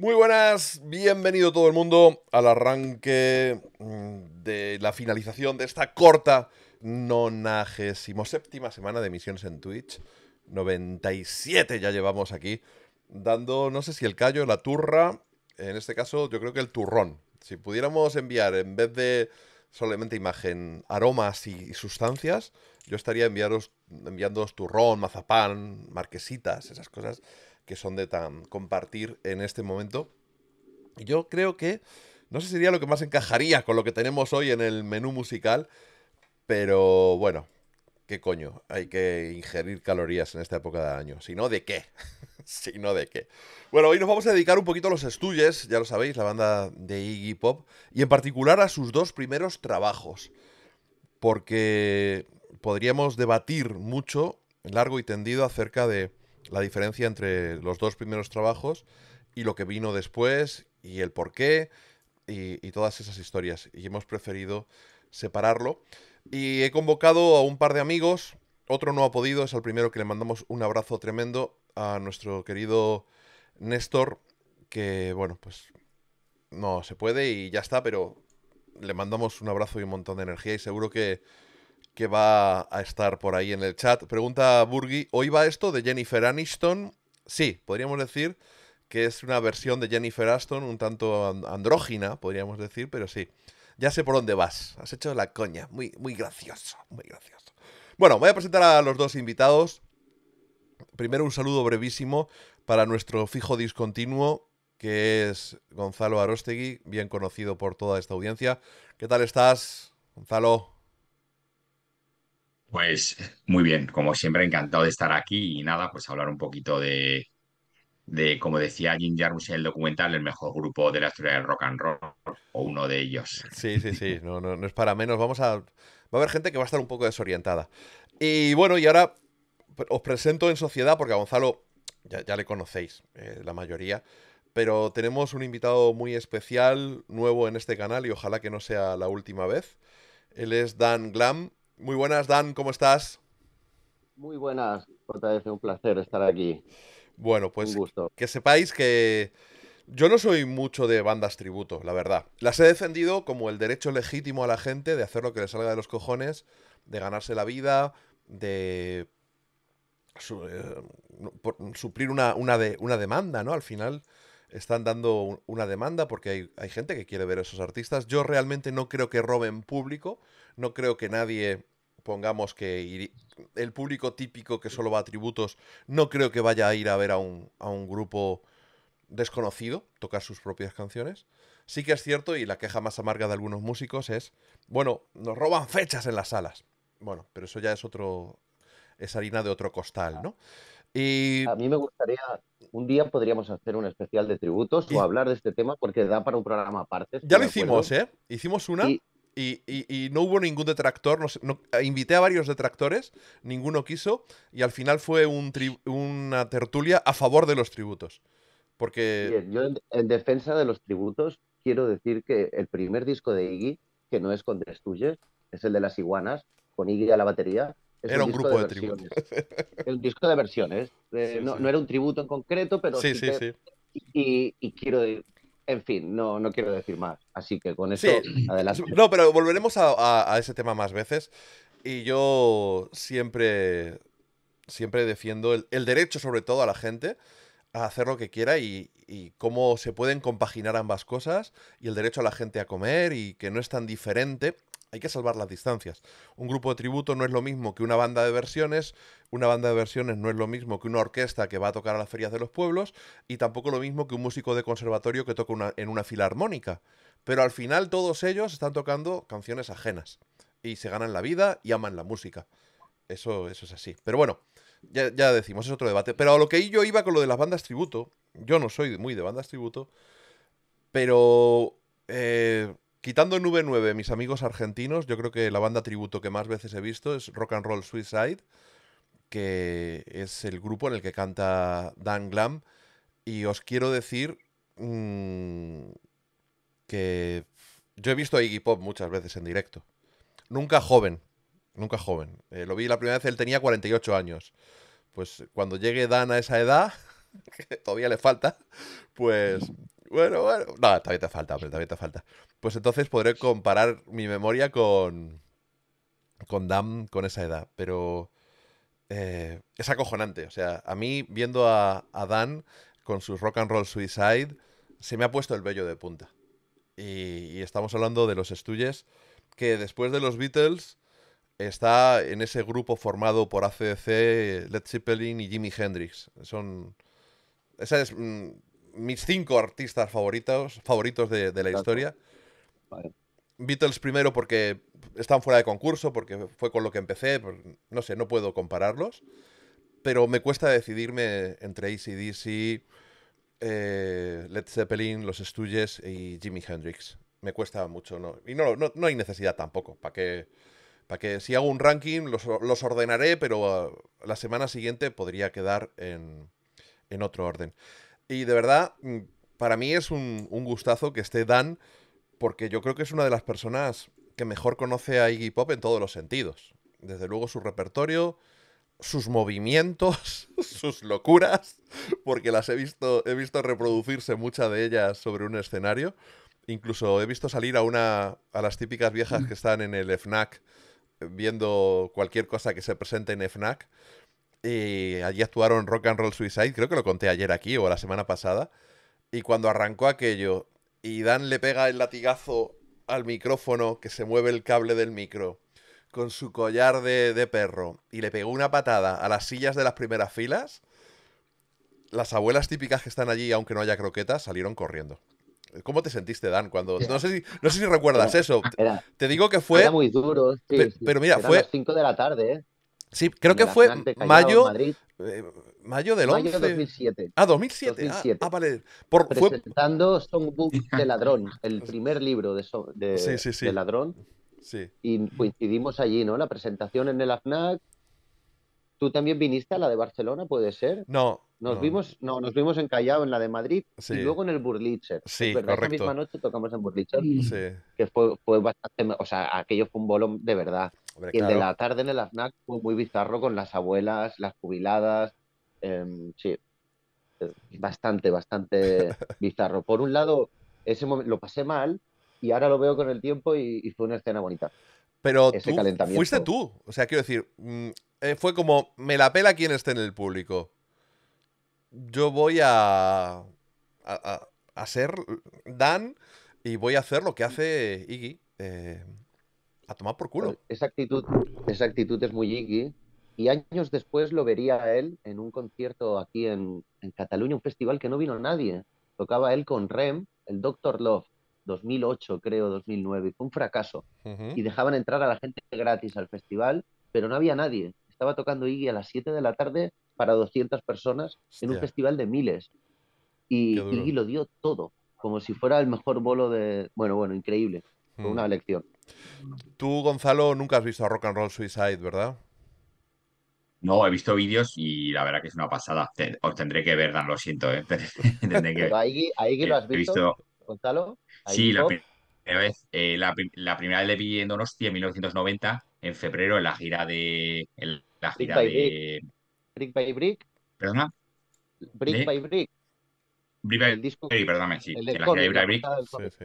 Muy buenas, bienvenido todo el mundo al arranque mm, de la finalización de esta corta 97 semana de emisiones en Twitch. 97 ya llevamos aquí, dando no sé si el callo, la turra, en este caso yo creo que el turrón. Si pudiéramos enviar en vez de solamente imagen, aromas y, sustancias, yo estaría enviaros, enviándoos turrón, mazapán, marquesitas, esas cosas que son de tan compartir en este momento. Yo creo que, no sé si sería lo que más encajaría con lo que tenemos hoy en el menú musical, pero bueno, qué coño, hay que ingerir calorías en esta época de año. Si no, ¿de qué? si no, ¿de qué? Bueno, hoy nos vamos a dedicar un poquito a los estudios ya lo sabéis, la banda de Iggy Pop, y en particular a sus dos primeros trabajos. Porque podríamos debatir mucho, largo y tendido, acerca de la diferencia entre los dos primeros trabajos y lo que vino después y el por qué y, y todas esas historias. Y hemos preferido separarlo. Y he convocado a un par de amigos. Otro no ha podido, es el primero que le mandamos un abrazo tremendo a nuestro querido Néstor, que bueno, pues no se puede y ya está, pero le mandamos un abrazo y un montón de energía y seguro que que va a estar por ahí en el chat. Pregunta Burgi, ¿hoy va esto de Jennifer Aniston? Sí, podríamos decir que es una versión de Jennifer Aniston, un tanto andrógina, podríamos decir, pero sí. Ya sé por dónde vas. Has hecho la coña. Muy, muy gracioso, muy gracioso. Bueno, voy a presentar a los dos invitados. Primero un saludo brevísimo para nuestro fijo discontinuo, que es Gonzalo Arostegui, bien conocido por toda esta audiencia. ¿Qué tal estás, Gonzalo? Pues muy bien, como siempre, encantado de estar aquí y nada, pues hablar un poquito de, como decía Jim Jarvis en el documental, el mejor grupo de la historia del rock and roll, o uno de ellos. Sí, sí, sí, no, no, no es para menos, vamos a... Va a haber gente que va a estar un poco desorientada. Y bueno, y ahora os presento en sociedad, porque a Gonzalo ya, le conocéis, eh, la mayoría, pero tenemos un invitado muy especial, nuevo en este canal y ojalá que no sea la última vez. Él es Dan Glam, muy buenas, Dan, ¿cómo estás? Muy buenas, de un placer estar aquí. Bueno, pues que sepáis que yo no soy mucho de bandas tributo, la verdad. Las he defendido como el derecho legítimo a la gente de hacer lo que le salga de los cojones, de ganarse la vida, de eh, suplir una, una, demanda, ¿no? Al final están dando una demanda porque hay, hay, gente que quiere ver a esos artistas. Yo realmente no creo que roben público, no creo que nadie pongamos que el público típico que solo va a tributos no creo que vaya a ir a ver a un, grupo desconocido tocar sus propias canciones. Sí que es cierto, y la queja más amarga de algunos músicos es, bueno, nos roban fechas en las salas. Bueno, pero eso ya es otro, es harina de otro costal, ¿no? Y... A mí me gustaría, un día podríamos hacer un especial de tributos o hablar de este tema porque da para un programa aparte. ya lo hicimos, ¿eh? Hicimos una y, y, no hubo ningún detractor. No, eh, invité a varios detractores, ninguno quiso, y al final fue un una tertulia a favor de los tributos. Porque... yo en, defensa de los tributos quiero decir que el primer disco de Iggy, que no es con Destuyes, es el de las iguanas, con Iggy a la batería. era un, grupo de, tributos. Es un disco de versiones. Eh, no, era un tributo en concreto, pero sí, sí, sí. Y, y, quiero en fin, no, no quiero decir más. Así que con eso, adelante. No, pero volveremos a, ese tema más veces. Y yo siempre, siempre defiendo el, derecho, sobre todo, a la gente a hacer lo que quiera y, y cómo se pueden compaginar ambas cosas y el derecho a la gente a comer y que no es tan diferente hay que salvar las distancias. Un grupo de tributo no es lo mismo que una banda de versiones, una banda de versiones no es lo mismo que una orquesta que va a tocar a las ferias de los pueblos y tampoco lo mismo que un músico de conservatorio que toca en una filarmónica. Pero al final todos ellos están tocando canciones ajenas y se ganan la vida y aman la música. Eso, es así. Pero bueno, ya, decimos, es otro debate. Pero a lo que yo iba con lo de las bandas tributo, yo no soy muy de bandas tributo, pero... Eh, Quitando Nube 9, mis amigos argentinos, yo creo que la banda tributo que más veces he visto es Rock and Roll Suicide, que es el grupo en el que canta Dan Glam. Y os quiero decir mm, que yo he visto a Iggy Pop muchas veces en directo. Nunca joven, nunca joven. Eh, lo vi la primera vez, él tenía 48 años. Pues cuando llegue Dan a esa edad, que todavía le falta, pues bueno, bueno. No, todavía te falta, hombre, todavía te falta. Pues entonces podré comparar mi memoria con. con Dan con esa edad. Pero. Eh, es acojonante. O sea, a mí, viendo a, a Dan con su rock and roll suicide, se me ha puesto el vello de punta. Y, y estamos hablando de los Stuyes, que después de los Beatles está en ese grupo formado por ACDC, Led Zeppelin y Jimi Hendrix. Son. Esa es mm, mis cinco artistas favoritos, favoritos de, la historia. Beatles primero porque están fuera de concurso, porque fue con lo que empecé, pues, no sé, no puedo compararlos, pero me cuesta decidirme entre ACDC, eh, Led Zeppelin, Los Stones y Jimi Hendrix. Me cuesta mucho, Y no, no, hay necesidad tampoco, para que... Para que si hago un ranking los, ordenaré, pero uh, la semana siguiente podría quedar en, en otro orden. Y de verdad, mm, para mí es un, gustazo que esté Dan, porque yo creo que es una de las personas que mejor conoce a Iggy Pop en todos los sentidos. Desde luego su repertorio, sus movimientos, sus locuras, porque las he visto, he visto reproducirse muchas de ellas sobre un escenario. Incluso he visto salir a una a las típicas viejas que mm. están en el FNAC viendo cualquier cosa que se presente en FNAC y eh, allí actuaron Rock and Roll Suicide, creo que lo conté ayer aquí o la semana pasada. Y cuando arrancó aquello y Dan le pega el latigazo al micrófono, que se mueve el cable del micro, con su collar de, perro, y le pegó una patada a las sillas de las primeras filas, las abuelas típicas que están allí, aunque no haya croquetas, salieron corriendo. ¿Cómo te sentiste, Dan? Cuando no sé si, no sé si recuerdas eso. te digo que fue. muy duro. Sí, pero mira, fue fue. Las 5 de la tarde, ¿eh? Sí, creo que fue mayo, eh, mayo del 2007. Ah, 2007. Ah, ah, vale. Por, Presentando Songbook de Ladrón, el primer libro de, de, Ladrón. Sí. Y coincidimos allí, ¿no? La presentación en el AFNAC. ¿Tú también viniste a la de Barcelona, puede ser? No. Nos vimos, no, nos vimos en Callao, en la de Madrid, y luego en el Burlitzer. Sí, correcto. Esa misma noche tocamos en Burlitzer, sí. que fue, fue, bastante, o sea, aquello fue un bolón de verdad el de la tarde en el Snack fue muy bizarro con las abuelas, las jubiladas. Em, sí, bastante, bastante bizarro. Por un lado, ese momento, lo pasé mal y ahora lo veo con el tiempo y, fue una escena bonita. Pero tú fuiste tú. O sea, quiero decir, mm, eh, fue como, me la pela quien esté en el público. Yo voy a, a, a, ser Dan y voy a hacer lo que hace Iggy. Eh, a tomar por culo. Pues esa actitud, esa actitud es muy Iggy. Y años después lo vería él en un concierto aquí en, Cataluña, un festival que no vino nadie. Tocaba él con Rem, el Doctor Love, 2008 creo, 2009, fue un fracaso. Y dejaban entrar a la gente gratis al festival, pero no había nadie. Estaba tocando Iggy a las 7 de la tarde para 200 personas en un festival de miles. Y Iggy lo dio todo, como si fuera el mejor bolo de... Bueno, bueno, increíble. Fue hmm. una lección. Tú, Gonzalo, nunca has visto a Rock and Roll Suicide, ¿verdad? No, he visto vídeos y la verdad que es una pasada. Os tendré que ver, Dan, lo siento. ¿eh? Ahí, que lo eh, has visto, Gonzalo. Sí, la, primera vez, eh, la, primera vez le vi en Donostia en 1990, en febrero, en la gira de. En la gira de... Brick. by Brick. ¿Perdona? Brick by Brick. Brick by Brick, perdóname, sí. la gira de Brick. Sí, sí.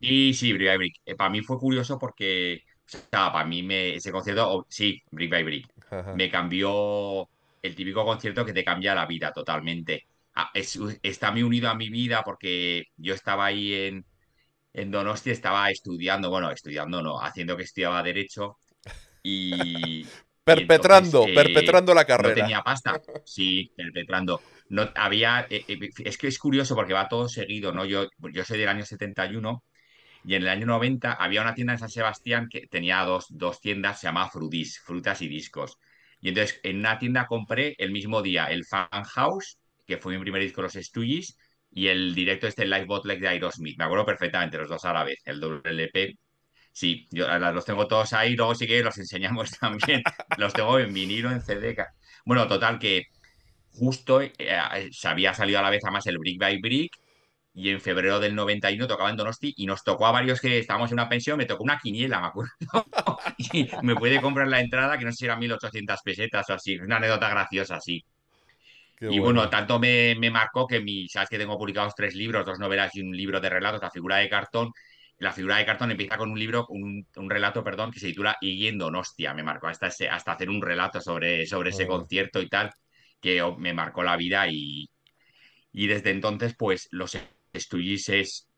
Sí, sí, Brick by Brick. Eh, para mí fue curioso porque, o sea, para mí ese concierto, oh, sí, Brick by Brick, me cambió el típico concierto que te cambia la vida totalmente. Ah, está muy unido a mi vida porque yo estaba ahí en, en Donostia, estaba estudiando, bueno, estudiando no, haciendo que estudiaba Derecho y... perpetrando, eh, perpetrando la carrera. No tenía pasta, sí, perpetrando. No, había, eh, es que es curioso porque va todo seguido, ¿no? Yo, yo soy del año 71 y en el año 90 había una tienda en San Sebastián que tenía dos, tiendas, se llamaba Frudis, Frutas y Discos. Y entonces en una tienda compré el mismo día el Fan House, que fue mi primer disco Los Stooges, y el directo este Live Botleg de Aerosmith. Me acuerdo perfectamente, los dos a la vez, el WLP. Sí, yo ah, los tengo todos ahí, luego sí que los enseñamos también. los tengo en vinilo, en CD. Bueno, total que justo eh, eh, se había salido a la vez además el Brick by Brick y en febrero del 91 tocaba en Donosti y nos tocó a varios que estábamos en una pensión, me tocó una quiniela, me acuerdo, y me puede comprar la entrada, que no sé si eran 1.800 pesetas o así, una anécdota graciosa sí. y bueno, tanto me, marcó que mi, sabes que tengo publicados tres libros, dos novelas y un libro de relatos, la figura de cartón. La figura de cartón empieza con un libro, un, relato, perdón, que se titula en Donostia, me marcó hasta, hasta hacer un relato sobre, sobre ese oh. concierto y tal, que me marcó la vida y, desde entonces pues lo sé. Studies es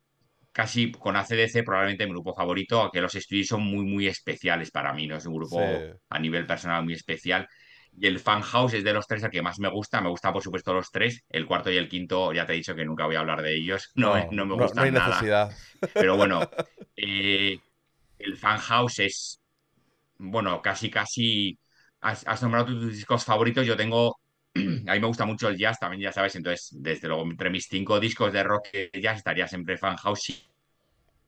casi con ACDC probablemente mi grupo favorito, que los estudios son muy, muy especiales para mí, ¿no? Es un grupo a nivel personal muy especial. Y el Fan House es de los tres a que más me gusta. Me gustan, por supuesto, los tres. El cuarto y el quinto, ya te he dicho que nunca voy a hablar de ellos. No, no, me gustan nada. Pero bueno, eh, el Fan House es, bueno, casi, casi. has nombrado tus discos favoritos. Yo tengo a mí me gusta mucho el jazz también, ya sabes, entonces, desde luego, entre mis cinco discos de rock y jazz estaría siempre sin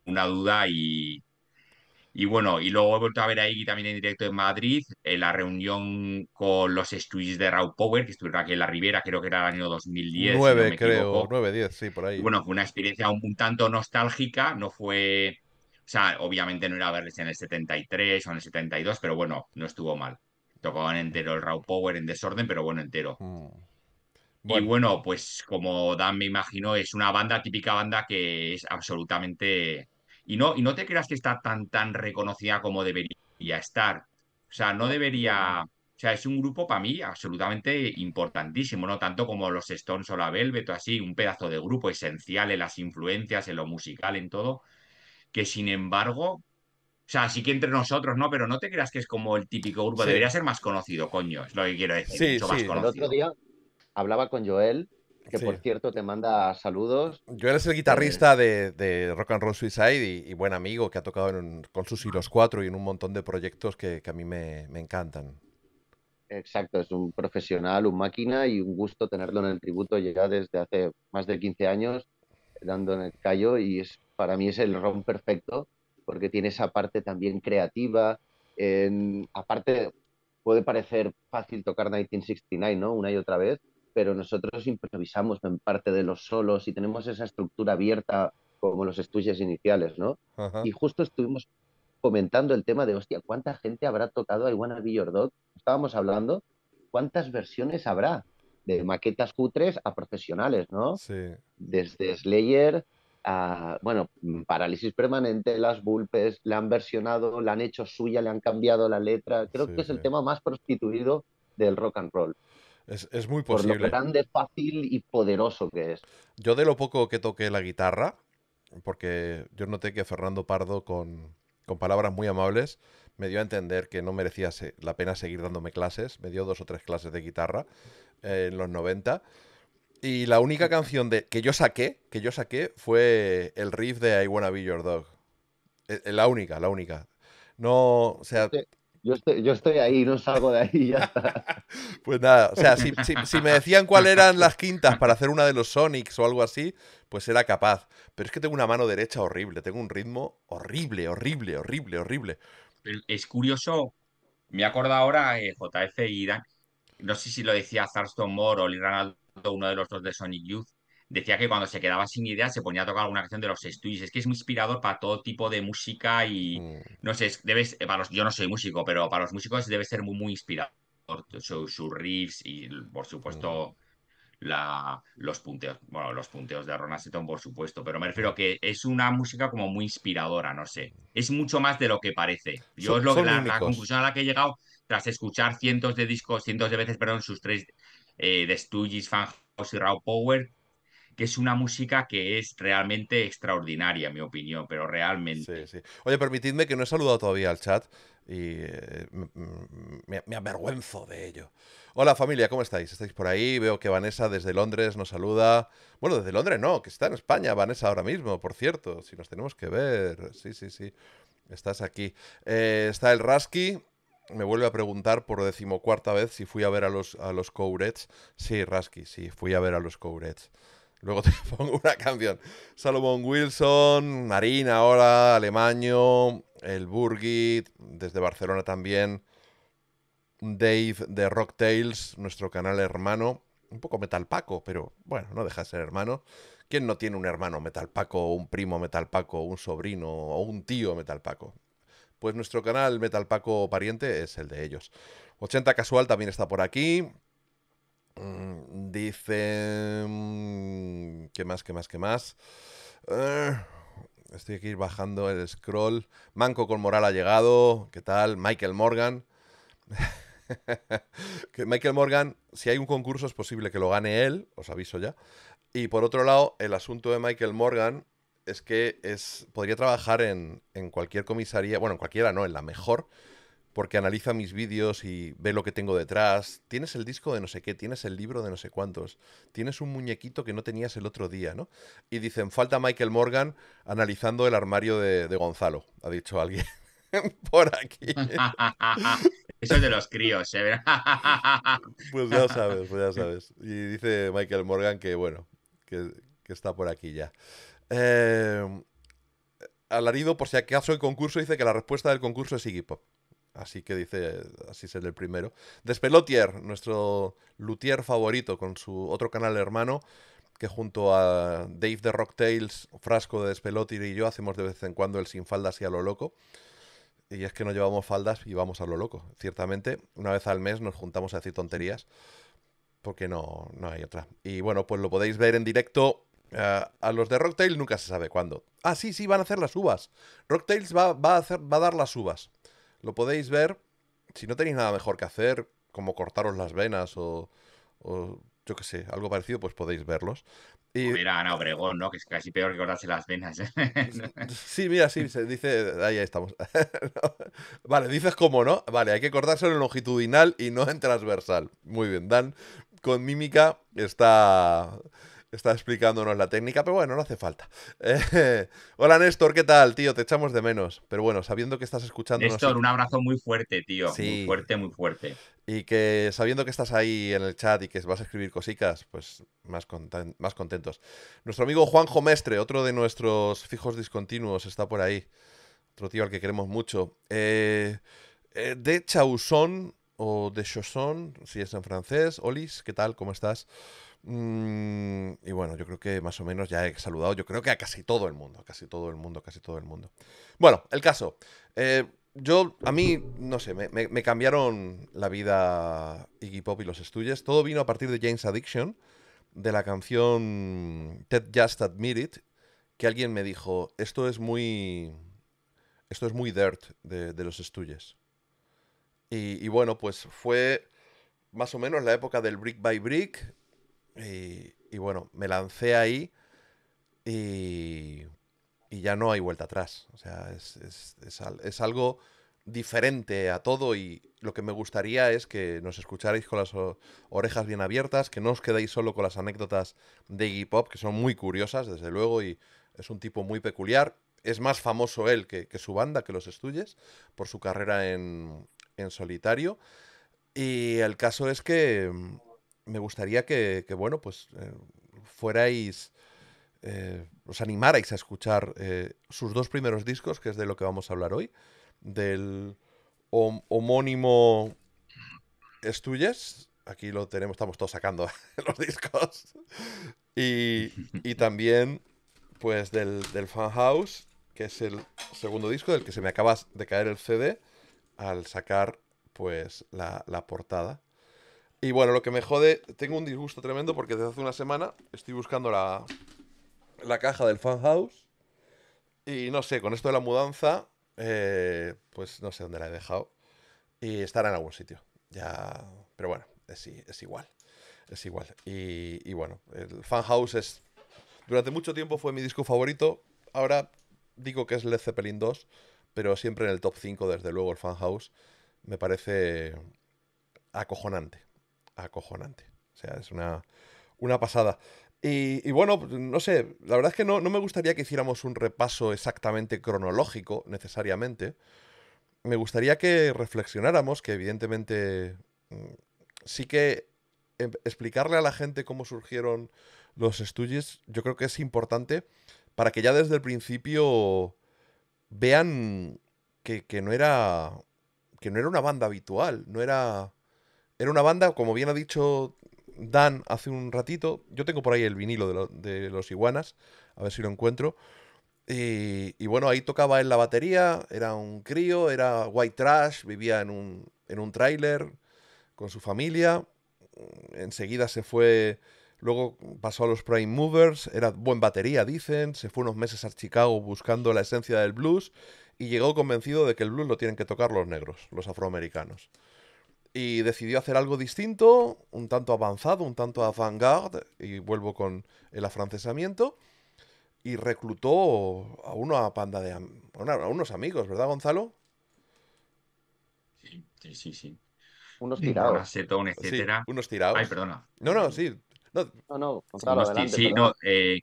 una duda y, bueno, y luego he vuelto a ver a Iggy también en directo en Madrid, la reunión con los estudios de Raw Power, que estuvieron aquí en La Ribera, creo que era el año 2010. 9, creo, equivoco. 9, sí, por ahí. bueno, fue una experiencia un, un, tanto nostálgica, no fue. O sea, obviamente no era verles en el 73 o en el 72, pero bueno, no estuvo mal. Tocaban entero el Raw Power en desorden, pero bueno, entero. Y bueno, pues como Dan me imagino, es una banda, típica banda que es absolutamente. Y no, y no te creas que está tan, tan reconocida como debería estar. O sea, no debería. O sea, es un grupo para mí absolutamente importantísimo, no tanto como los Stones o la Velvet o así, un pedazo de grupo esencial en las influencias, en lo musical, en todo, que sin embargo o sea, sí que entre nosotros, ¿no? Pero no te creas que es como el típico grupo. Debería ser más conocido, coño. Es lo que quiero decir. Sí, El otro día hablaba con Joel, que por cierto te manda saludos. Joel es el guitarrista de, Rock and Roll Suicide y, buen amigo que ha tocado con sus hilos 4 y en un montón de proyectos que, a mí me, encantan. Exacto, es un profesional, un máquina y un gusto tenerlo en el tributo llega desde hace más de 15 años dando en el callo y es, para mí es el rom perfecto porque tiene esa parte también creativa. aparte, puede parecer fácil tocar 1969, ¿no? Una y otra vez, pero nosotros improvisamos en parte de los solos y tenemos esa estructura abierta como los estudios iniciales, ¿no? Y justo estuvimos comentando el tema de, hostia, ¿cuánta gente habrá tocado I Wanna Be Estábamos hablando, ¿cuántas versiones habrá? De maquetas cutres a profesionales, ¿no? Sí. Desde Slayer bueno, mm, parálisis permanente, las vulpes, la han versionado, la han hecho suya, le han cambiado la letra. Creo que es el tema más prostituido del rock and roll. Es, muy posible. Por lo grande, fácil y poderoso que es. Yo de lo poco que toqué la guitarra, porque yo noté que Fernando Pardo, con, palabras muy amables, me dio a entender que no merecía la pena seguir dándome clases. Me dio dos o tres clases de guitarra en los 90 y la única canción de, que yo saqué, que yo saqué, fue el riff de I Wanna Be Your Dog. E, e, la única, la única. No, o sea. Yo estoy, yo estoy ahí, no salgo de ahí ya. pues nada, o sea, si, si, me decían cuáles eran las quintas para hacer una de los Sonics o algo así, pues era capaz. Pero es que tengo una mano derecha horrible, tengo un ritmo horrible, horrible, horrible, horrible. es curioso, me acuerdo ahora, eh, JF y Dan, no sé si lo decía Thurston Moore o Lee uno de los dos de Sonic Youth, decía que cuando se quedaba sin ideas se ponía a tocar alguna canción de los Stooges. Es que es muy inspirador para todo tipo de música y mm. no sé, debes, para los, yo no soy músico, pero para los músicos debe ser muy, muy inspirador sus riffs y por supuesto mm. la, los punteos, bueno, los punteos de Ron Seton, por supuesto, pero me refiero que es una música como muy inspiradora, no sé. Es mucho más de lo que parece. Yo es lo la conclusión a la que he llegado tras escuchar cientos de discos, cientos de veces, perdón, sus tres eh, de Stooges, House y Raw Power, que es una música que es realmente extraordinaria, en mi opinión, pero realmente. Sí, sí. Oye, permitidme que no he saludado todavía al chat y eh, me, avergüenzo de ello. Hola familia, ¿cómo estáis? ¿Estáis por ahí? Veo que Vanessa desde Londres nos saluda. Bueno, desde Londres no, que está en España, Vanessa ahora mismo, por cierto, si nos tenemos que ver. Sí, sí, sí. Estás aquí. Eh, está el Rasky, me vuelve a preguntar por decimocuarta vez si fui a ver a los, a los Courets. Sí, Rasky, sí, fui a ver a los Courets. Luego te pongo una canción. Salomón Wilson, Marina, ahora, Alemaño, el Burgit, desde Barcelona también. Dave de Rock nuestro canal hermano. Un poco metalpaco, pero bueno, no deja de ser hermano. ¿Quién no tiene un hermano metalpaco, un primo metalpaco, un sobrino o un tío metalpaco? Pues nuestro canal Metal Paco Pariente es el de ellos. 80 Casual también está por aquí. Mm, Dice... ¿Qué más, qué más, qué más? Eh, estoy aquí bajando el scroll. Manco con Moral ha llegado. ¿Qué tal? Michael Morgan. que Michael Morgan, si hay un concurso es posible que lo gane él, os aviso ya. Y por otro lado, el asunto de Michael Morgan es que es, podría trabajar en, cualquier comisaría, bueno, en cualquiera no, en la mejor, porque analiza mis vídeos y ve lo que tengo detrás. Tienes el disco de no sé qué, tienes el libro de no sé cuántos, tienes un muñequito que no tenías el otro día, ¿no? Y dicen, falta Michael Morgan analizando el armario de, Gonzalo, ha dicho alguien por aquí. Eso es de los críos, ¿eh? pues ya sabes, pues ya sabes. Y dice Michael Morgan que, bueno, que, que está por aquí ya. Eh, alarido, por si acaso el concurso dice que la respuesta del concurso es Iggy Así que dice, así será el primero. Despelotier, nuestro luthier favorito, con su otro canal hermano, que junto a Dave de Rocktails, Frasco de Despelotier y yo hacemos de vez en cuando el sin faldas y a lo loco. Y es que no llevamos faldas y vamos a lo loco. Ciertamente, una vez al mes nos juntamos a decir tonterías, porque no, no hay otra. Y bueno, pues lo podéis ver en directo eh, a los de Rocktail nunca se sabe cuándo. Ah, sí, sí, van a hacer las uvas. Rocktails va, va, a hacer, va a dar las uvas. Lo podéis ver. Si no tenéis nada mejor que hacer, como cortaros las venas o, yo qué sé, algo parecido, pues podéis verlos. Y... Pues mira Ana Obregón, ¿no? Que es casi peor que cortarse las venas. ¿eh? sí, mira, sí, se dice. Ahí estamos. Vale, dices cómo, ¿no? Vale, hay que cortarse en longitudinal y no en transversal. Muy bien, Dan, con mímica está está explicándonos la técnica, pero bueno, no hace falta. Eh, hola Néstor, ¿qué tal, tío? Te echamos de menos. Pero bueno, sabiendo que estás escuchando. Néstor, un abrazo muy fuerte, tío. Sí. Muy fuerte, muy fuerte. Y que sabiendo que estás ahí en el chat y que vas a escribir cositas, pues más, contentos. Nuestro amigo Juanjo Mestre, otro de nuestros fijos discontinuos, está por ahí. Otro tío al que queremos mucho. Eh, eh, de Chausson o de Chausson, si es en francés. Olis, ¿qué tal? ¿Cómo estás? Mm, y bueno, yo creo que más o menos ya he saludado, yo creo que a casi todo el mundo, casi todo el mundo, casi todo el mundo. Bueno, el caso. Eh, yo, a mí, no sé, me, cambiaron la vida Iggy Pop y los Estudios. Todo vino a partir de James Addiction, de la canción Ted Just Admit It, que alguien me dijo, esto es muy... Esto es muy dirt de, los estudios. y bueno, pues fue más o menos la época del Brick by Brick, eh, y, bueno, me lancé ahí y, ya no hay vuelta atrás. O sea, es, algo diferente a todo y lo que me gustaría es que nos escucharais con las orejas bien abiertas, que no os quedéis solo con las anécdotas de Iggy Pop, que son muy curiosas, desde luego, y es un tipo muy peculiar. Es más famoso él que, su banda, que los Estuyes, por su carrera en, en solitario. Y el caso es que me gustaría que, bueno, pues eh, fuerais, eh, os animarais a escuchar eh, sus dos primeros discos, que es de lo que vamos a hablar hoy, del homónimo Estuyes. Aquí lo tenemos, estamos todos sacando los discos. Y, también, pues, del, del House, que es el segundo disco del que se me acaba de caer el CD al sacar pues la portada y bueno, lo que me jode, tengo un disgusto tremendo porque desde hace una semana estoy buscando la, la caja del fan house. Y no sé, con esto de la mudanza, eh, pues no sé dónde la he dejado. Y estará en algún sitio. Ya. Pero bueno, es, es igual. Es igual. Y, bueno, el fan house es. Durante mucho tiempo fue mi disco favorito. Ahora digo que es Led Zeppelin 2, pero siempre en el top 5, desde luego, el fan house. Me parece acojonante acojonante. O sea, es una, una pasada. Y, bueno, pues, no sé, la verdad es que no, me gustaría que hiciéramos un repaso exactamente cronológico, necesariamente. Me gustaría que reflexionáramos, que evidentemente mm, sí que em, explicarle a la gente cómo surgieron los estudios, yo creo que es importante para que ya desde el principio vean que, que no era que no era una banda habitual, no era era una banda, como bien ha dicho Dan hace un ratito, yo tengo por ahí el vinilo de, los iguanas, a ver si lo encuentro. Y, bueno, ahí tocaba en la batería, era un crío, era white trash, vivía en un, en un tráiler con su familia. Enseguida se fue, luego pasó a los Prime Movers, era buen batería, dicen. Se fue unos meses a Chicago buscando la esencia del blues y llegó convencido de que el blues lo tienen que tocar los negros, los afroamericanos y decidió hacer algo distinto, un tanto avanzado, un tanto avant-garde, y vuelvo con el afrancesamiento, y reclutó a una panda de... unos amigos, ¿verdad, Gonzalo? Sí, sí, sí. Unos tirados. etcétera. unos tirados. Ay, perdona. No, no, sí. No, no, no Sí, eh,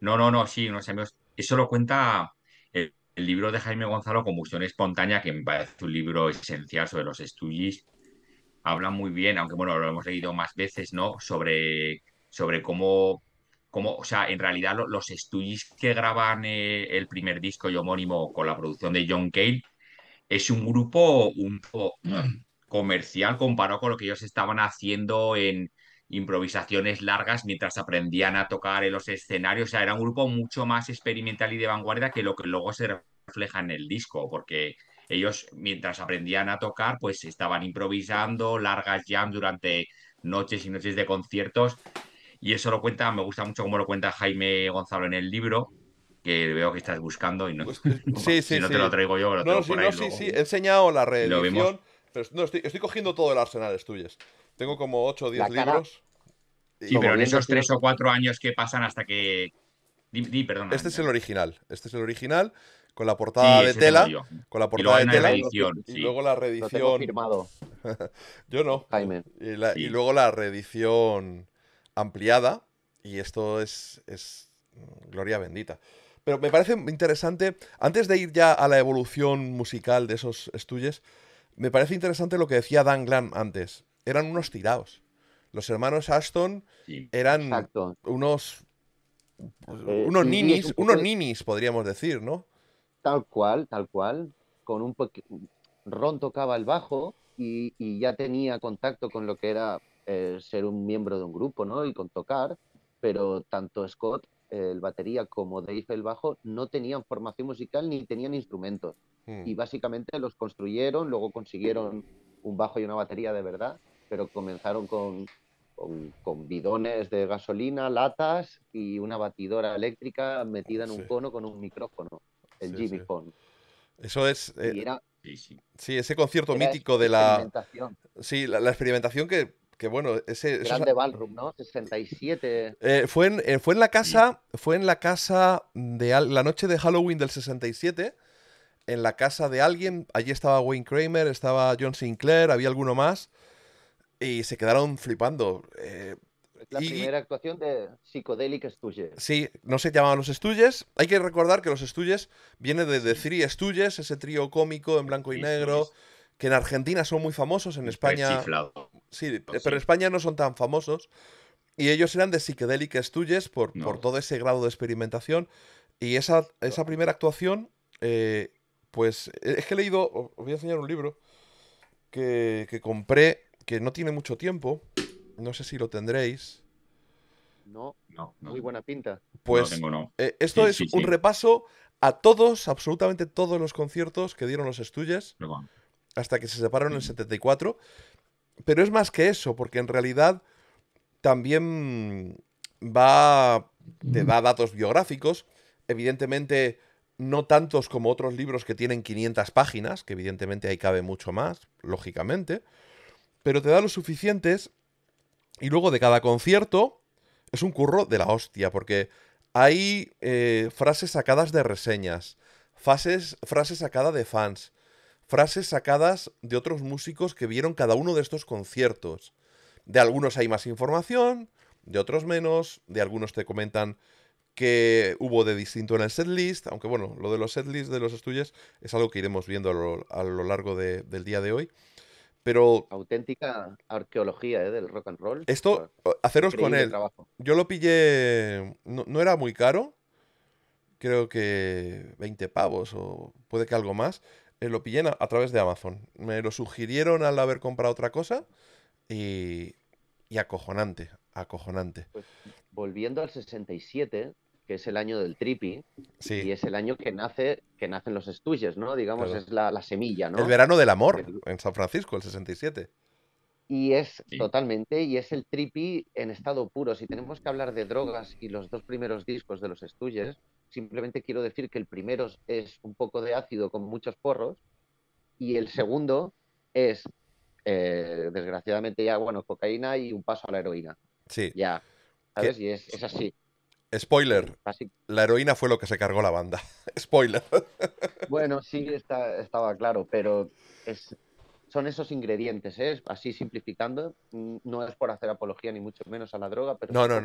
no, no, no, sí, unos amigos. Eso lo cuenta el, libro de Jaime Gonzalo, Combustión Espontánea, que me parece un libro esencial sobre los estudios Hablan muy bien, aunque bueno, lo hemos leído más veces, ¿no? Sobre, sobre cómo, cómo, o sea, en realidad los estudios que graban eh, el primer disco y homónimo con la producción de John Cale es un grupo un poco comercial comparado con lo que ellos estaban haciendo en improvisaciones largas mientras aprendían a tocar en los escenarios. O sea, era un grupo mucho más experimental y de vanguardia que lo que luego se refleja en el disco, porque ellos mientras aprendían a tocar, pues estaban improvisando largas jams durante noches y noches de conciertos. Y eso lo cuenta, me gusta mucho como lo cuenta Jaime Gonzalo en el libro, que veo que estás buscando y no, pues, te lo traigo yo, lo sí, sí, he enseñado la reedición, estoy, estoy, cogiendo todo el arsenal tuyo. Tengo como 8 o 10 libros. Sí, pero en esos 3 o 4 años que pasan hasta que... di, este es el original, este es el original con la portada de tela. Con la portada de tela. y luego la reedición. firmado. Yo no. Jaime. Y, luego la reedición ampliada. Y esto es, mm, gloria bendita. Pero me parece interesante, antes de ir ya a la evolución musical de esos estudios, me parece interesante lo que decía Dan Glam antes. Eran unos tirados. Los hermanos Ashton eran unos eh, unos ninis, unos ninis podríamos decir, ¿no? Tal cual, tal cual. Con un Ron tocaba el bajo y, ya tenía contacto con lo que era eh, ser un miembro de un grupo, ¿no? Y con tocar, pero tanto Scott, el batería, como Dave, el bajo, no tenían formación musical ni tenían instrumentos. Hmm. Y básicamente los construyeron, luego consiguieron un bajo y una batería de verdad, pero comenzaron con, con, bidones de gasolina, latas y una batidora eléctrica metida en un cono con un micrófono el Jimmy Eso es. Eh, sí, ese concierto mítico de la. Sí, la, experimentación que bueno, ese... Grande Ballroom, ¿no? 67... Eh, fue, en, eh, fue en la casa, fue en la casa de la noche de Halloween del 67, en la casa de alguien, allí estaba Wayne Kramer, estaba John Sinclair, había alguno más, y se quedaron flipando. Eh, la primera actuación de Psychedelic Stooges. Sí, no se llamaban los Stooges. Hay que recordar que los Stooges viene de The Three ese trío cómico en blanco y negro, que en Argentina son muy famosos, en España. Sí, eh, pues pero en España no son tan famosos. Y ellos eran de Psychedelic Stooges por, por todo ese grado de experimentación. Y esa, esa primera actuación, eh, pues eh, es que he leído, os voy a enseñar un libro que, que compré, que no tiene mucho tiempo, no sé si lo tendréis. No, no, muy buena pinta. Pues eh, esto es un repaso a todos, absolutamente todos los conciertos que dieron los estudios. hasta que se separaron en el 74. Pero es más que eso, porque en realidad también va. te da datos biográficos. Evidentemente, no tantos como otros libros que tienen 500 páginas, que evidentemente ahí cabe mucho más, lógicamente. Pero te da lo suficientes y luego de cada concierto es un curro de la hostia, porque hay eh, frases sacadas de reseñas, frases, frases sacadas de fans, frases sacadas de otros músicos que vieron cada uno de estos conciertos. De algunos hay más información, de otros menos, de algunos te comentan que hubo de distinto en el setlist, aunque bueno, lo de los setlists de los estudios es algo que iremos viendo a lo, largo del día de hoy. Pero. Auténtica arqueología ¿eh? del rock and roll. Esto, haceros con él. Trabajo. Yo lo pillé. No, era muy caro. Creo que 20 pavos o puede que algo más. Eh, lo pillé a, través de Amazon. Me lo sugirieron al haber comprado otra cosa. Y. Y acojonante. Acojonante. Pues, volviendo al 67, que es el año del trippy y es el año que nace que nacen los estuches, ¿no? Digamos, es la, semilla, ¿no? El verano del amor, en San Francisco, el 67. Y es totalmente, y es el tripi en estado puro. Si tenemos que hablar de drogas y los dos primeros discos de los estuches, simplemente quiero decir que el primero es un poco de ácido con muchos porros, y el segundo es, eh, desgraciadamente, ya, bueno, cocaína y un paso a la heroína. Sí. Ya. ¿Sabes? Y es así. Spoiler. La heroína fue lo que se cargó la banda. Spoiler. Bueno, sí, estaba claro, pero son esos ingredientes, ¿eh? así simplificando. Mm, no es por hacer apología ni mucho menos a la droga, pero no, no,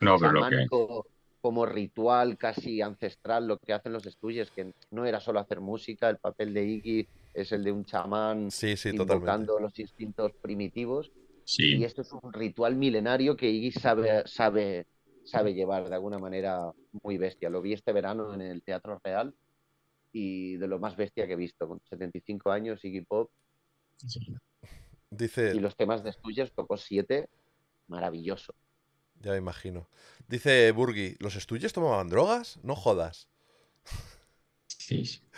no como ritual casi ancestral, lo que hacen los estudios, que no era solo hacer música, el papel de Iggy es el de un chamán sí, los instintos primitivos. Y esto es un ritual milenario que Iggy sabe, sabe sabe llevar de alguna manera muy bestia. Lo vi este verano en el Teatro Real y de lo más bestia que he visto, con 75 años, Iggy Pop. Dice... Y los temas de Stooges tocó siete maravilloso. Ya me imagino. Dice Burgi, ¿los estudios tomaban drogas? No jodas. Sí.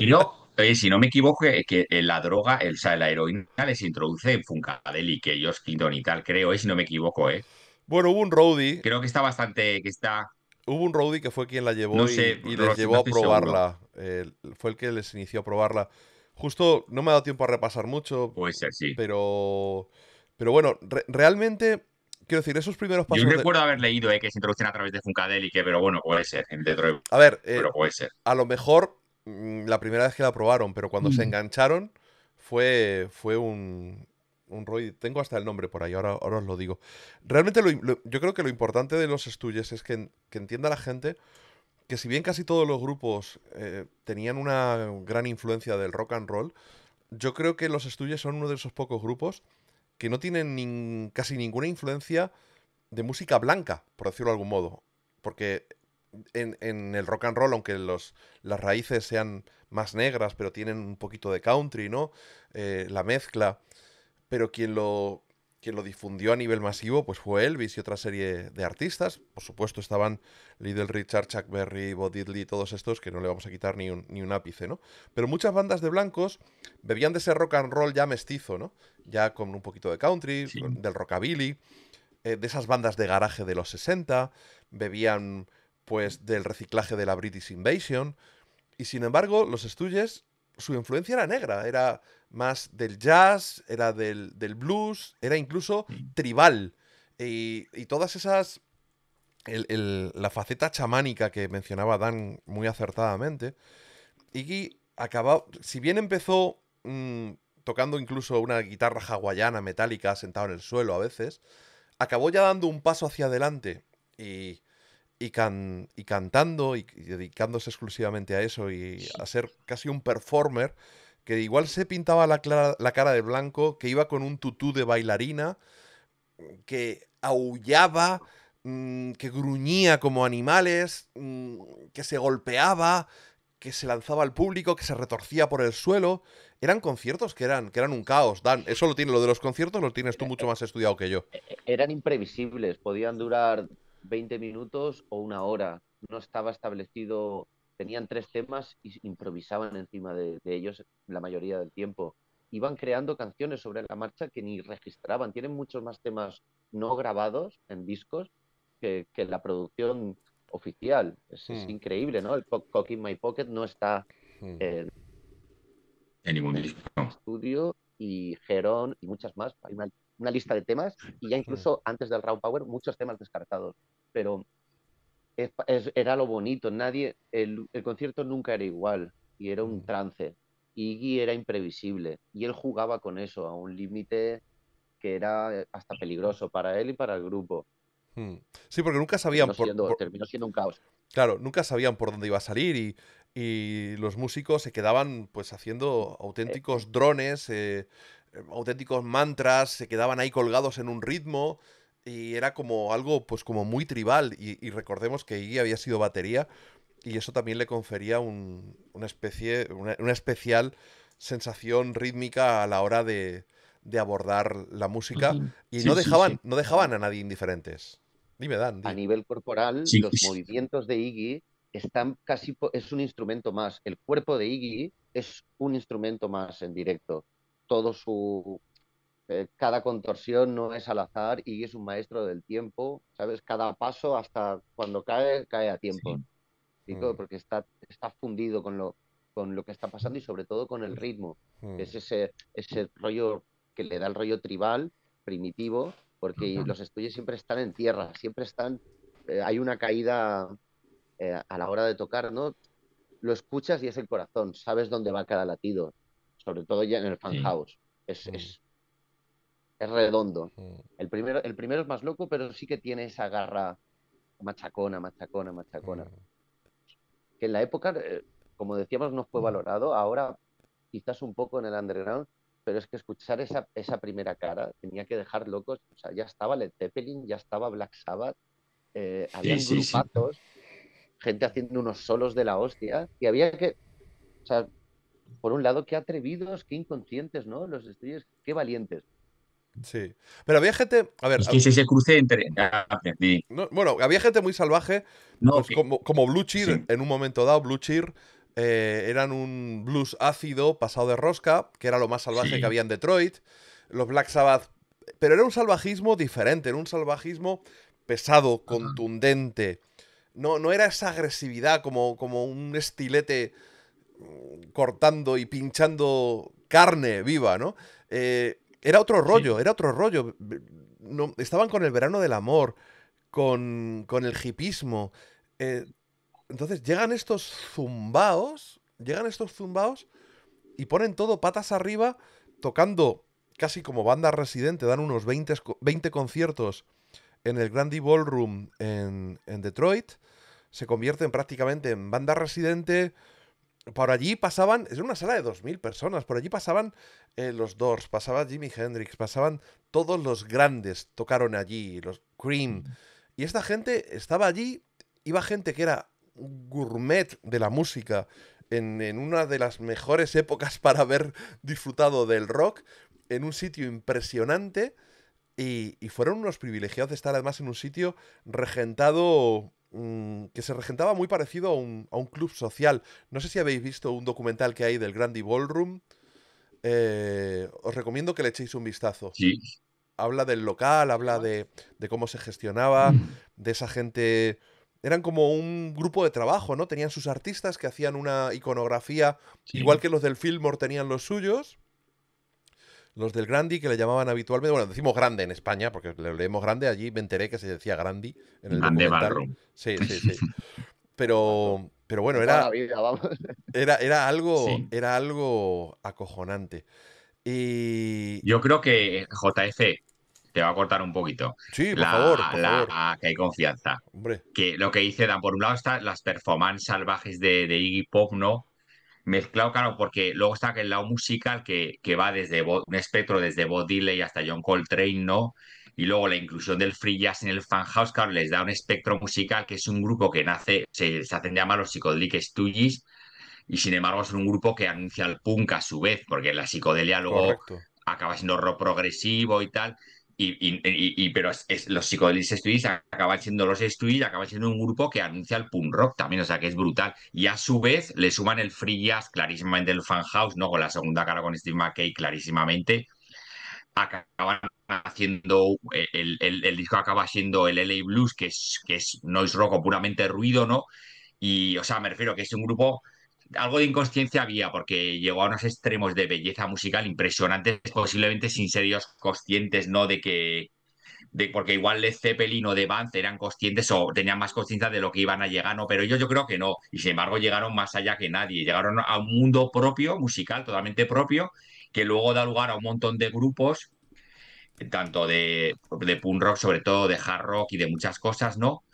Y no, eh, si no me equivoco, eh, que eh, la droga, el, o sea, la heroína les introduce en Funkadelic, que ellos Clinton y tal, creo, si no me equivoco, ¿eh? Bueno, hubo un roadie. Creo que está bastante. que está Hubo un roadie que fue quien la llevó y, les llevó a probarla. fue el que les inició a probarla. Justo no me ha dado tiempo a repasar mucho. ser sí. Pero. Pero bueno, realmente. Quiero decir, esos primeros pasos. Yo recuerdo haber leído eh, que se introducen a través de Funkadelic, pero bueno, puede ser. En Detroit, a ver, eh, A lo mejor mm, la primera vez que la probaron, pero cuando se mm. engancharon fue, fue un, un Roy, tengo hasta el nombre por ahí, ahora, ahora os lo digo. Realmente lo, yo creo que lo importante de los estudios es que, entienda la gente que si bien casi todos los grupos eh, tenían una gran influencia del rock and roll, yo creo que los estudios son uno de esos pocos grupos que no tienen casi ninguna influencia de música blanca, por decirlo de algún modo. Porque en, el rock and roll, aunque los, las raíces sean más negras, pero tienen un poquito de country, ¿no? Eh, la mezcla pero quien lo, lo difundió a nivel masivo pues fue Elvis y otra serie de artistas. Por supuesto estaban Little Richard, Chuck Berry, Buddy Diddley, todos estos que no le vamos a quitar ni un, ápice, ¿no? Pero muchas bandas de blancos bebían de ese rock and roll ya mestizo, ¿no? Ya con un poquito de country, del rockabilly, eh, de esas bandas de garaje de los 60, bebían pues del reciclaje de la British Invasion. Y sin embargo, los Stooges, su influencia era negra, era más del jazz, era del, del blues, era incluso mm. tribal. Y, todas esas. la faceta chamánica que mencionaba Dan muy acertadamente. Iggy acababa. Si bien empezó mm, tocando incluso una guitarra hawaiana metálica sentado en el suelo a veces, acabó ya dando un paso hacia adelante y, y, y cantando y, dedicándose exclusivamente a eso y a ser casi un performer que igual se pintaba la, cara de blanco, que iba con un tutú de bailarina, mm, que aullaba, mm, que gruñía como animales, mm, que se golpeaba, que se lanzaba al público, que se retorcía por el suelo. Eran conciertos que eran, que eran un caos, Dan. Eso lo tiene, lo de los conciertos lo tienes tú eh, mucho eh, más estudiado que yo. Eh, eran imprevisibles, podían durar 20 minutos o una hora. No estaba establecido tenían tres temas y improvisaban encima de, ellos la mayoría del tiempo. Iban creando canciones sobre la marcha que ni registraban. Tienen muchos más temas no grabados en discos que, la producción oficial. Es, hmm. increíble, ¿no? El Cock in My Pocket no está hmm. en, ningún Estudio y Gerón y muchas más. Hay una, una, lista de temas y ya hmm. incluso antes del Raw Power muchos temas descartados. Pero era lo bonito. Nadie, el, concierto nunca era igual y era un mm. trance. Iggy era imprevisible y él jugaba con eso a un límite que era eh, hasta peligroso para él y para el grupo. Hmm. Sí, porque nunca sabían siendo, por, Terminó siendo un caos. Claro, nunca sabían por dónde iba a salir y, los músicos se quedaban pues haciendo eh, auténticos drones, eh, auténticos mantras, se quedaban ahí colgados en un ritmo y era como algo pues como muy tribal y, recordemos que Iggy había sido batería y eso también le confería una especie una, especial sensación rítmica a la hora de, abordar la música y no dejaban no dejaban a nadie indiferentes dime Dan a nivel corporal los movimientos de Iggy están casi es un instrumento más el cuerpo de Iggy es un instrumento más en directo todo su eh, cada contorsión no es al azar y es un maestro del tiempo, ¿sabes? Cada paso hasta cuando cae, cae a tiempo. Mm. Porque está, está fundido con lo, con lo que está pasando y sobre todo con el ritmo. es mm. ese, ese rollo que le da el rollo tribal, primitivo, porque los estudios siempre están en tierra, siempre están, eh, hay una caída eh, a la hora de tocar, ¿no? Lo escuchas y es el corazón, sabes dónde va cada latido, sobre todo ya en el fan house. es, mm es redondo. El primero, el primero es más loco, pero sí que tiene esa garra machacona, machacona, machacona. Que en la época, eh, como decíamos, no fue mm. valorado. Ahora quizás un poco en el underground, pero es que escuchar esa, esa primera cara tenía que dejar locos. O sea, ya estaba Led Zeppelin, ya estaba Black Sabbath, eh, había gente haciendo unos solos de la hostia, y había que. O sea, por un lado, qué atrevidos, qué inconscientes, ¿no? Los estrellas qué valientes Sí. Pero había gente. A ver. Es que se cruce entre. bueno, había gente muy salvaje. Pues como, Blue Cheer, en un momento dado, Blue Cheer. Eh, eran un blues ácido pasado de rosca, que era lo más salvaje que había en Detroit. Los Black Sabbath. Pero era un salvajismo diferente, era un salvajismo pesado, contundente. No, no era esa agresividad como, como un estilete mm, cortando y pinchando carne viva, ¿no? Eh, era otro rollo, era otro rollo. No, estaban con el verano del amor, con, el hipismo. Eh, entonces llegan estos zumbaos, llegan estos zumbaos y ponen todo patas arriba, tocando casi como banda residente, dan unos 20, conciertos en el Grandy Ballroom en Detroit. Se convierten prácticamente en banda residente, por allí pasaban, es una sala de 2.000 personas, por allí pasaban eh, los Doors, pasaba Jimi Hendrix, pasaban todos los grandes, tocaron allí, los Cream. Y esta gente estaba allí, iba gente que era gourmet de la música, en, una de las mejores épocas para haber disfrutado del rock, en un sitio impresionante. Y, y fueron unos privilegiados de estar además en un sitio regentado Mm, que se regentaba muy parecido a un, club social. No sé si habéis visto un documental que hay del Grandi Ballroom. Eh, os recomiendo que le echéis un vistazo. Habla del local, habla de, cómo se gestionaba, mm. de esa gente eran como un grupo de trabajo, ¿no? Tenían sus artistas que hacían una iconografía, igual que los del Fillmore tenían los suyos los del Grandi, que le llamaban habitualmente, bueno, decimos grande en España, porque le leemos grande, allí me enteré que se decía Grandi en el Grande Sí, sí, sí. Pero, pero bueno, era, era, era algo, era algo acojonante. Y... Yo creo que JF te va a cortar un poquito. Sí, por favor. que hay confianza. Que lo que hice, Dan, por un lado están las performances salvajes de, de Iggy Pop, ¿no? mezclado, claro, porque luego está el lado musical que, va desde un espectro desde Bob Dylan hasta John Coltrane, ¿no? Y luego la inclusión del free jazz en el fan house, claro, les da un espectro musical que es un grupo que nace, se, se hacen llamar los psicodelic tuyis y sin embargo es un grupo que anuncia el punk a su vez, porque la psicodelia luego acaba siendo rock progresivo y tal. Y, pero los psicodélicos estudios acaban siendo los estudios, acaban siendo un grupo que anuncia el punk rock también, o sea que es brutal. Y a su vez le suman el free jazz clarísimamente el fan house, ¿no? Con la segunda cara con Steve McKay clarísimamente. Acaban haciendo, eh, el, disco acaba siendo el LA Blues, que es, que es noise rock o puramente ruido, ¿no? Y, o sea, me refiero que es un grupo algo de inconsciencia había, porque llegó a unos extremos de belleza musical impresionantes, posiblemente sin ser ellos conscientes, ¿no? De que. De, porque igual Led Zeppelin o de Band eran conscientes o tenían más conciencia de lo que iban a llegar, ¿no? Pero ellos yo creo que no. Y sin embargo, llegaron más allá que nadie. Llegaron a un mundo propio, musical, totalmente propio, que luego da lugar a un montón de grupos, tanto de, de punk rock, sobre todo de hard rock y de muchas cosas, ¿no?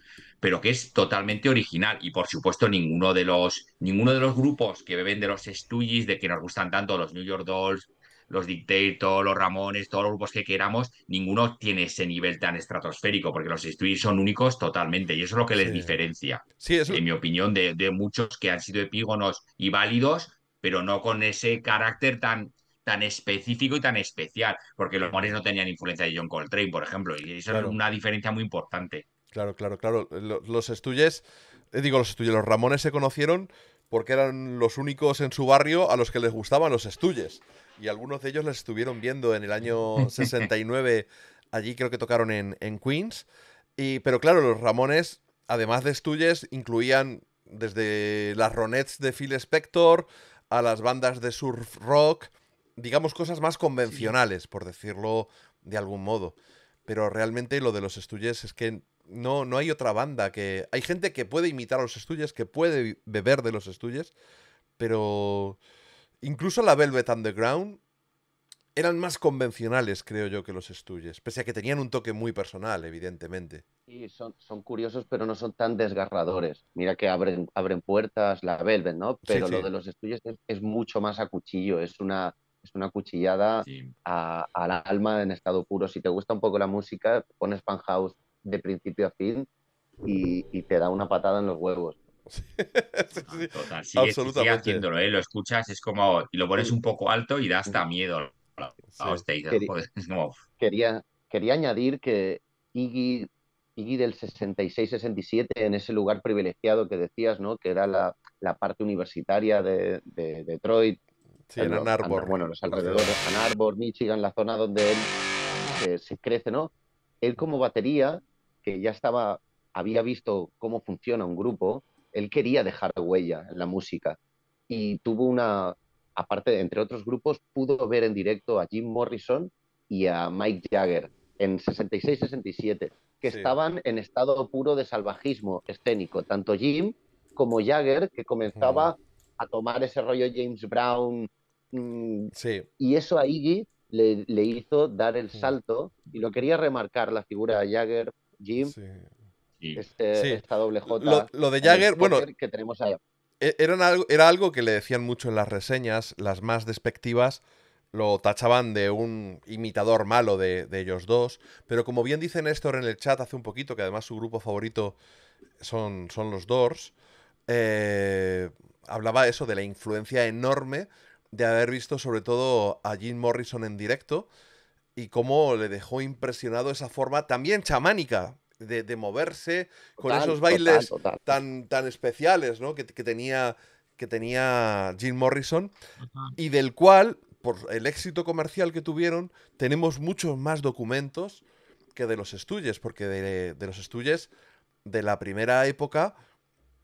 pero que es totalmente original. Y por supuesto, ninguno de los, ninguno de los grupos que beben de los Stooges, de que nos gustan tanto los New York Dolls, los Dictator, los Ramones, todos los grupos que queramos, ninguno tiene ese nivel tan estratosférico, porque los Stooges son únicos totalmente, y eso es lo que les diferencia, en mi opinión, de, muchos que han sido epígonos y válidos, pero no con ese carácter tan tan específico y tan especial, porque los Ramones no tenían influencia de John Coltrane, por ejemplo, y eso es una diferencia muy importante. Claro, claro, claro. Los Estuyes, eh, digo los Estuyes, los Ramones se conocieron porque eran los únicos en su barrio a los que les gustaban los Estuyes. Y algunos de ellos les estuvieron viendo en el año 69, allí creo que tocaron en, Queens. Y, pero claro, los Ramones, además de Estuyes, incluían desde las Ronettes de Phil Spector a las bandas de surf rock, digamos cosas más convencionales, por decirlo de algún modo. Pero realmente lo de los Estuyes es que no, no hay otra banda que. Hay gente que puede imitar a los estudios, que puede beber de los estudios, pero. Incluso la Velvet Underground eran más convencionales, creo yo, que los estudios. pese a que tenían un toque muy personal, evidentemente. Sí, son, curiosos, pero no son tan desgarradores. Mira que abren, abren puertas, la Velvet, ¿no? Pero lo de los estudios es, mucho más a cuchillo, es una, es una cuchillada a, al alma en estado puro. Si te gusta un poco la música, pones Pan de principio a fin y, te da una patada en los huevos. lo escuchas, es como, y lo pones un poco alto y da hasta miedo. Quería, quería, quería, añadir que Iggy, Iggy del 66-67, en ese lugar privilegiado que decías, ¿no? que era la, parte universitaria de, Detroit, Sí, en Ann Arbor. bueno, los alrededores, de Ann Arbor, Michigan, la zona donde él eh, se crece, ¿no? Él como batería que ya estaba, había visto cómo funciona un grupo, él quería dejar huella en la música y tuvo una, aparte, de entre otros grupos, pudo ver en directo a Jim Morrison y a Mike Jagger en 66-67, que estaban en estado puro de salvajismo escénico, tanto Jim como Jagger, que comenzaba a tomar ese rollo James Brown. Mm, sí. Y eso a Iggy le, hizo dar el salto y lo quería remarcar la figura de Jagger Jim, este, esta doble J. Lo, de Jagger, bueno, e, Era algo, que le decían mucho en las reseñas, las más despectivas, lo tachaban de un imitador malo de, ellos dos, pero como bien dice Néstor en el chat hace un poquito, que además su grupo favorito son, son los Doors, eh, hablaba eso de la influencia enorme de haber visto sobre todo a Jim Morrison en directo, y cómo le dejó impresionado esa forma también chamánica de, moverse con esos bailes Tan, tan especiales que, tenía, que tenía Jim Morrison y del cual, por el éxito comercial que tuvieron, tenemos muchos más documentos que de los estudios porque de, los estudios de la primera época,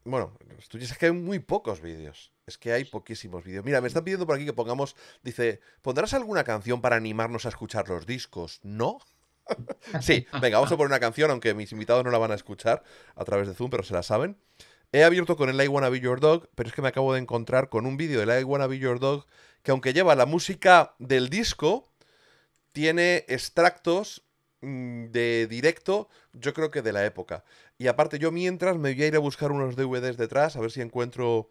bueno, estudios es que hay muy pocos vídeos. Es que hay poquísimos vídeos. Mira, me están pidiendo por aquí que pongamos, dice, ¿pondrás alguna canción para animarnos a escuchar los discos? ¿No? sí, venga, vamos a poner una canción, aunque mis invitados no la van a escuchar a través de Zoom, pero se la saben. He abierto con el I Wanna Be Your Dog, pero es que me acabo de encontrar con un vídeo del I Wanna Be Your Dog que aunque lleva la música del disco, tiene extractos mm, de directo, yo creo que de la época. Y aparte yo mientras me voy a ir a buscar unos DVDs detrás, a ver si encuentro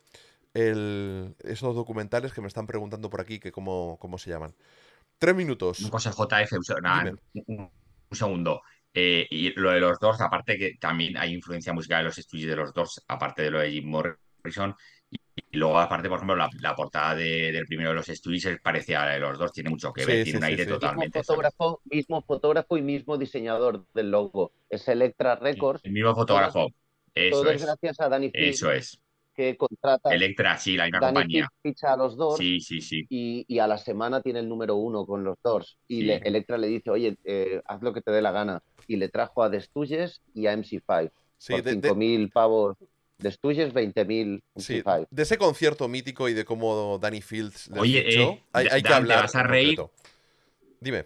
esos documentales que me están preguntando por aquí, que cómo, cómo se llaman. Tres minutos. JF, un, segundo. Eh, y lo de los dos, aparte que también hay influencia musical de los estudios de los dos, aparte de lo de Jim Morrison. Y, luego, aparte, por ejemplo, la, portada del primero de los estudios parece a la de los dos, tiene mucho que ver, tiene un aire totalmente. Mismo fotógrafo, mismo fotógrafo, y mismo diseñador del logo, es Electra Records. El mismo fotógrafo. Eso es. gracias a Eso es que contrata. Electra, sí, la Danny Ficha a los dos, Y, a la semana tiene el número uno con los dos. Y Electra le dice, oye, eh, haz lo que te dé la gana. Y le trajo a Destuyes y a MC5. Sí, por 5.000 pavos. Destuyes 20.000. Sí, de ese concierto mítico y de cómo Danny Fields Oye, eh, hay, que hablar. Te vas a reír. Dime.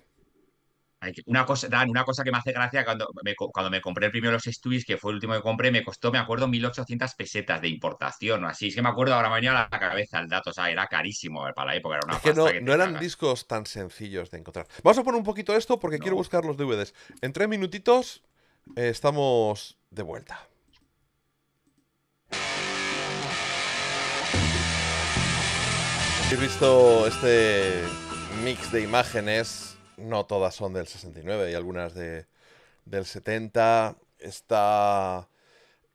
Una cosa, Dan, una cosa que me hace gracia cuando me, cuando me compré el primero los Stuis, que fue el último que compré, me costó, me acuerdo, 1.800 pesetas de importación así. Es que me acuerdo ahora me a la cabeza el dato, o sea, era carísimo para la época. Era una que no, eran discos tan sencillos de encontrar. Vamos a poner un poquito esto porque quiero buscar los DVDs. En tres minutitos eh, estamos de vuelta. He visto este mix de imágenes no todas son del 69, y algunas del 70, está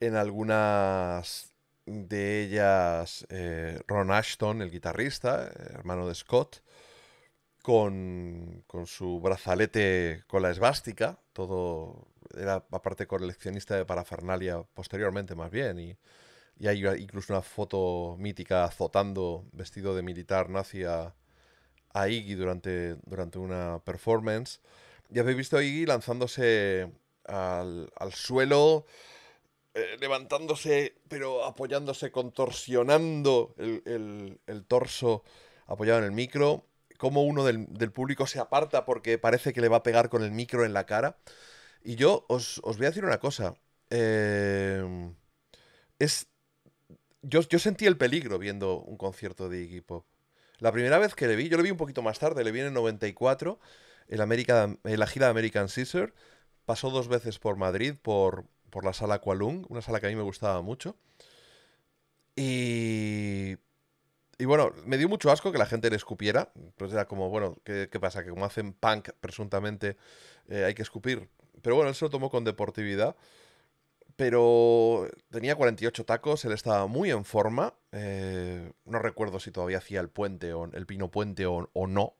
en algunas de ellas eh, Ron Ashton, el guitarrista, hermano de Scott, con, su brazalete con la esvástica, todo era aparte coleccionista de parafernalia posteriormente más bien, y, hay incluso una foto mítica azotando vestido de militar nazi a Iggy durante, durante una performance. Ya habéis visto a Iggy lanzándose al, suelo, eh, levantándose, pero apoyándose, contorsionando el, torso apoyado en el micro. Como uno del, público se aparta porque parece que le va a pegar con el micro en la cara. Y yo os, voy a decir una cosa. Eh, es, yo, yo sentí el peligro viendo un concierto de Iggy Pop. La primera vez que le vi, yo le vi un poquito más tarde, le vi en el 94, en, América, el la gira de American Scissor. Pasó dos veces por Madrid, por, por la sala Kualung, una sala que a mí me gustaba mucho. Y bueno, me dio mucho asco que la gente le escupiera. Pues era como, bueno, ¿qué, pasa? Que como hacen punk, presuntamente, eh, hay que escupir. Pero bueno, él se lo tomó con deportividad pero tenía 48 tacos, él estaba muy en forma. Eh, no recuerdo si todavía hacía el puente o el pino puente o, no.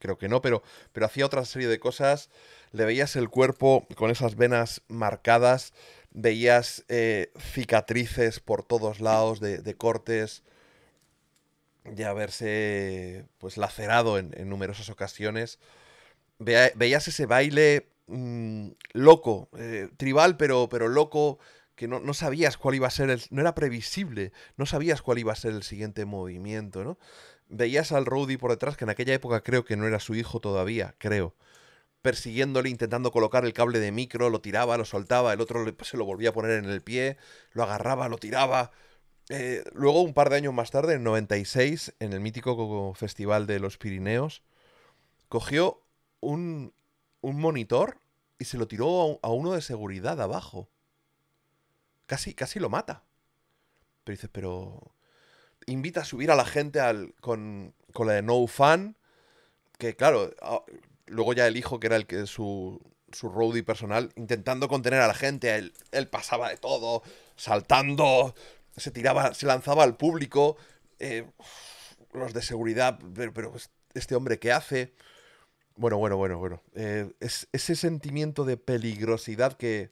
Creo que no, pero, pero hacía otra serie de cosas. Le veías el cuerpo con esas venas marcadas, veías eh, cicatrices por todos lados de, cortes, ya haberse pues lacerado en, numerosas ocasiones. veías ese baile Mm, loco, eh, tribal, pero, pero loco, que no, sabías cuál iba a ser el. No era previsible, no sabías cuál iba a ser el siguiente movimiento, ¿no? Veías al Rudy por detrás, que en aquella época creo que no era su hijo todavía, creo. Persiguiéndole, intentando colocar el cable de micro, lo tiraba, lo soltaba, el otro pues, se lo volvía a poner en el pie, lo agarraba, lo tiraba. Eh, luego, un par de años más tarde, en 96, en el mítico Festival de los Pirineos, cogió un un monitor y se lo tiró a, uno de seguridad abajo. Casi, casi lo mata. Pero dice, pero. Invita a subir a la gente con, la de No Fan. Que claro, ah, luego ya el hijo, que era el que su, su roadie personal, intentando contener a la gente. Él, pasaba de todo, saltando, se tiraba, se lanzaba al público. Eh, los de seguridad, pero, pero pues, este hombre, ¿qué hace? Bueno, bueno, bueno, bueno. Eh, es, ese sentimiento de peligrosidad que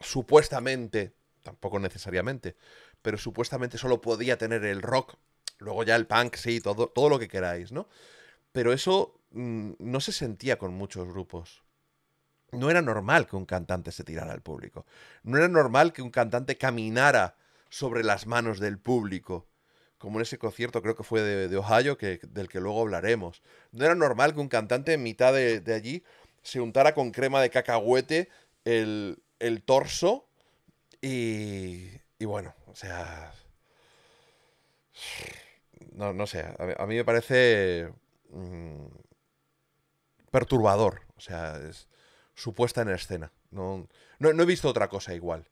supuestamente, tampoco necesariamente, pero supuestamente solo podía tener el rock, luego ya el punk, sí, todo, todo lo que queráis, ¿no? Pero eso mm, no se sentía con muchos grupos. No era normal que un cantante se tirara al público. No era normal que un cantante caminara sobre las manos del público como en ese concierto, creo que fue de, Ohio, que, del que luego hablaremos. No era normal que un cantante en mitad de, allí se untara con crema de cacahuete el, torso y, y, bueno, o sea... No, sé, a mí, me parece mm, perturbador, o sea, es su puesta en escena. no, no he visto otra cosa igual.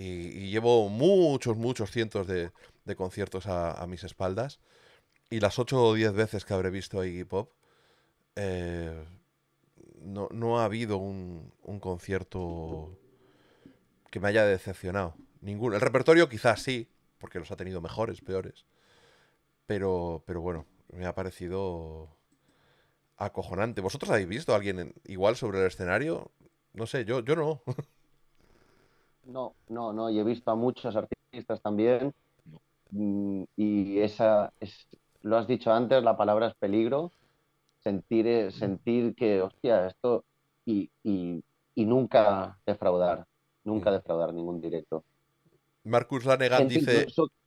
Y, llevo muchos, muchos cientos de, conciertos a, mis espaldas. Y las 8 o 10 veces que habré visto a Iggy Pop, no, ha habido un, concierto que me haya decepcionado. Ninguno. El repertorio quizás sí, porque los ha tenido mejores, peores. Pero, pero bueno, me ha parecido acojonante. ¿Vosotros habéis visto a alguien igual sobre el escenario? No sé, yo, yo no. No, no, no, y he visto a muchos artistas también. Mm, y esa es, lo has dicho antes, la palabra es peligro. Sentir, eh, sentir que, hostia, esto. Y, nunca defraudar, nunca defraudar ningún directo. Marcus Lanegan dice.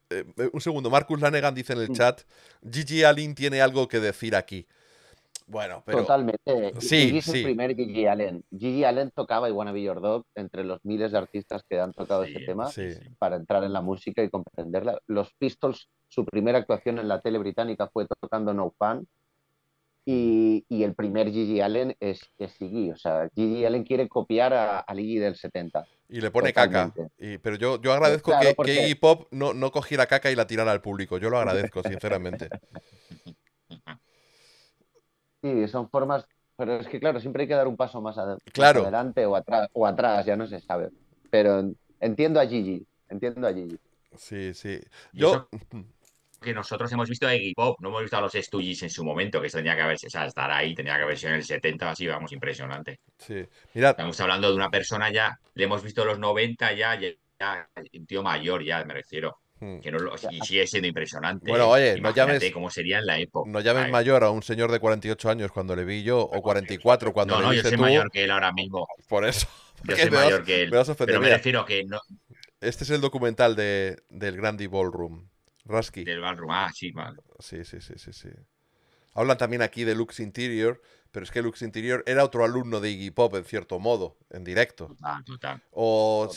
Eh, eh, un segundo, Marcus Lanegan dice en el mm. chat: Gigi Alin tiene algo que decir aquí. Bueno, Totalmente. Sí, es el primer Gigi Allen. Gigi Allen tocaba I Wanna Be Your Dog entre los miles de artistas que han tocado este tema para entrar en la música y comprenderla. Los Pistols, su primera actuación en la tele británica fue tocando No Fun. Y, el primer Gigi Allen es, que Gigi. O sea, Gigi Allen quiere copiar a, Iggy del 70. Y le pone caca. pero yo, yo agradezco que, Iggy Pop no, no cogiera caca y la tirara al público. Yo lo agradezco, sinceramente. Sí, son formas, pero es que claro, siempre hay que dar un paso más, adelante o atrás, o atrás, ya no se sabe. Pero entiendo a Gigi, entiendo a Gigi. Sí, sí. Yo... Que nosotros hemos visto a Iggy Pop, no hemos visto a los Stooges en su momento, que eso tenía que haberse, o sea, estar ahí, tenía que sido en el 70, así, vamos, impresionante. Sí, mira, Estamos hablando de una persona ya, le hemos visto los 90 ya, ya, ya tío mayor, ya me refiero. Hmm. Que no lo, y sigue siendo impresionante. Bueno, oye, Imagínate no llames. ¿Cómo sería en la época? No llames mayor a un señor de 48 años cuando le vi yo, o 44 cuando no, le no, no, yo soy mayor que él ahora mismo. Por eso. Yo soy mayor que él. pero me refiero a que no. Este es el documental de, del Grandi Ballroom. Rasky. Del Ballroom, ah, sí, vale. Sí, sí, sí, sí. sí. Hablan también aquí de Lux Interior, pero es que Lux Interior era otro alumno de Iggy Pop, en cierto modo, en directo. Ah, total. O, o,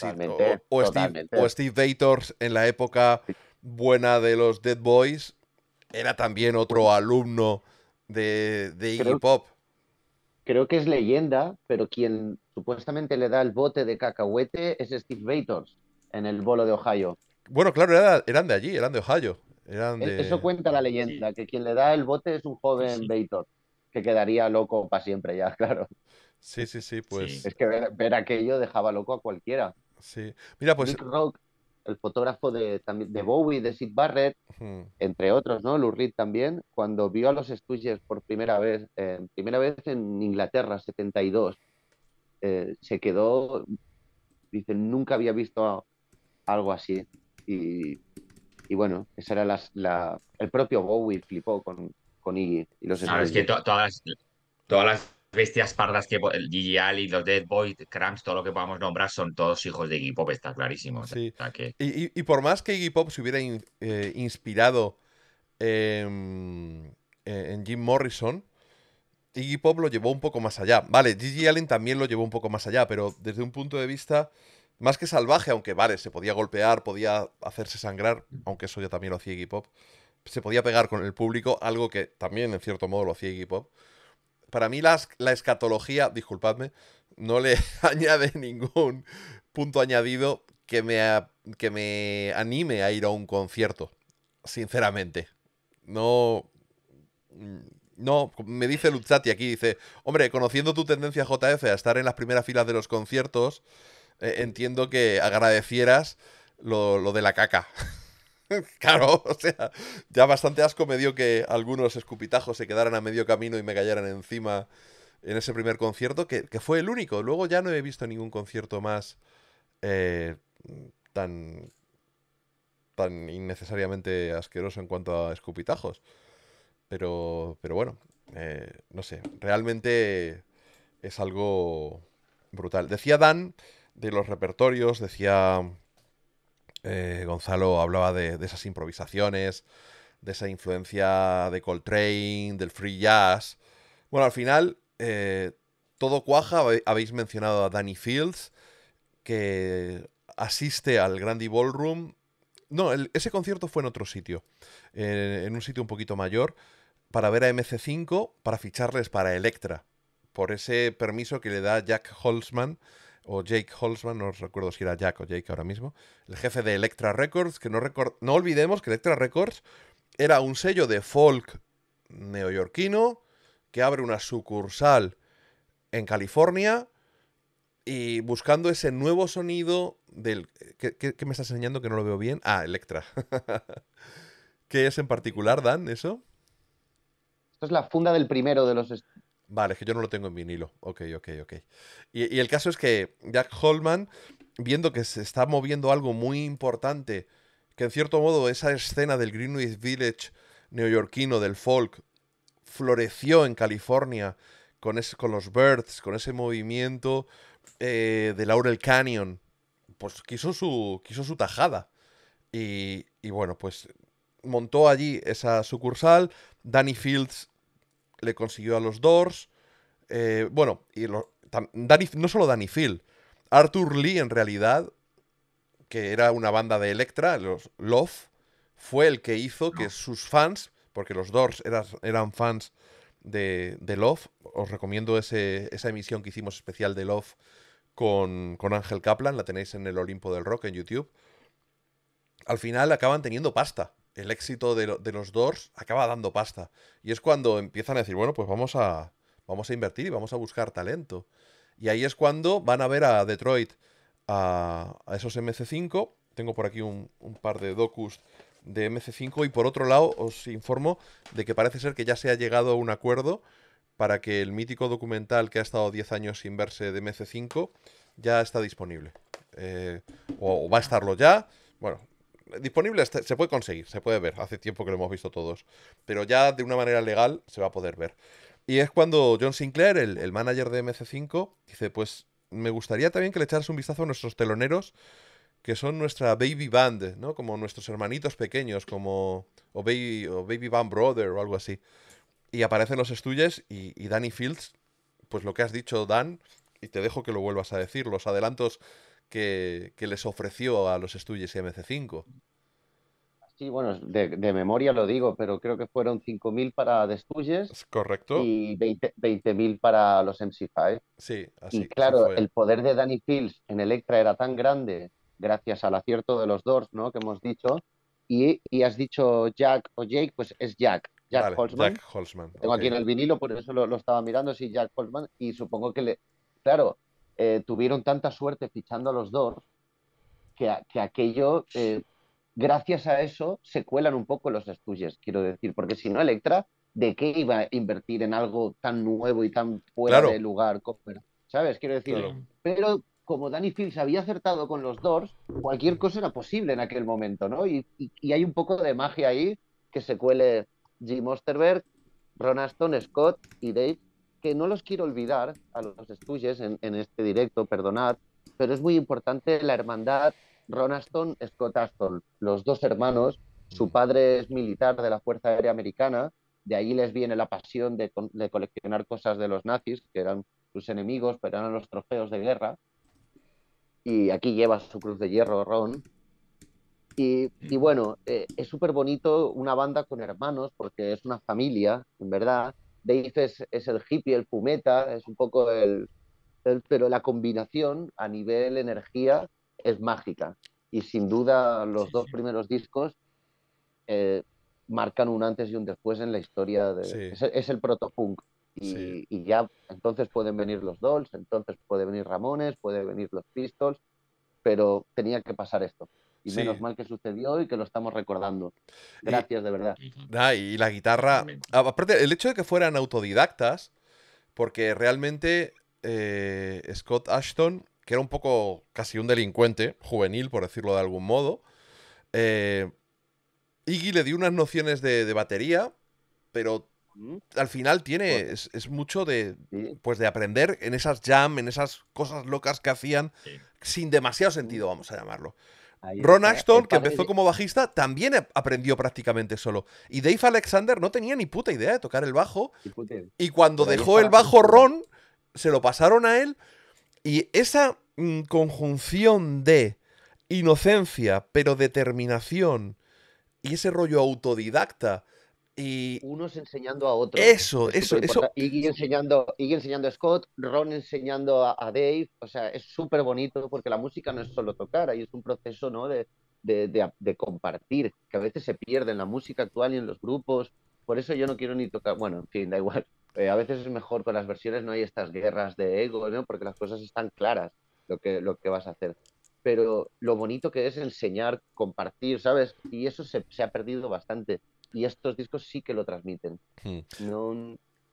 Steve, Vators en la época buena de los Dead Boys, era también otro alumno de, Iggy Pop. Creo que es leyenda, pero quien supuestamente le da el bote de cacahuete es Steve Vators en el bolo de Ohio. Bueno, claro, eran de allí, eran de Ohio. E-, eso cuenta la leyenda, que quien le da el bote es un joven sí. que quedaría loco para siempre ya, claro. Sí, sí, sí, pues. Es que ver, aquello dejaba loco a cualquiera. Sí. Mira, pues. el fotógrafo de, de Bowie, de Sid Barrett, entre otros, ¿no? Lou Reed también, cuando vio a los Stooges por primera vez, eh, primera vez en Inglaterra, 72, eh, se quedó, dice, nunca había visto algo así. Y y bueno, esa era la, el propio Bowie flipó con, con Iggy. Y que todas, las bestias pardas que el Gigi Allen, los Dead Boy, Cramps, todo lo que podamos nombrar son todos hijos de Iggy Pop, está clarísimo. y, por más que Iggy Pop se hubiera eh, inspirado em, eh, en Jim Morrison, Iggy Pop lo llevó un poco más allá. Vale, Gigi Allen también lo llevó un poco más allá, pero desde un punto de vista más que salvaje, aunque vale, se podía golpear, podía hacerse sangrar, aunque eso yo también lo hacía Iggy Pop, se podía pegar con el público, algo que también en cierto modo lo hacía Iggy Pop. Para mí la, la escatología, disculpadme, no le añade ningún punto añadido que me, que me anime a ir a un concierto, sinceramente. No, no, me dice lutzati aquí, dice, hombre, conociendo tu tendencia JF a estar en las primeras filas de los conciertos, eh, entiendo que agradecieras lo, de la caca. claro, o sea, ya bastante asco me dio que algunos escupitajos se quedaran a medio camino y me callaran encima en ese primer concierto, que, fue el único. Luego ya no he visto ningún concierto más eh, tan, tan innecesariamente asqueroso en cuanto a escupitajos. Pero, pero bueno, eh, no sé, realmente es algo brutal. Decía Dan de los repertorios, decía eh, Gonzalo, hablaba de, esas improvisaciones, de esa influencia de Coltrane, del free jazz. Bueno, al final, eh, todo cuaja, habéis mencionado a Danny Fields, que asiste al Grandi Ballroom. No, ese concierto fue en otro sitio, eh, en un sitio un poquito mayor, para ver a MC5, para ficharles para Electra, por ese permiso que le da Jack Holzman o Jake Holzman, no recuerdo si era Jack o Jake ahora mismo, el jefe de Electra Records, que no, no olvidemos que Electra Records era un sello de folk neoyorquino que abre una sucursal en California y buscando ese nuevo sonido del... ¿Qué, me estás enseñando que no lo veo bien? Ah, Electra. ¿Qué es en particular, Dan, eso? Esto es la funda del primero de los, Vale, es que yo no lo tengo en vinilo. Ok, ok, ok. Y, el caso es que Jack Holman, viendo que se está moviendo algo muy importante, que en cierto modo esa escena del Greenwich Village neoyorquino, del folk, floreció en California con, con los Birds, con ese movimiento eh, de Laurel Canyon, pues quiso su, quiso su tajada. Y, y bueno, pues montó allí esa sucursal. Danny Fields le consiguió a los Doors. Eh, bueno, y no solo Danny Phil, Arthur Lee en realidad, que era una banda de Electra, los Love, fue el que hizo que sus fans, porque los Doors eran, fans de, Love, os recomiendo esa emisión que hicimos especial de Love con Ángel Kaplan, la tenéis en el Olimpo del Rock en YouTube, al final acaban teniendo pasta el éxito de, los Doors acaba dando pasta. Y es cuando empiezan a decir, bueno, pues vamos a, vamos a invertir y vamos a buscar talento. Y ahí es cuando van a ver a Detroit, a, esos MC5. Tengo por aquí un, par de docus de MC5 y por otro lado os informo de que parece ser que ya se ha llegado a un acuerdo para que el mítico documental que ha estado 10 años sin verse de MC5 ya está disponible. Eh, o va a estarlo ya. Bueno, Disponible se puede conseguir, se puede ver. Hace tiempo que lo hemos visto todos. Pero ya de una manera legal se va a poder ver. Y es cuando John Sinclair, el, el manager de MC5, dice, pues me gustaría también que le echaras un vistazo a nuestros teloneros, que son nuestra baby band, ¿no? Como nuestros hermanitos pequeños, como... O baby, band brother o algo así. Y aparecen los estudios y, y Danny Fields, pues lo que has dicho, Dan, y te dejo que lo vuelvas a decir, los adelantos que, les ofreció a los y MC5. Sí, bueno, de, memoria lo digo, pero creo que fueron 5.000 para The Correcto. Y 20.000 para los MC5. Sí, así Y claro, el poder de Danny Fields en Electra era tan grande, gracias al acierto de los dos, ¿no? Que hemos dicho. Y, has dicho Jack o Jake, pues es Jack. Jack vale, Tengo aquí en el vinilo, por eso lo, estaba mirando, sí, Jack Holzman. Y supongo que le. Claro, eh, tuvieron tanta suerte fichando a los dos que, aquello, eh, gracias a eso, se cuelan un poco los estudios, quiero decir, porque si no, Electra, ¿de qué iba a invertir en algo tan nuevo y tan fuera de lugar? ¿Sabes? Quiero decir, pero como Danny Fields había acertado con los dos cualquier cosa era posible en aquel momento, ¿no? Y, y hay un poco de magia ahí que se cuele Jim Osterberg, Ron Aston, Scott y Dave que no los quiero olvidar a los estudios en, este directo, perdonad, pero es muy importante la hermandad Ron Aston, Scott Aston, los dos hermanos, su padre es militar de la Fuerza Aérea Americana, de ahí les viene la pasión de, coleccionar cosas de los nazis, que eran sus enemigos, pero eran los trofeos de guerra. Y aquí lleva su cruz de hierro Ron, y, bueno, eh, es súper bonito una banda con hermanos porque es una familia, en verdad. Dave es, es el hippie, el fumeta, es un poco el, Pero la combinación a nivel energía es mágica. Y sin duda los dos primeros discos eh, marcan un antes y un después en la historia de... Es, el protopunk. Y, y, ya entonces pueden venir los Dolls, entonces puede venir Ramones, puede venir los Pistols, pero tenía que pasar esto y menos mal que sucedió y que lo estamos recordando. Gracias, de verdad. Ah, y la guitarra, aparte, el hecho de que fueran autodidactas, porque realmente eh, Scott Ashton, que era un poco casi un delincuente, juvenil, por decirlo de algún modo, eh, Iggy le dio unas nociones de, batería, pero al final tiene es, mucho de pues de aprender en esas jam, en esas cosas locas que hacían sin demasiado sentido, vamos a llamarlo. Ron eh, Ashton, que empezó como bajista, también aprendió prácticamente solo. Y Dave Alexander no tenía ni puta idea de tocar el bajo. Y cuando dejó el bajo Ron, se lo pasaron a él. Y esa mm, conjunción de inocencia, pero determinación, y ese rollo autodidacta y Unos enseñando a otros. Eso, eso, eso. Iggy enseñando, enseñando a Scott, Ron enseñando a, Dave. O sea, es súper bonito porque la música no es solo tocar, ahí es un proceso ¿no? de, de, de, compartir, que a veces se pierde en la música actual y en los grupos. Por eso yo no quiero ni tocar. Bueno, en fin, da igual. Eh, a veces es mejor con las versiones, no hay estas guerras de ego, ¿no? porque las cosas están claras lo que, lo que vas a hacer pero lo bonito que es enseñar, compartir, ¿sabes? Y eso se, se, ha perdido bastante y estos discos sí que lo transmiten. Hmm.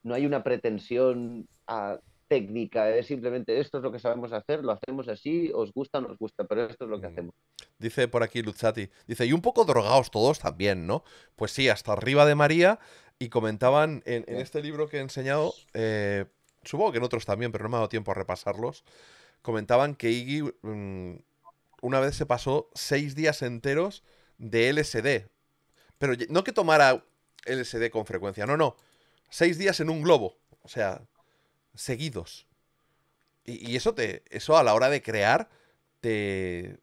No, hay una pretensión ah, técnica, es simplemente esto es lo que sabemos hacer, lo hacemos así, os gusta o no os gusta, pero esto es lo que hmm. hacemos. Dice por aquí Luzzati, dice, y un poco drogados todos también, ¿no? Pues sí, hasta arriba de María, y comentaban en, este libro que he enseñado, eh, supongo que en otros también, pero no me ha dado tiempo a repasarlos, comentaban que Iggy mm, una vez se pasó seis días enteros de LSD, pero no que tomara LSD con frecuencia, no, no. Seis días en un globo, o sea, seguidos. Y, eso, te, eso a la hora de crear te,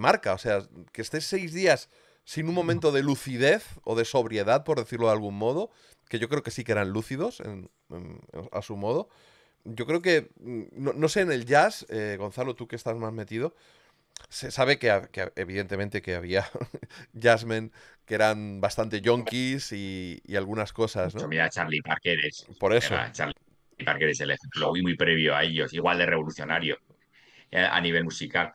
marca, o sea, que estés seis días sin un momento de lucidez o de sobriedad, por decirlo de algún modo, que yo creo que sí que eran lúcidos a su modo. Yo creo que, mm, no, sé, en el jazz, eh, Gonzalo, tú que estás más metido, se sabe que, evidentemente que había Jasmine eran bastante yonkis y, algunas cosas, ¿no? Mira, Charlie Parker es. Por eso. Charlie Parker es el ejemplo muy, muy previo a ellos, igual de revolucionario eh, a nivel musical.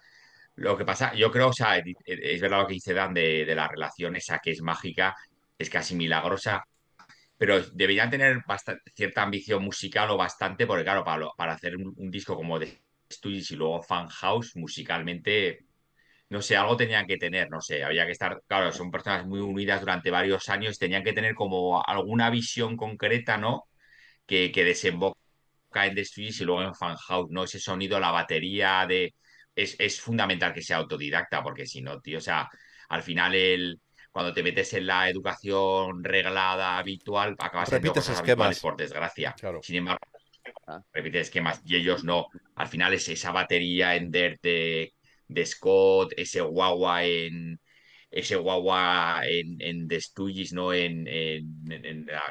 Lo que pasa, yo creo, o sea, es verdad lo que dice Dan de, de la relación esa que es mágica, es casi milagrosa, pero deberían tener cierta ambición musical o bastante, porque claro, para, para hacer un, disco como de Studios y luego Fan House, musicalmente no sé, algo tenían que tener, no sé, había que estar, claro, son personas muy unidas durante varios años, tenían que tener como alguna visión concreta, ¿no? Que, que desemboca en The y luego en Fanhouse, ¿no? Ese sonido, la batería de... Es, fundamental que sea autodidacta, porque si no, tío, o sea, al final el, cuando te metes en la educación reglada, habitual, acabas Repites esquemas. por desgracia. Claro. Sin embargo, ah. repites esquemas y ellos no. Al final es esa batería en Derte, de Scott, ese guagua en ese guagua en, en The Stooges, ¿no? En,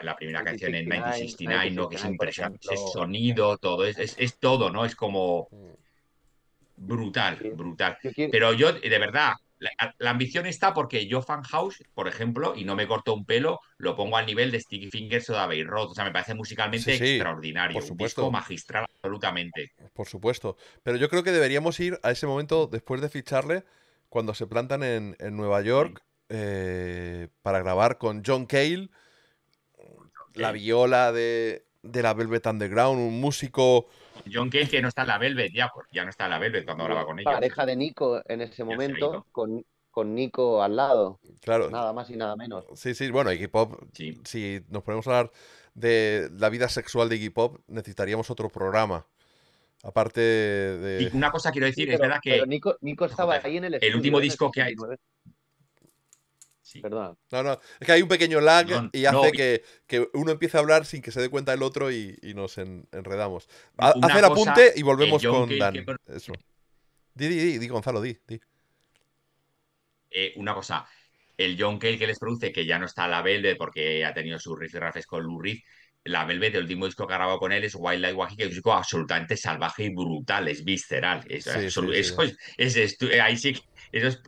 la, primera canción en 1969, ¿no? Que es impresionante. Ese sonido, todo, es, es todo, ¿no? Es como mm. brutal, brutal. Pero yo, de verdad, la, ambición está porque yo, Fanhouse, por ejemplo, y no me corto un pelo, lo pongo al nivel de Sticky Fingers o de Abbey O sea, me parece musicalmente extraordinario. Por supuesto. Un disco magistral, absolutamente. Por supuesto. Pero yo creo que deberíamos ir a ese momento después de ficharle, cuando se plantan en, Nueva York, eh, para grabar con John Cale, la viola de, de la Velvet Underground, un músico John Cale que no está en la Velvet ya, no está en la Velvet cuando hablaba con ella. Pareja de Nico en ese momento, con, con Nico al lado. Claro. Nada más y nada menos. Sí, sí, bueno, Iggy Pop, si nos ponemos a hablar de la vida sexual de Iggy Pop, necesitaríamos otro programa. Aparte de. una cosa quiero decir, es verdad que. Nico, estaba ahí en el. el último disco que hay. ¿eh? No, no, es que hay un pequeño lag y hace que, uno empiece a hablar sin que se dé cuenta el otro y, nos enredamos. Hacer el apunte y volvemos con Dani. Di, di, di, Gonzalo, di. Eh, una cosa, el John Cale que les produce, que ya no está la Velvet porque ha tenido sus riffs Rafes con Lou Reed, la Velvet, del último disco que ha grabado con él es Light Wahi, que es un disco absolutamente salvaje y brutal, es visceral. Es, es, ahí sí que eso es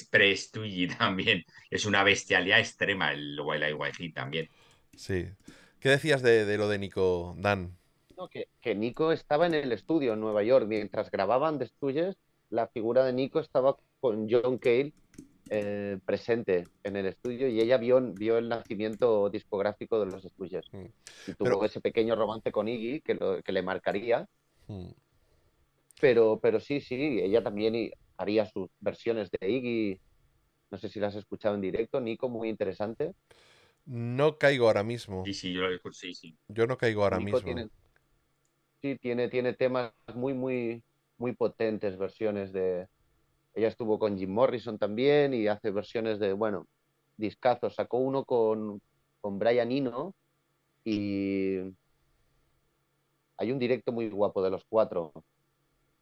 pre también. Es una bestialidad extrema el Wild también. Sí. ¿Qué decías de, lo de Nico, Dan? que, Nico estaba en el estudio en Nueva York. Mientras grababan Destruyes, la figura de Nico estaba con John Cale eh, presente en el estudio y ella vio, el nacimiento discográfico de los Destruyes. Mm. Y tuvo ese pequeño romance con Iggy que, le marcaría. Mm. Pero, pero sí, sí, ella también haría sus versiones de Iggy. No sé si las has escuchado en directo, Nico, muy interesante. No caigo ahora mismo. yo no caigo ahora mismo. sí, tiene, tiene temas muy, muy, muy potentes, versiones de... Ella estuvo con Jim Morrison también y hace versiones de, bueno, discazos. Sacó uno con, Brian Eno y hay un directo muy guapo de los cuatro.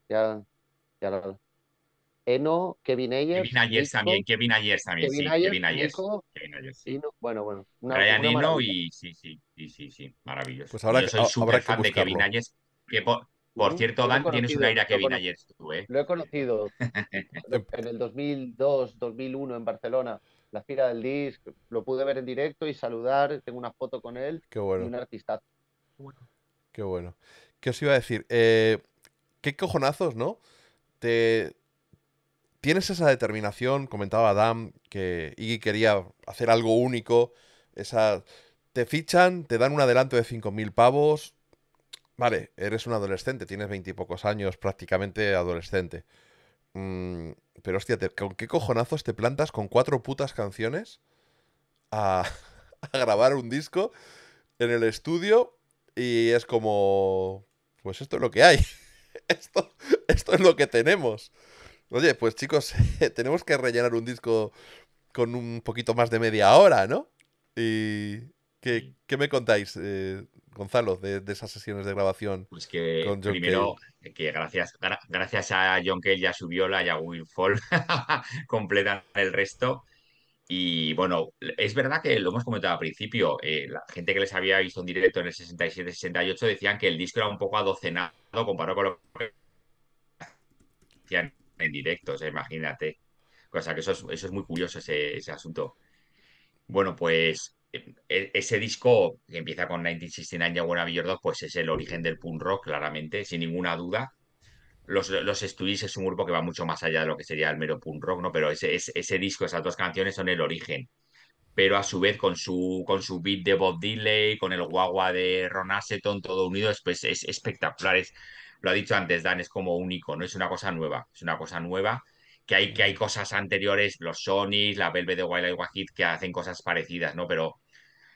Ya, ya, Eno, Kevin Ayers. Kevin Ayers también, Kevin Ayers también, Kevin sí, Ayers, Kevin Ayers. sí. bueno, bueno. Una, Brian Eno y sí, sí, sí, sí, sí, maravilloso. Pues ahora Yo soy súper fan de Kevin Ayers, que por, cierto, Dan, tienes una ira Kevin Ayers tú, ¿eh? Lo he conocido en el 2002, 2001 en Barcelona, la fila del disc, lo pude ver en directo y saludar, tengo una foto con él Qué bueno. un artista. Qué bueno. ¿Qué os iba a decir? Eh, qué cojonazos, ¿no? Te, tienes esa determinación, comentaba Adam, que Iggy quería hacer algo único, esa... Te fichan, te dan un adelanto de 5.000 pavos, vale, eres un adolescente, tienes veintipocos años, prácticamente adolescente. Mm, pero hostia, ¿con qué cojonazos te plantas con cuatro putas canciones a, grabar un disco en el estudio? Y es como, pues esto es lo que hay. Esto, esto es lo que tenemos. Oye, pues chicos, tenemos que rellenar un disco con un poquito más de media hora, ¿no? ¿Y qué, me contáis, eh, Gonzalo, de, esas sesiones de grabación? Pues que con John primero, eh, que gracias, gracias a John Cale ya a su viola y a Will Fall completan el resto. Y bueno, es verdad que lo hemos comentado al principio, eh, la gente que les había visto en directo en el 67-68 decían que el disco era un poco adocenado comparado con lo que decían en directo, imagínate. que eso es, eso es muy curioso, ese, asunto. Bueno, pues e, ese disco que empieza con 1969 y Buena 2, pues es el origen del punk rock, claramente, sin ninguna duda. Los, los Studies es un grupo que va mucho más allá de lo que sería el mero punk rock, ¿no? Pero ese, ese, disco, esas dos canciones son el origen. Pero a su vez, con su, con su beat de Bob Dylan, con el guagua de Ron todo unido, pues, es espectacular lo ha dicho antes Dan, es como único, no es una cosa nueva, es una cosa nueva que hay, que hay cosas anteriores, los Sonys, la Velvet de Wild Wahid, que hacen cosas parecidas, ¿no? Pero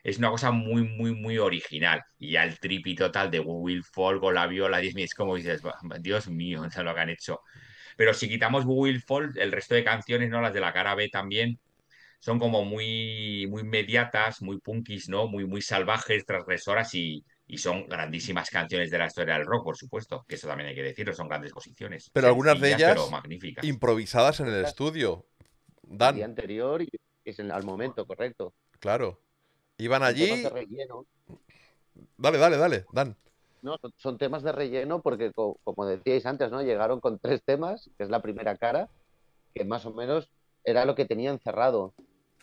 es una cosa muy, muy, muy original. Y ya el tripi total de Willful Will Fall con la viola, es como dices, Dios mío, no lo que han hecho. Pero si quitamos Willful, Will Fall, el resto de canciones, ¿no? Las de la cara B también, son como muy, muy inmediatas, muy punkis, ¿no? Muy, muy salvajes, transgresoras y, y son grandísimas canciones de la historia del rock, por supuesto, que eso también hay que decirlo, son grandes posiciones. Pero algunas de ellas improvisadas en el estudio. El día anterior y es en, al momento, correcto. Claro. Iban allí. Dale, dale, dale, Dan. No, son temas de relleno porque, como decíais antes, ¿no? Llegaron con tres temas, que es la primera cara, que más o menos era lo que tenían cerrado.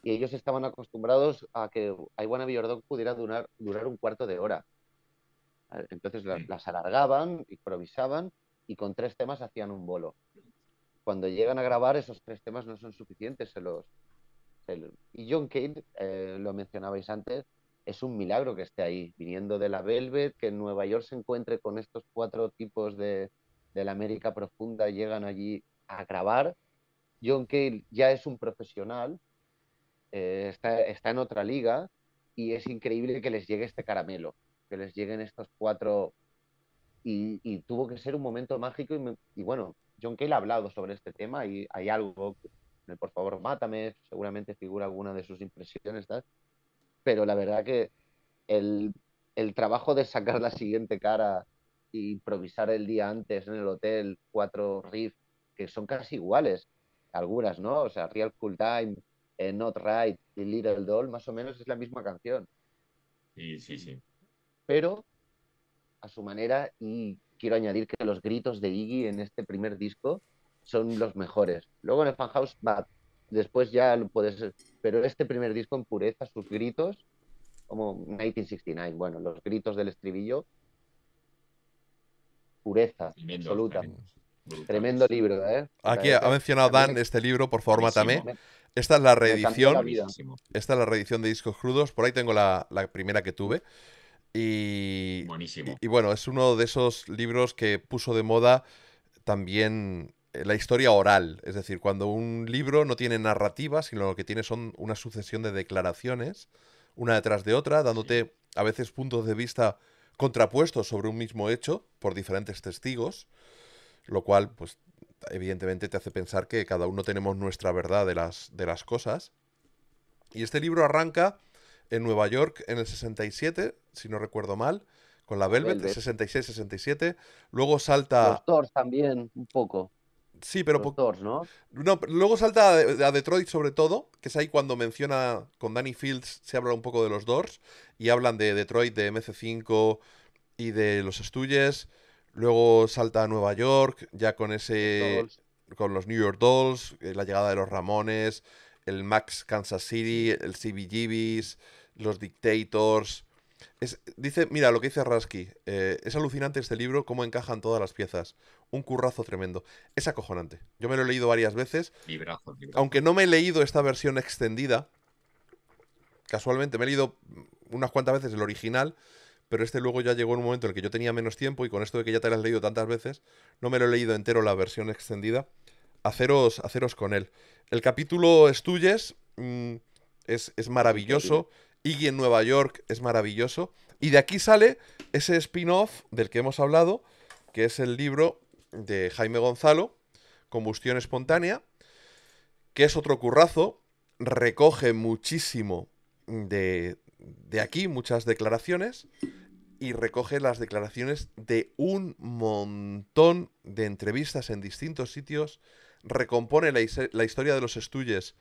Y ellos estaban acostumbrados a que I Wanna pudiera durar un cuarto de hora. Entonces las, alargaban, improvisaban y con tres temas hacían un bolo. Cuando llegan a grabar, esos tres temas no son suficientes. Se los, Y John Cage, eh, lo mencionabais antes, es un milagro que esté ahí, viniendo de la Velvet, que en Nueva York se encuentre con estos cuatro tipos de, la América profunda, llegan allí a grabar. John Cale ya es un profesional, eh, está, en otra liga y es increíble que les llegue este caramelo que les lleguen estos cuatro. Y, tuvo que ser un momento mágico. Y, bueno, John Cale ha hablado sobre este tema y hay algo, por favor, mátame, seguramente figura alguna de sus impresiones, Pero la verdad que el, trabajo de sacar la siguiente cara e improvisar el día antes en el hotel, cuatro riffs que son casi iguales, algunas, ¿no? O sea, Real Cool Time, eh, Not Right y Little Doll, más o menos es la misma canción. Sí, sí, sí pero a su manera y quiero añadir que los gritos de Iggy en este primer disco son los mejores. Luego en el house va, después ya lo puedes, pero este primer disco en pureza, sus gritos, como 1969, bueno, los gritos del estribillo, pureza absoluta. Tremendo, libro, ¿eh? Aquí ha mencionado Dan este libro, por forma también. Esta es la reedición. Esta es la reedición de discos crudos. Por ahí tengo la primera que tuve. Y, Y, bueno, es uno de esos libros que puso de moda también eh, la historia oral, es decir, cuando un libro no tiene narrativa, sino lo que tiene son una sucesión de declaraciones, una detrás de otra, dándote a veces puntos de vista contrapuestos sobre un mismo hecho por diferentes testigos, lo cual, pues, evidentemente te hace pensar que cada uno tenemos nuestra verdad de las, de las cosas. Y este libro arranca en Nueva York en el 67, si no recuerdo mal, con la Velvet, el 66-67. Luego salta. Los Doors también, un poco. Sí, pero. Los Doors, ¿no? luego salta a Detroit, sobre todo, que es ahí cuando menciona con Danny Fields, se habla un poco de los Doors y hablan de Detroit, de MC5 y de los Stooges. Luego salta a Nueva York, ya con ese. con los New York Dolls, eh, la llegada de los Ramones, el Max Kansas City, el CBGBs los dictators. Es, dice, mira lo que dice Rasky. Eh, es alucinante este libro, cómo encajan todas las piezas. Un currazo tremendo. Es acojonante. Yo me lo he leído varias veces. Aunque no me he leído esta versión extendida, casualmente me he leído unas cuantas veces el original, pero este luego ya llegó en un momento en el que yo tenía menos tiempo y con esto de que ya te lo has leído tantas veces, no me lo he leído entero la versión extendida. Haceros, haceros con él. El capítulo Estuyes mm, es, maravilloso y en Nueva York es maravilloso. Y de aquí sale ese spin-off del que hemos hablado, que es el libro de Jaime Gonzalo, Combustión Espontánea, que es otro currazo, recoge muchísimo de, aquí, muchas declaraciones, y recoge las declaraciones de un montón de entrevistas en distintos sitios, recompone la, la historia de los estudios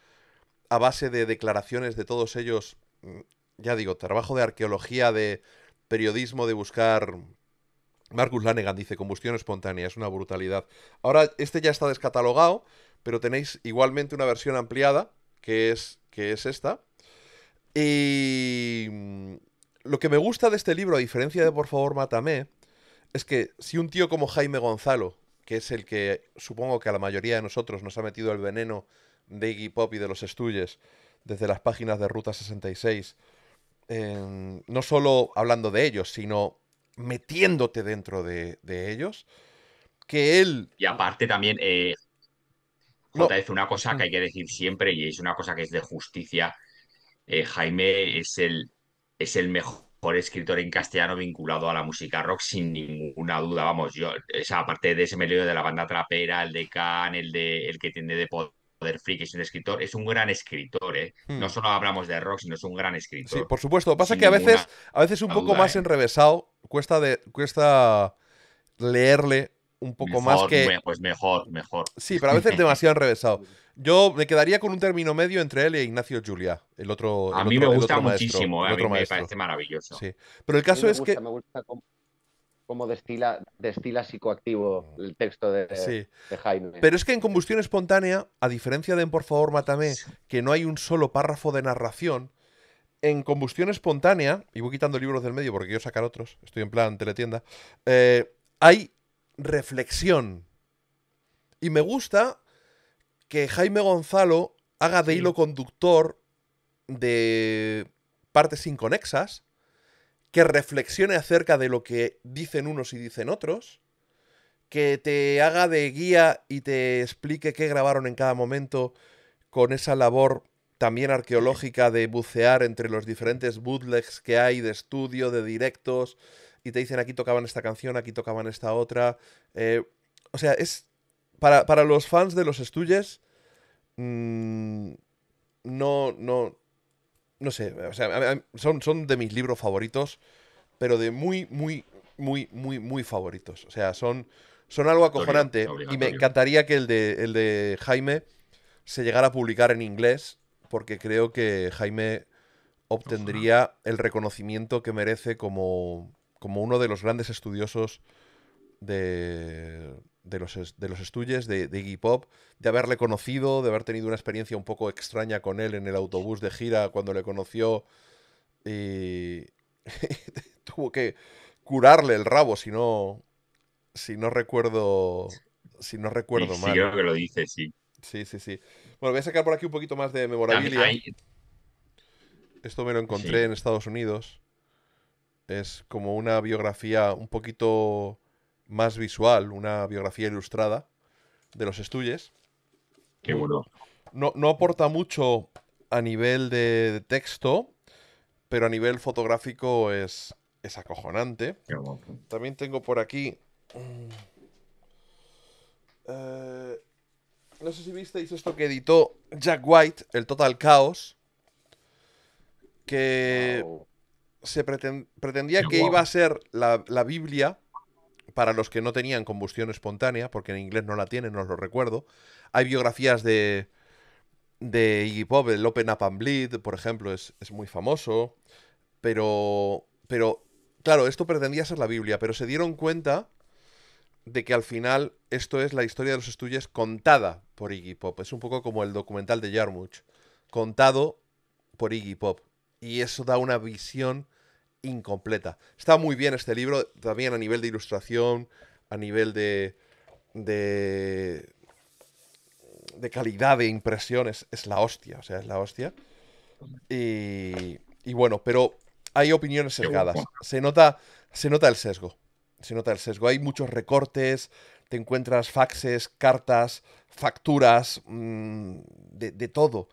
a base de declaraciones de todos ellos Mm, ya digo, trabajo de arqueología, de periodismo, de buscar... Marcus Lanegan dice, combustión espontánea, es una brutalidad. Ahora, este ya está descatalogado, pero tenéis igualmente una versión ampliada, que es, que es esta. Y mm, lo que me gusta de este libro, a diferencia de Por favor, mátame, es que si un tío como Jaime Gonzalo, que es el que supongo que a la mayoría de nosotros nos ha metido el veneno de Iggy Pop y de los Estuyes, desde las páginas de Ruta 66, no solo hablando de ellos, sino metiéndote dentro de, ellos, que él... Y aparte también, eh, no. una cosa que mm. hay que decir siempre y es una cosa que es de justicia. Eh, Jaime es el, es el mejor escritor en castellano vinculado a la música rock, sin ninguna duda. Vamos, yo, esa parte de ese medio de la banda trapera, el de Khan, el de el que tiende de poder del freak, es un escritor, es un gran escritor, ¿eh? Hmm. No solo hablamos de rock, sino es un gran escritor. Sí, por supuesto. Pasa que a veces, a veces un poco más ¿eh? enrevesado, cuesta, de, cuesta leerle un poco más que. Pues mejor, mejor. Sí, pero a veces demasiado enrevesado. Yo me quedaría con un término medio entre él e Ignacio Julia, el otro. a mí me gusta muchísimo, a mí me parece maravilloso. Sí. Pero el caso es que como destila, destila psicoactivo mm. el texto de, Jaime. Pero es que en Combustión Espontánea, a diferencia de en Por favor, mátame, que no hay un solo párrafo de narración, en Combustión Espontánea, y voy quitando libros del medio porque quiero sacar otros, estoy en plan teletienda, eh, hay reflexión. Y me gusta que Jaime Gonzalo haga de hilo conductor de partes inconexas que reflexione acerca de lo que dicen unos y dicen otros, que te haga de guía y te explique qué grabaron en cada momento con esa labor también arqueológica de bucear entre los diferentes bootlegs que hay de estudio, de directos, y te dicen aquí tocaban esta canción, aquí tocaban esta otra. Eh, o sea, es para, para, los fans de los estudios mm, no, no, no sé, o sea, son, son de mis libros favoritos, pero de muy, muy, muy, muy, muy favoritos. O sea, son, son algo acojonante. Y me encantaría que el de, el de Jaime se llegara a publicar en inglés, porque creo que Jaime obtendría el reconocimiento que merece como, como uno de los grandes estudiosos de, de los, de de, de, Iggy Pop, de haberle conocido, de haber tenido una experiencia un poco extraña con él en el autobús de gira cuando le conoció y tuvo que curarle el rabo, si no, si no recuerdo, si no recuerdo mal. Sí, creo que lo dice, sí. Sí, sí, sí. Bueno, voy a sacar por aquí un poquito más de memorabilia. Esto me lo encontré en Estados Unidos. Es como una biografía un poquito más visual, una biografía ilustrada de los estudios Qué bueno. No, aporta mucho a nivel de, texto, pero a nivel fotográfico es, es acojonante. También tengo por aquí. Mm, eh, no sé si visteis esto que editó Jack White, el Total Chaos, que se pretendía que iba a ser la Biblia para los que no tenían combustión espontánea, porque en inglés no la tienen, no os lo recuerdo. Hay biografías de, de Iggy Pop, el Open Up and Bleed, por ejemplo, es, muy famoso. Pero, pero, claro, esto pretendía ser la Biblia, pero se dieron cuenta de que al final esto es la historia de los estudios contada por Iggy Pop. Es un poco como el documental de yarmouth contado por Iggy Pop. Y eso da una visión incompleta. Está muy bien este libro, también a nivel de ilustración, a nivel de. de. de calidad de impresiones. Es la hostia, o sea, es la hostia. Y, bueno, pero hay opiniones sesgadas. Se nota, se nota el sesgo. Se nota el sesgo. Hay muchos recortes, te encuentras faxes, cartas, facturas, mm, de, todo.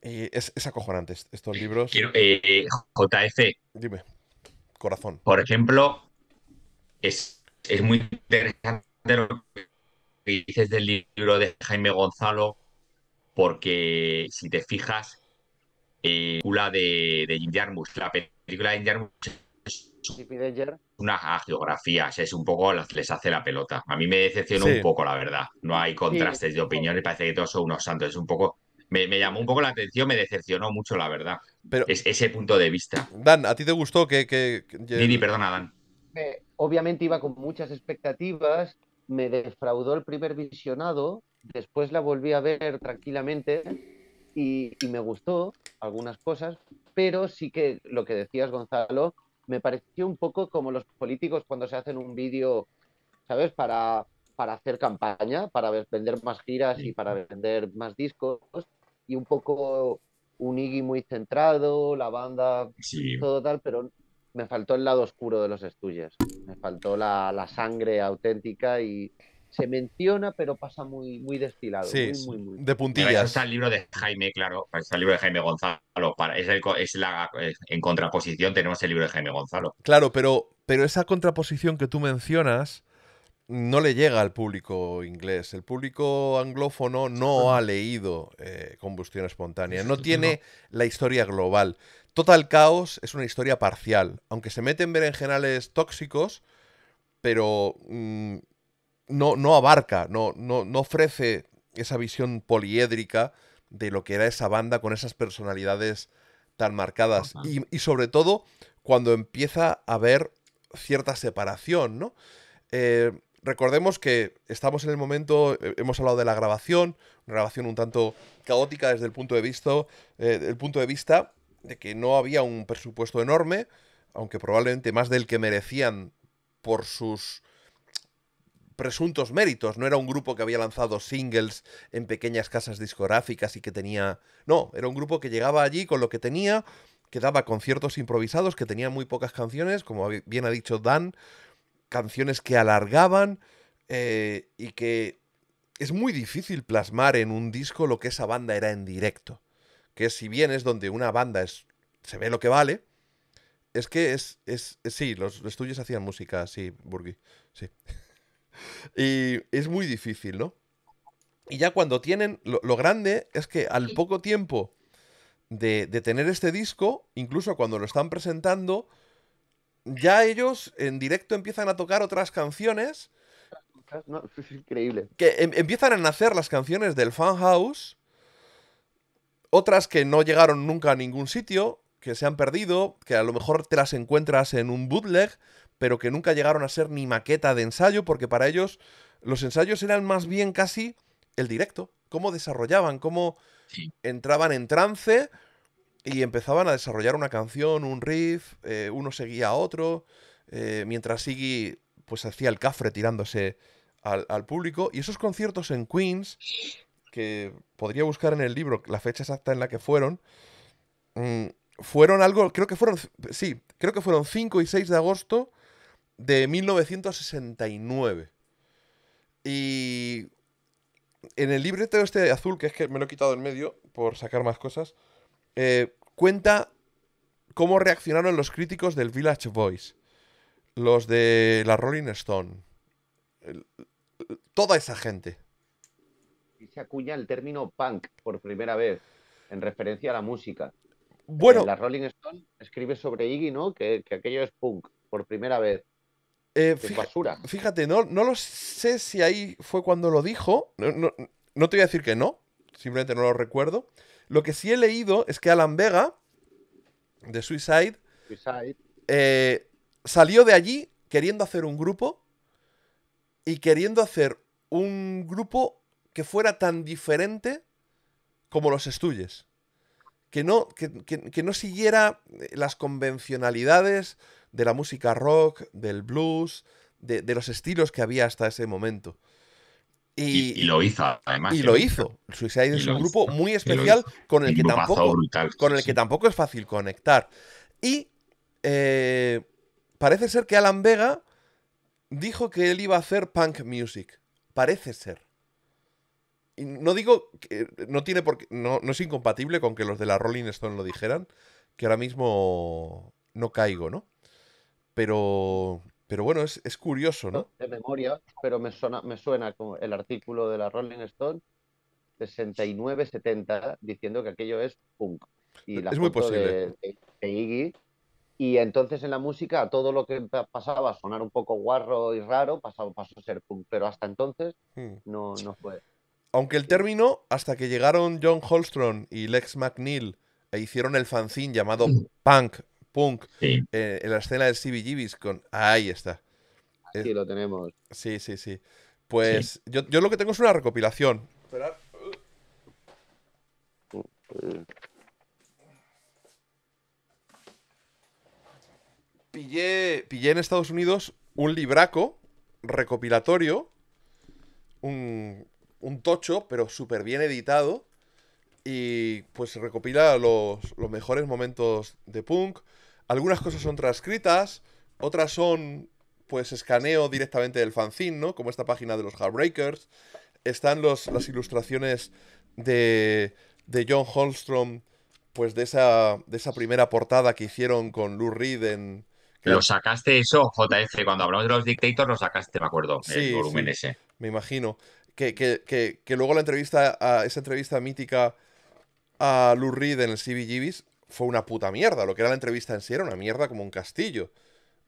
es, es, acojonante estos eh, libros. Quiero, eh, eh, JF. Dime corazón. Por ejemplo, es, es muy interesante lo que dices del libro de Jaime Gonzalo, porque si te fijas, eh, la película de, de la película es una geografía, es un poco les hace la pelota. A mí me decepciona un poco, la verdad. No hay contrastes de opiniones, parece que todos son unos santos. Es un poco me, llamó un poco la atención, me decepcionó mucho, la verdad. Pero, es, ese punto de vista. Dan, ¿a ti te gustó que... que, perdona, Dan. obviamente iba con muchas expectativas, me defraudó el primer visionado, después la volví a ver tranquilamente y, me gustó algunas cosas, pero sí que lo que decías, Gonzalo, me pareció un poco como los políticos cuando se hacen un vídeo, ¿sabes? Para, para hacer campaña, para vender más giras y para vender más discos, y un poco un Iggy muy centrado, la banda, sí. todo tal, pero me faltó el lado oscuro de los estudios Me faltó la, la, sangre auténtica y se menciona, pero pasa muy, muy destilado. Sí, de puntillas. está el libro de Jaime, claro. Pues está el libro de Jaime Gonzalo. es, el, es la, en contraposición tenemos el libro de Jaime Gonzalo. Claro, pero, pero esa contraposición que tú mencionas no le llega al público inglés. El público anglófono no ha leído eh, Combustión Espontánea, no tiene la historia global. Total Chaos es una historia parcial, aunque se en generales tóxicos, pero mm, no, no abarca, no, no, no ofrece esa visión poliédrica de lo que era esa banda con esas personalidades tan marcadas. Y, sobre todo cuando empieza a haber cierta separación, ¿no? Eh, Recordemos que estamos en el momento, eh, hemos hablado de la grabación, una grabación un tanto caótica desde el punto de vista, eh, el punto de vista de que no había un presupuesto enorme, aunque probablemente más del que merecían por sus presuntos méritos. No era un grupo que había lanzado singles en pequeñas casas discográficas y que tenía... No, era un grupo que llegaba allí con lo que tenía, que daba conciertos improvisados, que tenía muy pocas canciones, como bien ha dicho Dan, canciones que alargaban eh, y que es muy difícil plasmar en un disco lo que esa banda era en directo. Que si bien es donde una banda es, se ve lo que vale, es que es, es, sí, los, estudios hacían música, sí, Burgui sí. y es muy difícil, ¿no? Y ya cuando tienen, lo, grande es que al poco tiempo de, de tener este disco, incluso cuando lo están presentando, ya ellos en directo empiezan a tocar otras canciones. es increíble. Que em, empiezan a nacer las canciones del fan house. Otras que no llegaron nunca a ningún sitio, que se han perdido, que a lo mejor te las encuentras en un bootleg, pero que nunca llegaron a ser ni maqueta de ensayo, porque para ellos los ensayos eran más bien casi el directo, cómo desarrollaban, cómo entraban en trance, y empezaban a desarrollar una canción, un riff, eh, uno seguía a otro, eh, mientras Siggy pues hacía el cafre tirándose al, público. Y esos conciertos en Queens, que podría buscar en el libro la fecha exacta en la que fueron, mm, fueron algo, creo que fueron, sí, creo que fueron 5 y 6 de agosto de 1969. Y en el libreto este azul, que es que me lo he quitado en medio por sacar más cosas, eh, cuenta cómo reaccionaron los críticos del Village Voice, los de la Rolling Stone, toda esa gente. Y se acuña el término punk por primera vez, en referencia a la música. Bueno. Eh, la Rolling Stone escribe sobre Iggy, ¿no? Que, aquello es punk, por primera vez. Eh, basura. Fíjate, no, no lo sé si ahí fue cuando lo dijo. no, no, te voy a decir que no, simplemente no lo recuerdo. Lo que sí he leído es que Alan Vega, de Suicide, eh, salió de allí queriendo hacer un grupo y queriendo hacer un grupo que fuera tan diferente como los Stooges. Que no, no siguiera eh, las convencionalidades de la música rock, del blues, de los estilos que había hasta ese momento. Y, lo hizo, además. Y lo hizo. Suicide es un grupo muy especial con el, que tampoco, con el que tampoco es fácil conectar. Y eh, parece ser que Alan Vega dijo que él iba a hacer punk music. Parece ser. Y no digo que no tiene por no es incompatible con que los de la Rolling Stone lo dijeran, que ahora mismo no caigo, ¿no? Pero pero bueno, es, curioso, ¿no? De memoria, pero me, suena, me suena como el artículo de la Rolling Stone 69-70 diciendo que aquello es punk. Y la es muy posible. Y entonces en la música todo lo que pasaba a sonar un poco guarro y raro pasó, a ser punk, pero hasta entonces hmm. no, no fue. Aunque el término, hasta que llegaron John Holstrom y Lex McNeil e hicieron el fanzine llamado Punk punk eh, en la escena de CBGBs con... Ahí está. aquí lo tenemos. Sí, sí, sí. Pues Yo, lo que tengo es una recopilación. Pillé, en Estados Unidos un libraco recopilatorio, un, tocho, pero súper bien editado, y pues recopila los, los mejores momentos de punk, algunas cosas son transcritas, otras son pues escaneo directamente del fanzine, ¿no? Como esta página de los Heartbreakers. Están los, las ilustraciones de, de John Holstrom pues de esa, de esa primera portada que hicieron con Lou Reed en, lo sacaste eso, JF, cuando hablamos de los Dictators, lo sacaste, me acuerdo, el volumen ese. Me imagino. Que, que, que, luego la entrevista, esa entrevista mítica a Lou Reed en el CBGBs fue una puta mierda. Lo que era la entrevista en sí era una mierda como un castillo.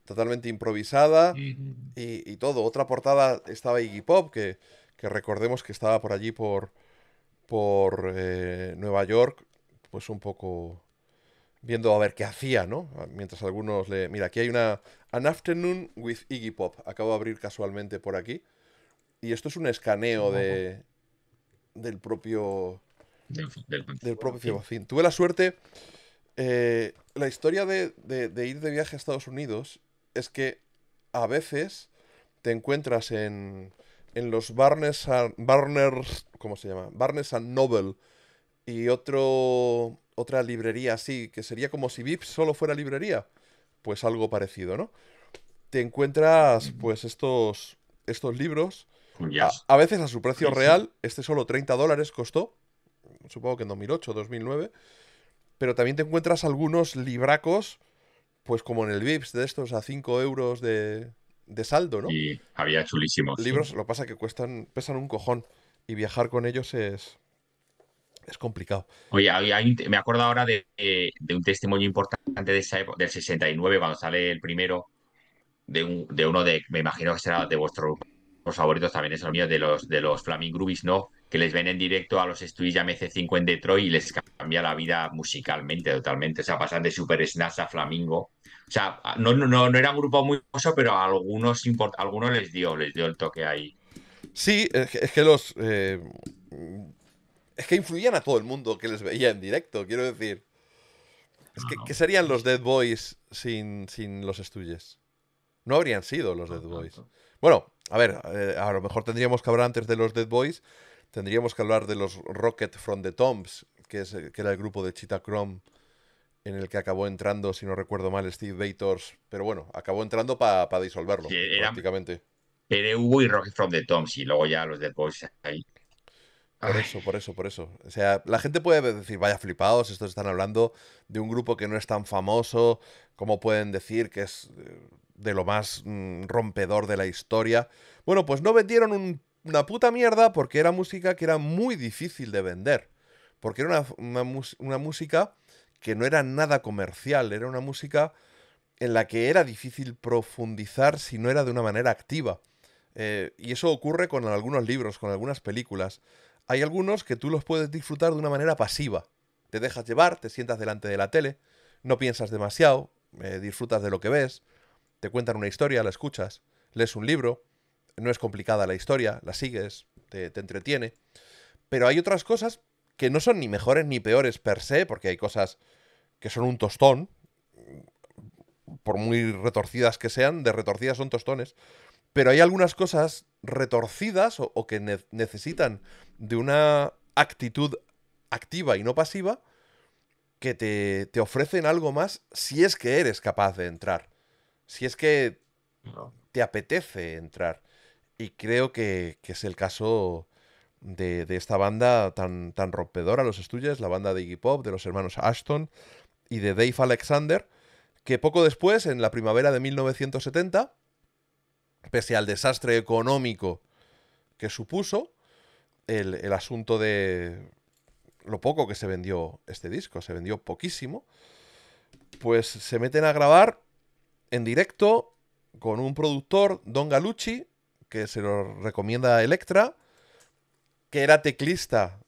Totalmente improvisada y, todo. Otra portada estaba Iggy Pop, que, recordemos que estaba por allí por, por eh, Nueva York, pues un poco viendo a ver qué hacía, ¿no? Mientras algunos le... Mira, aquí hay una... An Afternoon with Iggy Pop. Acabo de abrir casualmente por aquí. Y esto es un escaneo de... del propio... Del, propio Tuve la suerte eh, la historia de, ir de viaje a Estados Unidos es que a veces te encuentras en, los Barnes and, Barnes, se llama? Barnes and Noble y otro, otra librería así, que sería como si VIP solo fuera librería. Pues algo parecido, ¿no? Te encuentras pues estos, estos libros, a, a veces a su precio real, este solo 30 dólares costó, supongo que en 2008, 2009 pero también te encuentras algunos libracos, pues como en el VIPS, de estos a 5 euros de, saldo, ¿no? Y había chulísimos. Libros, lo pasa que cuestan, pesan un cojón y viajar con ellos es, es complicado. Oye, me acuerdo ahora eh, de, un testimonio importante de esa del 69, cuando sale el primero, de, de uno de, me imagino que será de vuestros favoritos, también es el mío, de los, de los Flaming Groovies, ¿no? que les ven en directo a los Studios MC5 en Detroit y les cambia la vida musicalmente totalmente. O sea, pasan de Super Snatch a Flamingo. O sea, no, no, no era un grupo muy famoso, pero a algunos, algunos les dio, les dio el toque ahí. Sí, es que, los. Eh, es que influían a todo el mundo que les veía en directo, quiero decir. Es que, ah, ¿Qué serían los Dead Boys sin, sin los estudios? No habrían sido los Dead Boys. Bueno, a ver, eh, a lo mejor tendríamos que hablar antes de los Dead Boys, Tendríamos que hablar de los Rocket from the Tombs, que, es, que era el grupo de Cheetah Chrome en el que acabó entrando, si no recuerdo mal, Steve Bators. Pero bueno, acabó entrando para disolverlo, sí, prácticamente. PDU y Rocket from the Tombs, y luego ya los de Boys ahí. Por eso, por eso, por eso. O sea, la gente puede decir, vaya flipados, estos están hablando de un grupo que no es tan famoso, como pueden decir que es eh, de lo más mm, rompedor de la historia. Bueno, pues no vendieron un una puta mierda porque era música que era muy difícil de vender. Porque era una, música que no era nada comercial, era una música en la que era difícil profundizar si no era de una manera activa. Eh, y eso ocurre con algunos libros, con algunas películas. Hay algunos que tú los puedes disfrutar de una manera pasiva. Te dejas llevar, te sientas delante de la tele, no piensas demasiado, eh, disfrutas de lo que ves, te cuentan una historia, la escuchas, lees un libro, no es complicada la historia, la sigues, te, entretiene. Pero hay otras cosas que no son ni mejores ni peores per se, porque hay cosas que son un tostón, por muy retorcidas que sean, de retorcidas son tostones, pero hay algunas cosas retorcidas o, que necesitan de una actitud activa y no pasiva que te, te, ofrecen algo más si es que eres capaz de entrar, si es que te apetece entrar. Y creo que, es el caso de, esta banda tan, tan rompedora, los estudios la banda de Iggy Pop, de los hermanos Ashton y de Dave Alexander, que poco después, en la primavera de 1970, pese al desastre económico que supuso el, el asunto de lo poco que se vendió este disco, se vendió poquísimo, pues se meten a grabar en directo con un productor, Don Galucci, que se lo recomienda Electra, que era teclista.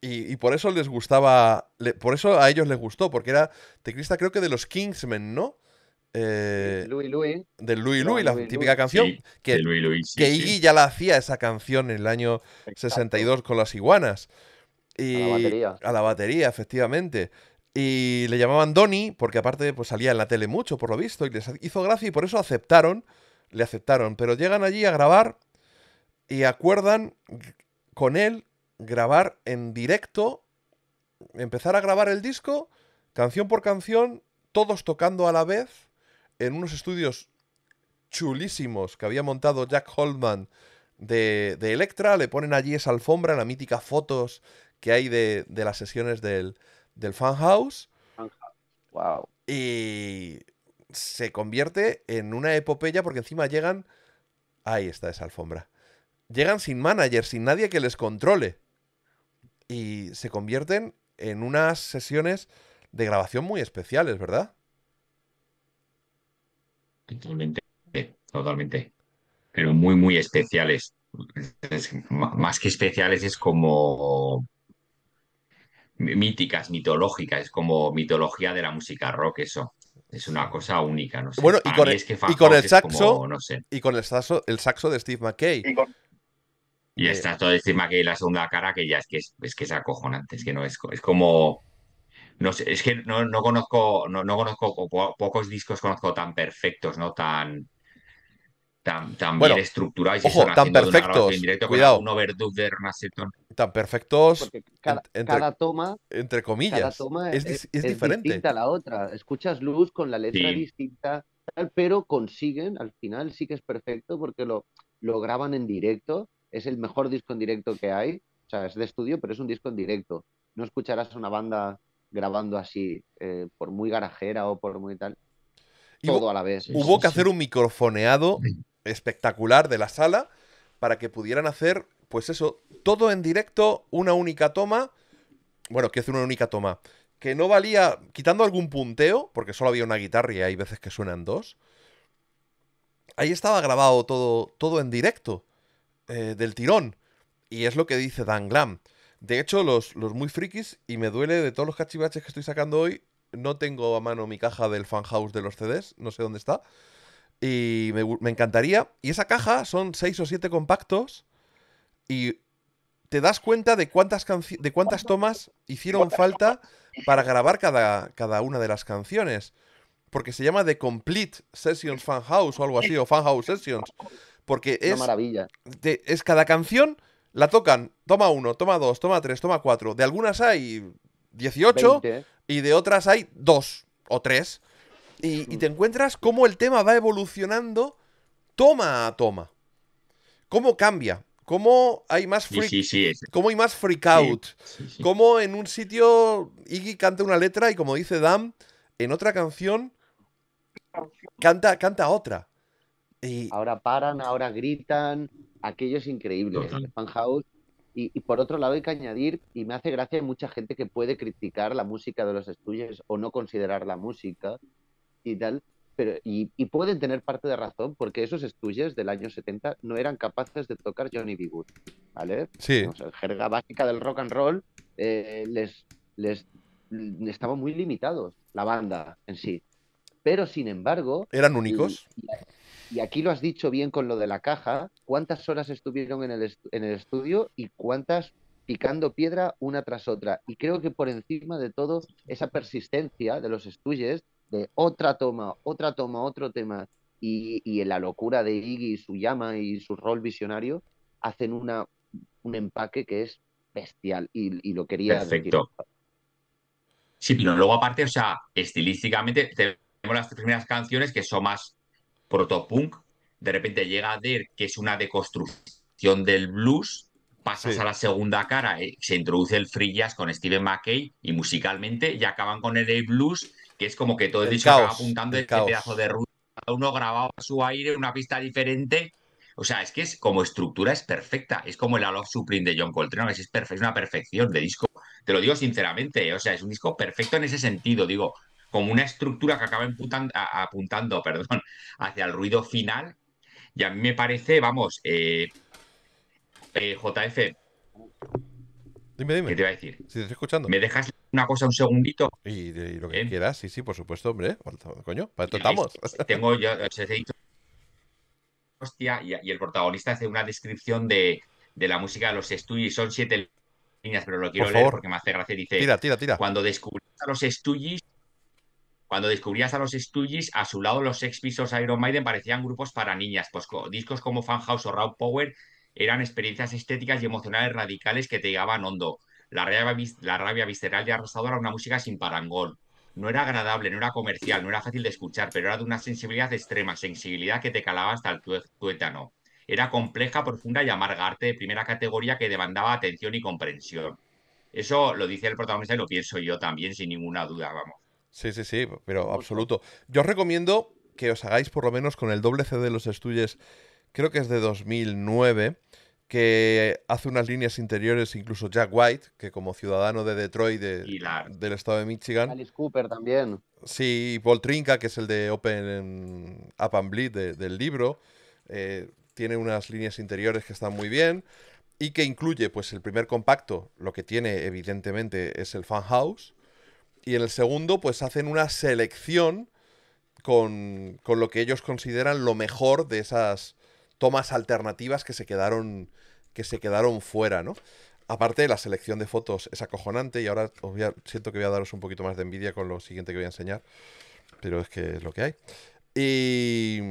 Y, por eso les gustaba. por eso a ellos les gustó, porque era teclista, creo que de los Kingsmen, ¿no? Eh, Louis Louis. Del Louis Louis, la típica canción. que, que Iggy ya la hacía esa canción en el año 62 con las iguanas. Y, a la batería. A la batería, efectivamente. Y le llamaban Donny, porque aparte pues, salía en la tele mucho, por lo visto, y les hizo gracia y por eso aceptaron le aceptaron. Pero llegan allí a grabar y acuerdan con él grabar en directo, empezar a grabar el disco, canción por canción, todos tocando a la vez, en unos estudios chulísimos que había montado Jack Holdman de, de Electra. Le ponen allí esa alfombra, la mítica fotos que hay de, las sesiones del, del Fan House. Wow. Y se convierte en una epopeya porque encima llegan... Ahí está esa alfombra. Llegan sin manager, sin nadie que les controle. Y se convierten en unas sesiones de grabación muy especiales, ¿verdad? Totalmente, totalmente. Pero muy, muy especiales. más que especiales es como míticas, mitológicas, es como mitología de la música rock, eso es una cosa única, no sé. Bueno, y con, el, saxo, no sé. y con el saxo, el saxo de Steve McKay. Y, está eh, todo de Steve McKay la segunda cara que ya es que es, que acojonante, es que no es, es como no sé, es que no, conozco no, no conozco pocos discos conozco tan perfectos, no tan tan, tan bien estructurados y tan perfectos. Tan perfectos. Cada, toma. Entre comillas. es, diferente. distinta la otra. Escuchas luz con la letra distinta, pero consiguen, al final sí que es perfecto porque lo, graban en directo. Es el mejor disco en directo que hay. O sea, es de estudio, pero es un disco en directo. No escucharás a una banda grabando así, eh, por muy garajera o por muy tal. Todo a la vez. Hubo que hacer un microfoneado espectacular de la sala para que pudieran hacer, pues eso, todo en directo, una única toma. Bueno, que es una única toma. Que no valía, quitando algún punteo, porque solo había una guitarra y hay veces que suenan dos. Ahí estaba grabado todo, todo en directo, eh, del tirón. Y es lo que dice Dan Glam. De hecho, los, los muy frikis, y me duele de todos los cachivaches que estoy sacando hoy, no tengo a mano mi caja del fan de los CDs, no sé dónde está. Y me, encantaría. Y esa caja son seis o siete compactos. Y te das cuenta de cuántas, de cuántas tomas hicieron falta para grabar cada, cada una de las canciones. Porque se llama The Complete Sessions Fan House o algo así, o Fan House Sessions. Porque es. maravilla. es cada canción, la tocan, toma uno, toma dos, toma tres, toma cuatro. De algunas hay 18 y de otras hay dos o tres. Y, mm. te encuentras cómo el tema va evolucionando toma a toma. Cómo cambia. Cómo hay más freak, cómo hay más freak out. Cómo en un sitio Iggy canta una letra y como dice Dan en otra canción canta, canta otra. Y... Ahora paran, ahora gritan. Aquello es increíble. ¿eh? y, y, por otro lado hay que añadir, y me hace gracia, hay mucha gente que puede criticar la música de los estudios o no considerar la música, y tal, pero, y, pueden tener parte de razón porque esos estudios del año 70 no eran capaces de tocar Johnny B. ¿vale? Sí. O sea, jerga básica del rock and roll eh, les, les, estaba muy limitados, la banda en sí. Pero sin embargo... ¿Eran únicos? Y, aquí lo has dicho bien con lo de la caja, cuántas horas estuvieron en el, en el estudio y cuántas picando piedra una tras otra. Y creo que por encima de todo, esa persistencia de los estudios de otra toma, otra toma, otro tema, y, en la locura de Iggy y su llama y su rol visionario, hacen una, un empaque que es bestial y, lo quería Perfecto. Sí, pero luego aparte, o sea, estilísticamente tenemos las primeras canciones que son más protopunk, de repente llega ver que es una deconstrucción del blues, pasas a la segunda cara, eh, se introduce el free jazz con Steven McKay y musicalmente ya acaban con el blues es como que todo el, disco apuntando este pedazo de a Uno grababa su aire en una pista diferente. O sea, es que es como estructura es perfecta. Es como el Love Supreme de John Coltrane. Es, es una perfección de disco. Te lo digo sinceramente. Eh, o sea, es un disco perfecto en ese sentido. Digo, como una estructura que acaba apuntando perdón, hacia el ruido final. Y a mí me parece, vamos, eh, eh, JF, Dime, dime. ¿Qué te iba a decir? escuchando. ¿Me dejas una cosa un segundito? Y, lo que quieras, sí, sí, por supuesto, hombre. Coño, para esto estamos. Tengo, yo os he dicho. Hostia, y, el protagonista hace una descripción de, de la música de los Estudis. Son siete líneas, pero lo quiero leer porque me hace gracia. Dice: Tira, tira, tira. Cuando descubrías a los Stooges. Cuando descubrías a los Stooges, a su lado los Sex Pistols Iron Maiden parecían grupos para niñas. Pues discos como House o Raw Power eran experiencias estéticas y emocionales radicales que te llegaban hondo. La rabia, la rabia visceral de Arrozado era una música sin parangón. No era agradable, no era comercial, no era fácil de escuchar, pero era de una sensibilidad extrema, sensibilidad que te calaba hasta el tuétano. Era compleja, profunda y amarga, arte de primera categoría que demandaba atención y comprensión. Eso lo dice el protagonista y lo pienso yo también, sin ninguna duda, vamos. Sí, sí, sí, pero absoluto. Yo os recomiendo que os hagáis por lo menos con el doble CD de los estudios, creo que es de 2009, que hace unas líneas interiores, incluso Jack White, que como ciudadano de Detroit, del estado de Michigan. Alice Cooper también. Sí, Paul Trinca, que es el de Open Up and Bleed del libro, eh, tiene unas líneas interiores que están muy bien y que incluye, pues, el primer compacto, lo que tiene evidentemente es el Fan House, y en el segundo, pues, hacen una selección con, con lo que ellos consideran lo mejor de esas tomas alternativas que se quedaron que se quedaron fuera, ¿no? Aparte, la selección de fotos es acojonante y ahora siento que voy a daros un poquito más de envidia con lo siguiente que voy a enseñar, pero es que es lo que hay. Y,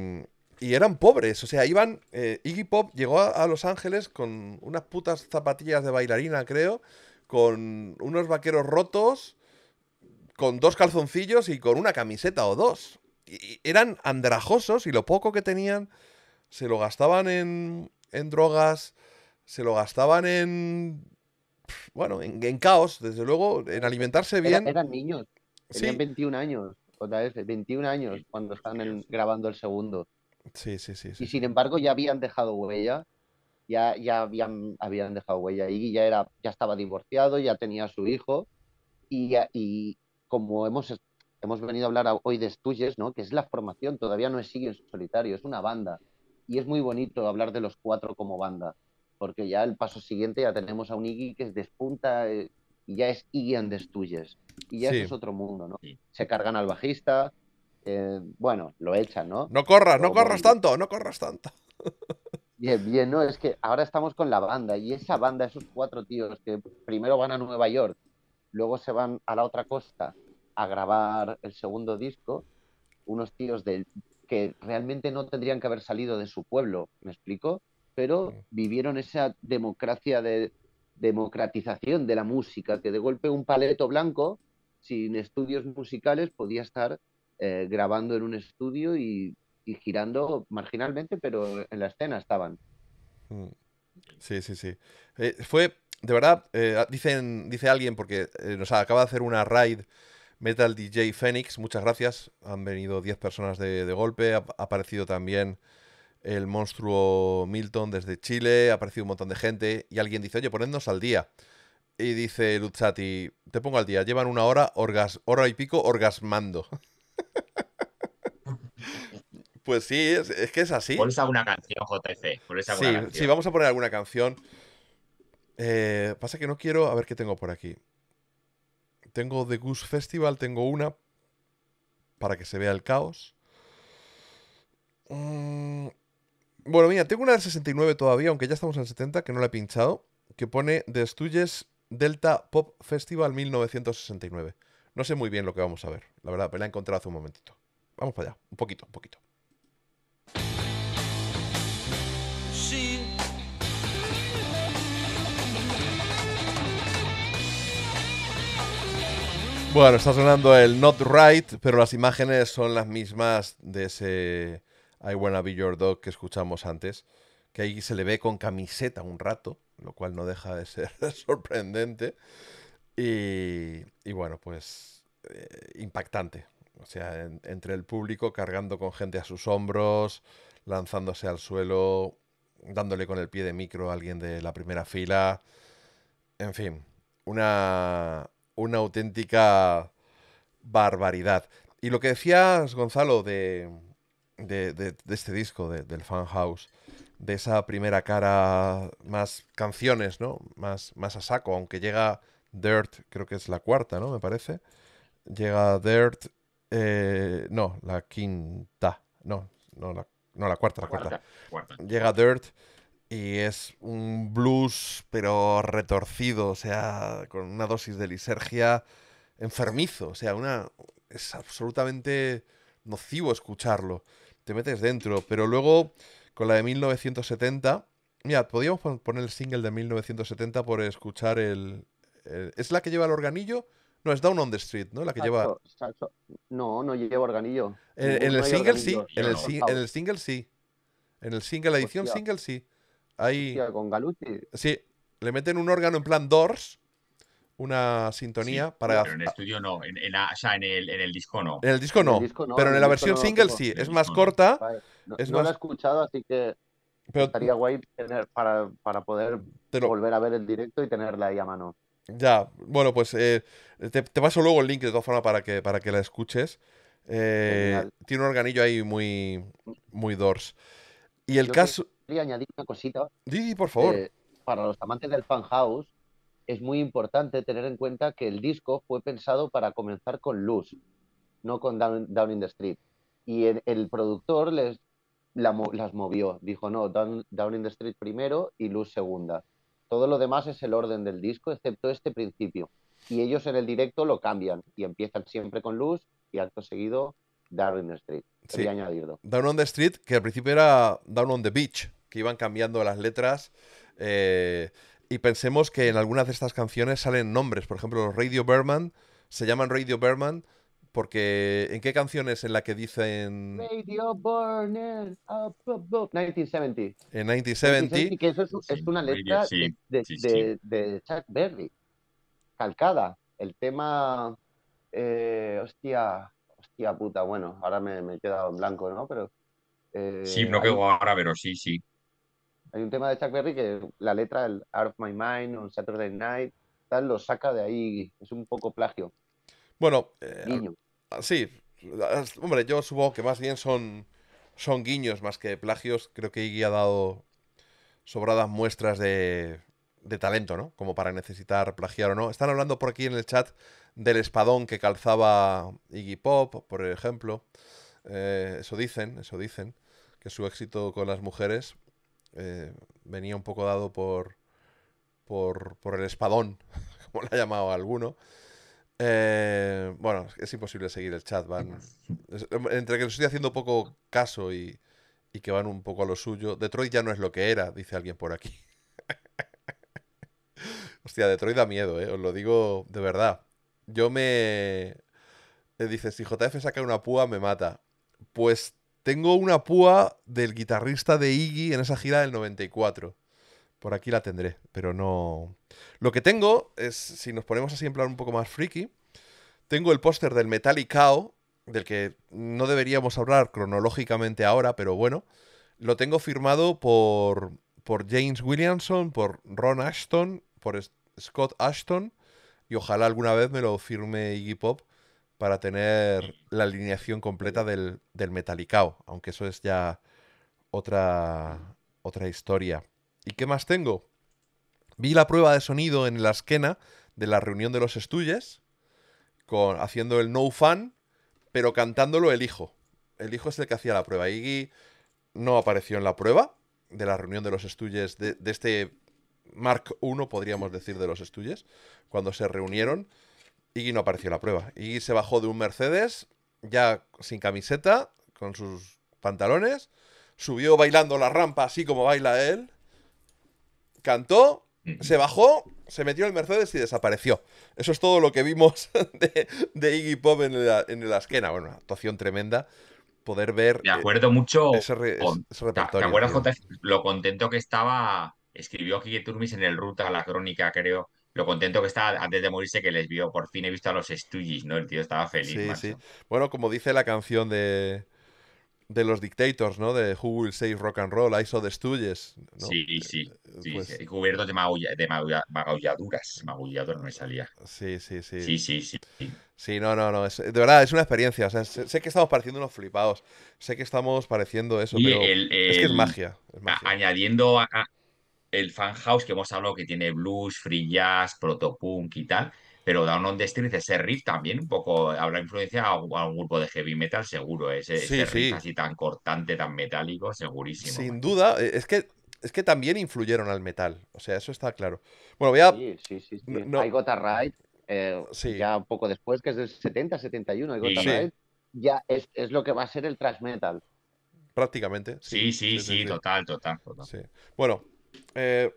eran pobres, o sea, iban... Eh, Iggy Pop llegó a, Los Ángeles con unas putas zapatillas de bailarina, creo, con unos vaqueros rotos, con dos calzoncillos y con una camiseta o dos. Y eran andrajosos y lo poco que tenían se lo gastaban en, en drogas, se lo gastaban en. Bueno, en, en caos, desde luego, en alimentarse bien. eran niños, tenían 21 años, otra vez, 21 años cuando estaban grabando el segundo. Sí, sí, sí, Y sin embargo, ya habían dejado huella. Ya, ya habían, habían dejado huella. Y ya, era, ya estaba divorciado, ya tenía a su hijo. Y, y como hemos, hemos venido a hablar hoy de Stooges, ¿no? que es la formación, todavía no es sigue en solitario, es una banda. Y es muy bonito hablar de los cuatro como banda porque ya el paso siguiente ya tenemos a un Iggy que despunta eh, y ya es Iggy and Stooges. Y ya eso es otro mundo, ¿no? Se cargan al bajista, eh, bueno, lo echan, ¿no? No corras, no corras tanto, no corras tanto. Bien, bien, no, es que ahora estamos con la banda y esa banda, esos cuatro tíos que primero van a Nueva York, luego se van a la otra costa a grabar el segundo disco, unos tíos del que realmente no tendrían que haber salido de su pueblo, ¿me explico? pero vivieron esa democracia de democratización de la música, que de golpe un paleto blanco, sin estudios musicales, podía estar eh, grabando en un estudio y, girando marginalmente, pero en la escena estaban. Mm. Sí, sí, sí. Eh, fue, de verdad, eh, dicen, dice alguien, porque nos acaba de hacer una raid Metal DJ Phoenix, muchas gracias, han venido 10 personas de, de golpe, ha aparecido también el monstruo Milton desde Chile, ha aparecido un montón de gente y alguien dice, oye, ponednos al día. Y dice Luzzati, te pongo al día, llevan una hora, orgas hora y pico orgasmando. pues sí, es, que es así. Pones alguna canción, JC. sí, vamos a poner alguna canción. Eh, pasa que no quiero, a ver qué tengo por aquí. Tengo The Goose Festival, tengo una para que se vea el caos. Mm, bueno, mira, tengo una del 69 todavía, aunque ya estamos en 70, que no la he pinchado, que pone The Delta Pop Festival 1969. No sé muy bien lo que vamos a ver, la verdad, pero la he encontrado hace un momentito. Vamos para allá, un poquito, un poquito. Bueno, está sonando el Not Right, pero las imágenes son las mismas de ese hay buena Be Dog que escuchamos antes, que ahí se le ve con camiseta un rato, lo cual no deja de ser sorprendente. Y, bueno, pues eh, impactante. O sea, entre el público cargando con gente a sus hombros, lanzándose al suelo, dándole con el pie de micro a alguien de la primera fila. En fin, una, una auténtica barbaridad. Y lo que decías, Gonzalo, de, de, este disco, de, del Fan House, de esa primera cara, más canciones, ¿no? Más, más a saco, aunque llega Dirt, creo que es la cuarta, ¿no? Me parece. Llega Dirt, eh, no, la quinta, no, no la, no, la cuarta, la, cuarta. Llega Dirt y es un blues, pero retorcido, o sea, con una dosis de lisergia enfermizo, o sea, una, es absolutamente nocivo escucharlo te metes dentro. Pero luego, con la de 1970, mira, podríamos poner el single de 1970 por escuchar el. ¿Es la que lleva el organillo? No, es Down on the Street, ¿no? La que lleva. No, no lleva organillo. En, el single sí. En el, en el, single sí. En el single, la edición single sí. Ahí. con Galucci. Sí. Le meten un órgano en plan Doors una sintonía para. en el estudio no, en, en el, disco no. En el disco no, pero en, la versión single sí, es más corta. No, es he escuchado, así que pero... estaría guay tener para, poder volver a ver el directo y tenerla ahí a mano. Ya, bueno, pues eh, te, paso luego el link de todas formas para que, para que la escuches. Eh, tiene un organillo ahí muy, muy Doors. Y el caso. Quería una cosita. por favor. Eh, para los amantes del fan house, es muy importante tener en cuenta que el disco fue pensado para comenzar con Luz, no con Down, in the Street. Y el, productor les, las movió, dijo, no, Down, in the Street primero y Luz segunda. Todo lo demás es el orden del disco, excepto este principio. Y ellos en el directo lo cambian y empiezan siempre con Luz y acto seguido Down in the Street. Sí. añadido Down on the Street, que al principio era Down on the Beach, que iban cambiando las letras. Eh, y pensemos que en algunas de estas canciones salen nombres. Por ejemplo, Radio Berman se llaman Radio Berman porque ¿en qué canciones en la que dicen Radio Berman, 1970? En 1970. que eso es, es una letra de, de, Chuck Berry, calcada. El tema, eh, hostia, hostia puta, bueno, ahora me, me, he quedado en blanco, ¿no? Pero eh, sí, no quedó ahora, pero sí, sí. Hay un tema de Chuck Berry que la letra, el Art of My Mind o Saturday Night, tal, lo saca de ahí. Es un poco plagio. Bueno, eh, ah, sí. Hombre, yo supongo que más bien son, son guiños más que plagios. Creo que Iggy ha dado sobradas muestras de, talento, ¿no? Como para necesitar plagiar o no. Están hablando por aquí en el chat del espadón que calzaba Iggy Pop, por ejemplo. Eh, eso dicen, eso dicen, que su éxito con las mujeres eh, venía un poco dado por, por, el espadón, como le ha llamado alguno. Eh, bueno, es imposible seguir el chat, entre que estoy haciendo poco caso y, que van un poco a lo suyo. Detroit ya no es lo que era, dice alguien por aquí. Hostia, Detroit da miedo, ¿eh? os lo digo de verdad. Yo me. Eh, dice, si JF saca una púa, me mata. Pues tengo una púa del guitarrista de Iggy en esa gira del 94. Por aquí la tendré, pero no. Lo que tengo es, si nos ponemos así en plan un poco más friki, tengo el póster del Metallicao, del que no deberíamos hablar cronológicamente ahora, pero bueno, lo tengo firmado por, por James Williamson, por Ron Ashton, por Scott Ashton, y ojalá alguna vez me lo firme Iggy Pop para tener la alineación completa del, del aunque eso es ya otra, otra historia. ¿Y qué más tengo? Vi la prueba de sonido en la esquena de la reunión de los estudios, con, haciendo el No Fan, pero cantándolo el hijo. El hijo es el que hacía la prueba. Iggy no apareció en la prueba de la reunión de los estudios de, este Mark I, podríamos decir, de los estudios, cuando se reunieron. Iggy no apareció la prueba. Iggy se bajó de un Mercedes, ya sin camiseta, con sus pantalones, subió bailando la rampa así como baila él, cantó, mm. se bajó, se metió en el Mercedes y desapareció. Eso es todo lo que vimos de, Iggy Pop en la, en esquena. Bueno, una actuación tremenda poder ver. Me eh, acuerdo mucho. Ese lo contento que estaba? Escribió Kike Turmis en el Ruta, la crónica, creo, lo contento que estaba antes de morirse que les vio. Por fin he visto a los Stooges, ¿no? El tío estaba feliz. Sí, sí. Bueno, como dice la canción de, de los Dictators, ¿no? De Who Will Save Rock and Roll, I Saw the Stooges. Eh, sí, sí. Pues sí, Cubierto de, magulladuras de no me salía. Sí, sí, sí. Sí, sí, sí. Sí, no, no, no. de verdad, es una experiencia. O sea, sé, que estamos pareciendo unos flipados. Sé que estamos pareciendo eso, pero es que es magia. añadiendo a, el fan house que hemos hablado que tiene blues, free jazz, protopunk y tal, pero Down on the Street, ese riff también un poco habrá influencia a, un grupo de heavy metal seguro, ese, riff así tan cortante, tan metálico, segurísimo. Sin duda, eh, es que es que también influyeron al metal, o sea, eso está claro. Bueno, voy a... Sí, sí, sí. No... Ride, eh, ya un poco después, que es del 70, 71, hay ya es, lo que va a ser el thrash metal. Prácticamente. Sí, sí, sí, total, total. total. Bueno, eh,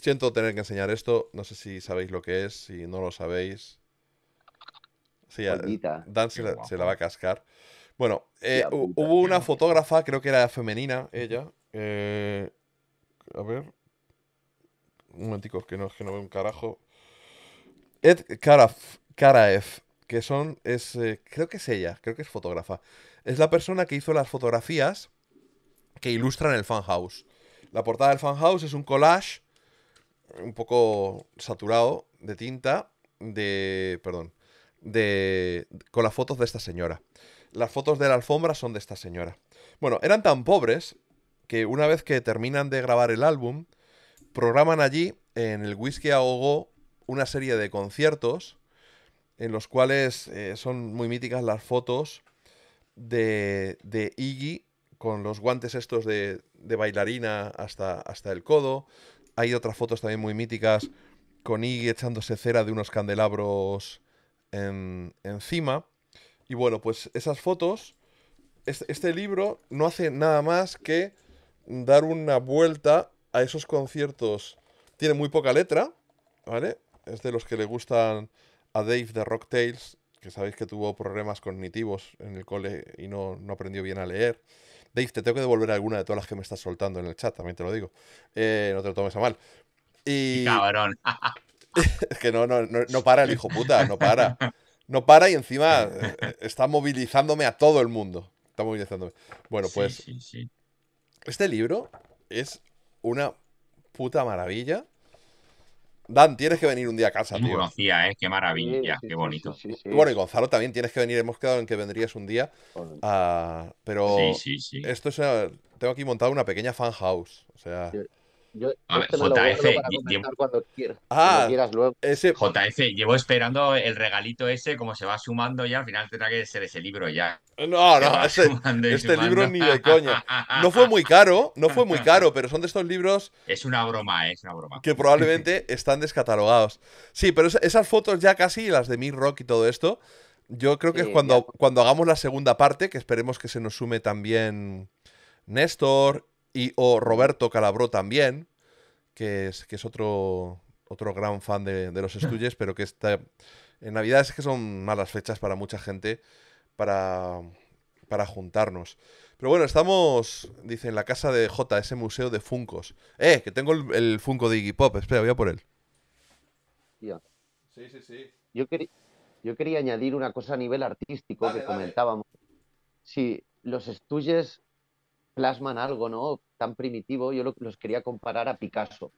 siento tener que enseñar esto. No sé si sabéis lo que es, si no lo sabéis. Eh, Dan se la, va a cascar. Bueno, eh, hubo una fotógrafa, creo que era femenina, ella. a ver. Un momentico, que no es que no veo un carajo. Ed Karaf, que son. Es, creo que es ella, creo que es fotógrafa. Es la persona que hizo las fotografías que ilustran el house. La portada del Fan House es un collage un poco saturado de tinta de. Perdón. De, con las fotos de esta señora. Las fotos de la alfombra son de esta señora. Bueno, eran tan pobres que una vez que terminan de grabar el álbum, programan allí, en el Whisky Ahogo, una serie de conciertos en los cuales eh, son muy míticas las fotos de, de Iggy con los guantes estos de, de bailarina hasta, hasta el codo. Hay otras fotos también muy míticas con Iggy echándose cera de unos candelabros encima. Y bueno, pues esas fotos, este, libro no hace nada más que dar una vuelta a esos conciertos. Tiene muy poca letra, ¿vale? Es de los que le gustan a Dave de Rock Tales, que sabéis que tuvo problemas cognitivos en el cole y no, no aprendió bien a leer. Dave, te tengo que devolver alguna de todas las que me estás soltando en el chat, también te lo digo. Eh, no te lo tomes a mal. Y... Cabrón. es que no, no, no, para el hijo puta, no para. No para y encima eh, está movilizándome a todo el mundo. Está movilizándome. Bueno, pues. Este libro es una puta maravilla. Dan, tienes que venir un día a casa, tío. conocía, ¿eh? Qué maravilla, qué bonito. bueno, y Gonzalo también tienes que venir. Hemos quedado en que vendrías un día. Ah, pero esto es. Ah, tengo aquí montado una pequeña fan house. O sea. Este JF, llevo... Ah, JF, llevo esperando el regalito ese, como se va sumando ya, al final tendrá que ser ese libro ya. Eh, no, no, este, libro ni de coña. No fue muy caro, no fue muy caro, pero son de estos libros. Es una broma, eh, es una broma. Que probablemente están descatalogados. Sí, pero esas fotos ya casi, las de Mi Rock y todo esto, yo creo que es cuando, cuando hagamos la segunda parte, que esperemos que se nos sume también Néstor y o Roberto Calabró también, que es, que es otro, otro gran fan de, los estudios pero que está... En Navidad es que son malas fechas para mucha gente para, juntarnos. Pero bueno, estamos, dice, en la casa de J, ese museo de Funcos. ¡Eh! Que tengo el, funco Funko de Iggy Pop. Espera, voy a por él. Sí, sí, sí. Yo, yo quería añadir una cosa a nivel artístico que comentábamos. Si los estudios plasman algo, ¿no? tan primitivo, yo los quería comparar a Picasso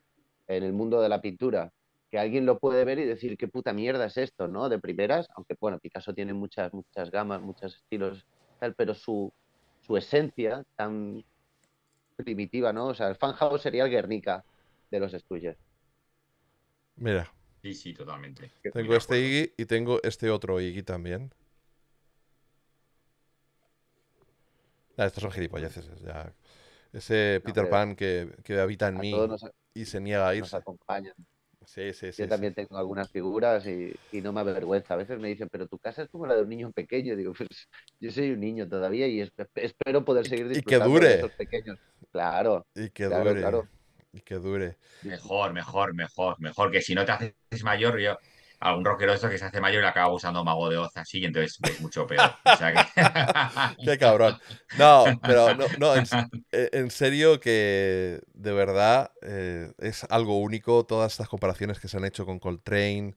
en el mundo de la pintura, que alguien lo puede ver y decir qué puta mierda es esto, ¿no? De primeras, aunque bueno, Picasso tiene muchas, muchas gamas, muchos estilos, tal, pero su, esencia tan primitiva, ¿no? O sea, el fanhouse sería el Guernica de los Estudios Mira. Sí, sí, totalmente. Tengo este Iggy y tengo este otro Iggy también. Ah, estos son gilipolleces, ya ese Peter Pan que, habita en mí y se niega a irse. Sí, sí, sí, Yo también tengo algunas figuras y, no me avergüenza. A veces me dicen, pero tu casa es como la de un niño pequeño. Digo, pues, yo soy un niño todavía y espero poder seguir disfrutando de estos pequeños. Claro. Y que dure. Claro. Y que dure. Mejor, mejor, mejor, mejor. Que si no te haces mayor, yo, a un rockero esto que se hace mayor y acaba usando Mago de Oz así, entonces es mucho peor. Qué cabrón. No, pero no, no en, eh, serio que de verdad eh, es algo único todas estas comparaciones que se han hecho con Coltrane,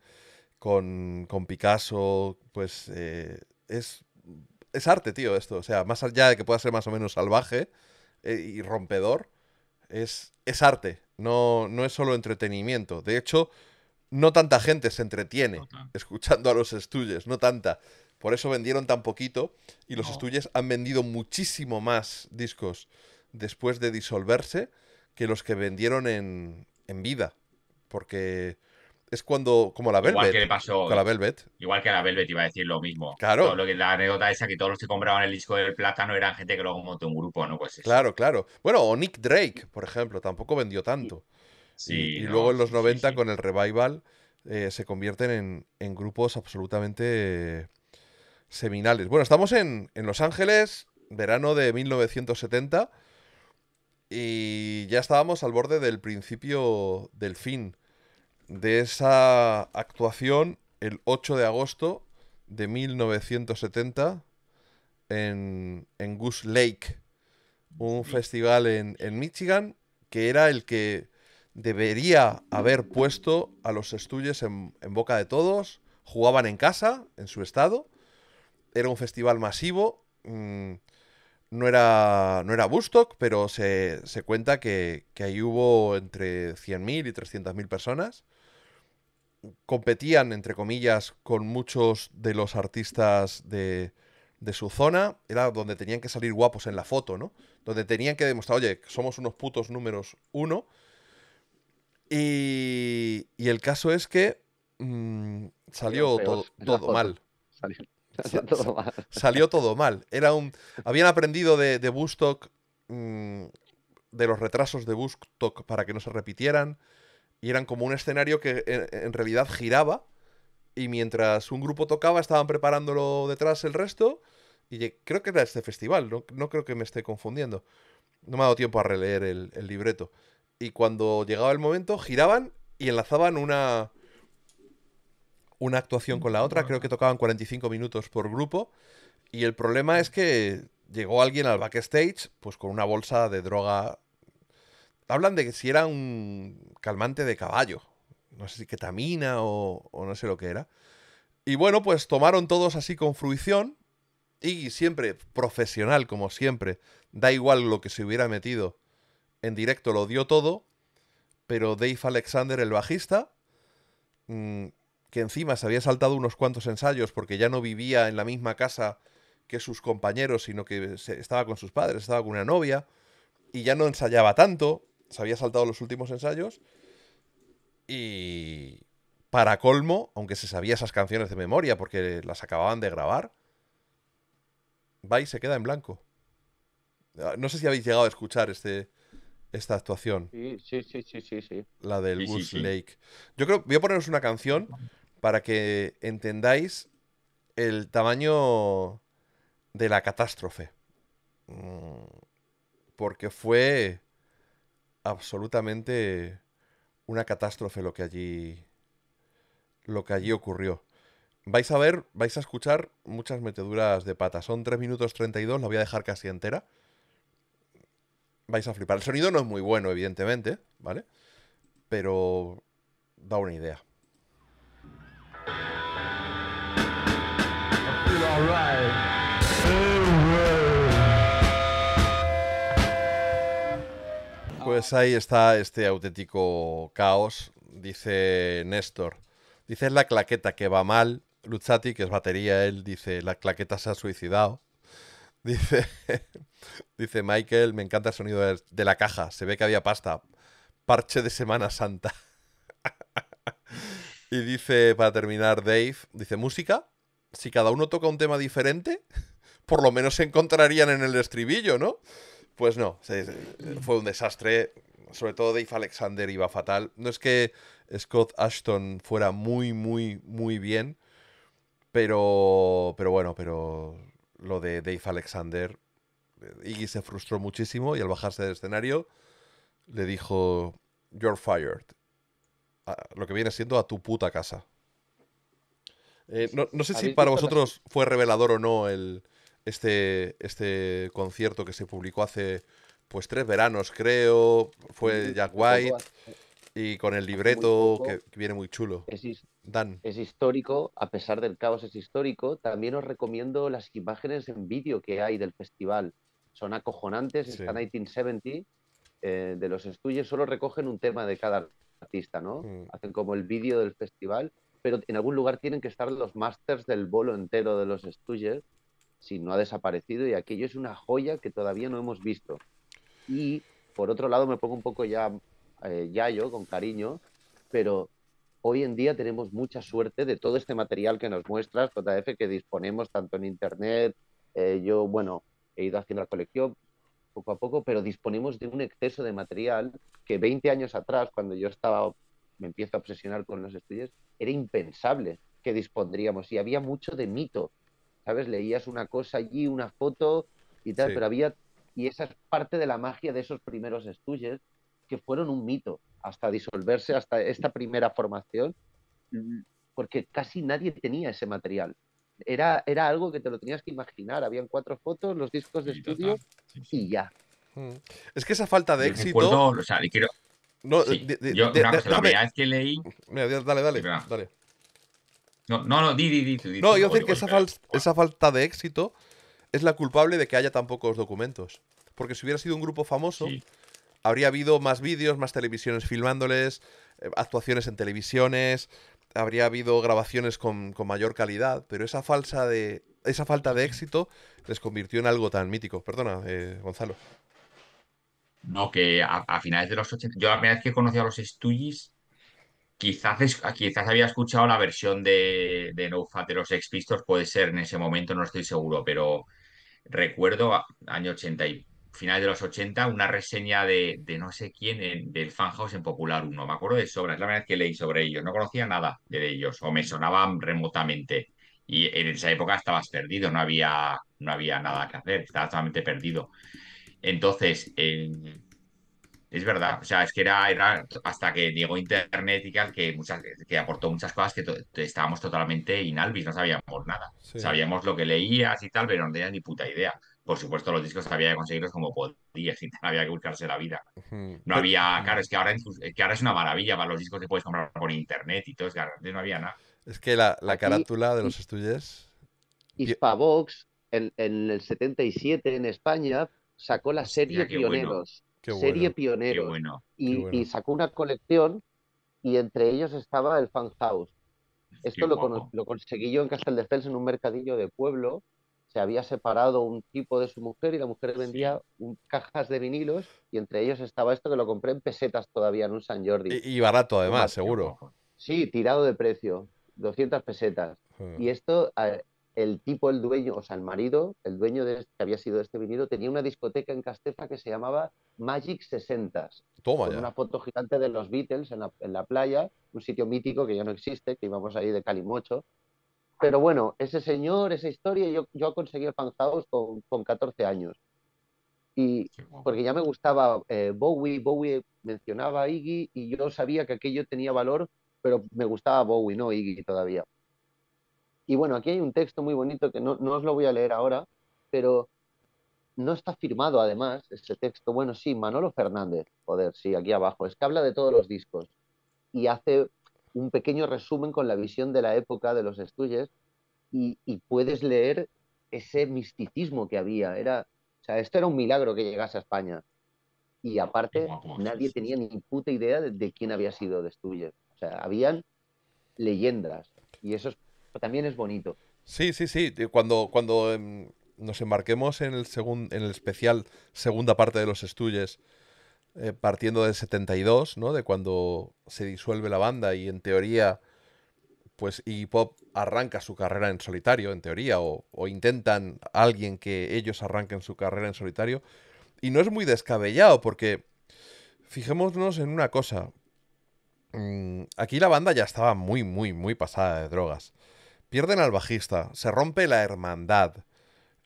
con, con Picasso, pues eh, es, es arte, tío, esto. O sea, más allá de que pueda ser más o menos salvaje y rompedor, es, es arte, no, no es solo entretenimiento. De hecho no tanta gente se entretiene escuchando a los estudios, no tanta. Por eso vendieron tan poquito y los no. han vendido muchísimo más discos después de disolverse que los que vendieron en, en vida. Porque es cuando, como la Velvet. Igual que le pasó. la Velvet. Igual que la Velvet iba a decir lo mismo. Claro. que, la anécdota esa que todos los que compraban el disco del plátano eran gente que luego montó un grupo, ¿no? Pues Claro, claro. Bueno, o Nick Drake, por ejemplo, tampoco vendió tanto y, luego en los 90 con el revival eh, se convierten en, grupos absolutamente seminales. Bueno, estamos en, Los Ángeles, verano de 1970, y ya estábamos al borde del principio del fin de esa actuación el 8 de agosto de 1970 en, Goose Lake, un festival en, en Michigan que era el que debería haber puesto a los estudios en, boca de todos. Jugaban en casa, en su estado. Era un festival masivo. Mm, no era, no era Bustock, pero se, se cuenta que, que, ahí hubo entre 100.000 y 300.000 personas. Competían, entre comillas, con muchos de los artistas de, de su zona. Era donde tenían que salir guapos en la foto, ¿no? Donde tenían que demostrar, oye, somos unos putos números uno y, el caso es que mm, salió todo, mal. Salió, todo mal. Era un, habían aprendido de, de mm, de los retrasos de Bustock para que no se repitieran. Y eran como un escenario que en, realidad giraba. Y mientras un grupo tocaba, estaban preparándolo detrás el resto. Y creo que era este festival, no, creo que me esté confundiendo. No me ha dado tiempo a releer el libreto y cuando llegaba el momento giraban y enlazaban una, una actuación con la otra. Creo que tocaban 45 minutos por grupo. Y el problema es que llegó alguien al backstage, pues con una bolsa de droga. Hablan de que si era un calmante de caballo. No sé si ketamina o, o no sé lo que era. Y bueno, pues tomaron todos así con fruición. Y siempre profesional, como siempre. Da igual lo que se hubiera metido en directo lo dio todo, pero Dave Alexander, el bajista, mm, que encima se había saltado unos cuantos ensayos porque ya no vivía en la misma casa que sus compañeros, sino que estaba con sus padres, estaba con una novia, y ya no ensayaba tanto, se había saltado los últimos ensayos, y para colmo, aunque se sabía esas canciones de memoria porque las acababan de grabar, va y se queda en blanco. Ah, no sé si habéis llegado a escuchar este, esta actuación. Sí, sí, sí, sí, sí. La del Goose Lake. Yo creo, voy a poneros una canción para que entendáis el tamaño de la catástrofe. Mm, porque fue absolutamente una catástrofe lo que allí lo que allí ocurrió. Vais a ver, vais a escuchar muchas meteduras de pata. Son 3 minutos 32, la voy a dejar casi entera vais a flipar. El sonido no es muy bueno, evidentemente, ¿vale? Pero da una idea. Pues ahí está este auténtico caos, dice Néstor. Dice la claqueta que va mal. Luzzati, que es batería, él dice la claqueta se ha suicidado. Dice, dice Michael, me encanta el sonido de la caja. Se ve que había pasta. Parche de Semana Santa. y dice, para terminar, Dave, dice, música. Si cada uno toca un tema diferente, por lo menos se encontrarían en el estribillo, ¿no? Pues no, fue un desastre. Sobre todo Dave Alexander iba fatal. No es que Scott Ashton fuera muy, muy, muy bien. Pero, pero bueno, pero lo de Dave Alexander, eh, Iggy se frustró muchísimo y al bajarse del escenario le dijo, You're fired. Ah, lo que viene siendo a tu puta casa. Eh, no, sé si para vosotros fue revelador o no el, este, este concierto que se publicó hace pues tres veranos, creo. Fue mm, Jack White. Y con el libreto que, viene muy chulo. Es, Dan. es histórico, a pesar del caos es histórico. También os recomiendo las imágenes en vídeo que hay del festival. Son acojonantes, sí. está 1970. Eh, de los estudios solo recogen un tema de cada artista, ¿no? Mm. Hacen como el vídeo del festival, pero en algún lugar tienen que estar los masters del bolo entero de los estudios, si no ha desaparecido, y aquello es una joya que todavía no hemos visto. Y por otro lado, me pongo un poco ya eh, ya Yayo, con cariño, pero hoy en día tenemos mucha suerte de todo este material que nos muestras, JF, que disponemos tanto en Internet, eh, yo, bueno, he ido haciendo la colección poco a poco, pero disponemos de un exceso de material que 20 años atrás, cuando yo estaba, me empiezo a obsesionar con los estudios, era impensable que dispondríamos y había mucho de mito, ¿sabes? Leías una cosa allí, una foto y tal, pero había, y esa es parte de la magia de esos primeros estudios que fueron un mito hasta disolverse, hasta esta primera formación, porque casi nadie tenía ese material. Era, era algo que te lo tenías que imaginar. Habían cuatro fotos, los discos de estudio y ya. Mm. Es que esa falta de éxito. no o quiero. No, que dale, dale. No, no, di, no, yo decir que esa, falta de éxito es la culpable de que haya tan pocos documentos. Porque si hubiera sido un grupo famoso, habría habido más vídeos, más televisiones filmándoles, eh, actuaciones en televisiones, habría habido grabaciones con, mayor calidad, pero esa falsa de. Esa falta de éxito les convirtió en algo tan mítico. Perdona, eh, Gonzalo. No, que a, finales de los 80. Yo la primera vez que conocí a los Stooges, quizás, quizás había escuchado la versión de, No Fat de los Ex puede ser en ese momento, no estoy seguro, pero recuerdo año 80 y finales de los 80, una reseña de, de no sé quién en, del house en Popular 1. Me acuerdo de sobra, es la verdad que leí sobre ellos. No conocía nada de ellos o me sonaban remotamente. Y en esa época estabas perdido, no había, no había nada que hacer, estabas totalmente perdido. Entonces, eh, es verdad, o sea, es que era, era hasta que llegó Internet y que, muchas, que aportó muchas cosas que estábamos totalmente inalvis, no sabíamos nada. Sabíamos lo que leías y tal, pero no tenías ni puta idea por supuesto, los discos había que conseguirlos como podías, y había que buscarse la vida. No había, claro, es que ahora, es una maravilla para los discos que puedes comprar por internet y todo, es que no había nada. Es que la, la carátula de los estudios. Hispavox, en, en, el 77 en España, sacó la serie Pioneros. serie Pioneros. y, sacó una colección y entre ellos estaba el Fan House. Esto lo, lo, conseguí yo en castel de Casteldefels en un mercadillo de pueblo se había separado un tipo de su mujer y la mujer vendía cajas de vinilos y entre ellos estaba esto que lo compré en pesetas todavía en un San Jordi. Y, barato además, seguro. Sí, tirado de precio, 200 pesetas. Ah. Y esto, el tipo, el dueño, o sea, el marido, el dueño de este, que había sido este vinilo, tenía una discoteca en Castefa que se llamaba Magic 60. Toma con Una foto gigante de los Beatles en la, en la playa, un sitio mítico que ya no existe, que íbamos ahí de Calimocho pero bueno, ese señor, esa historia, yo, yo conseguí el con, con 14 años. Y porque ya me gustaba eh, Bowie, Bowie mencionaba a Iggy y yo sabía que aquello tenía valor, pero me gustaba Bowie, no Iggy todavía. Y bueno, aquí hay un texto muy bonito que no, no os lo voy a leer ahora, pero no está firmado además ese texto. Bueno, sí, Manolo Fernández, joder, sí, aquí abajo. Es que habla de todos los discos y hace un pequeño resumen con la visión de la época de los estuyes y, puedes leer ese misticismo que había. Era, o sea, esto era un milagro que llegase a España. Y aparte, nadie tenía ni puta idea de, quién había sido estuyes. O sea, habían leyendas. Y eso también es bonito. Sí, sí, sí. Cuando, cuando em, nos embarquemos en el, en el especial segunda parte de los Estuyes, eh, partiendo del 72, ¿no? De cuando se disuelve la banda y en teoría, pues Iggy Pop arranca su carrera en solitario, en teoría, o, o intentan alguien que ellos arranquen su carrera en solitario. Y no es muy descabellado porque, fijémonos en una cosa, mm, aquí la banda ya estaba muy, muy, muy pasada de drogas. Pierden al bajista, se rompe la hermandad.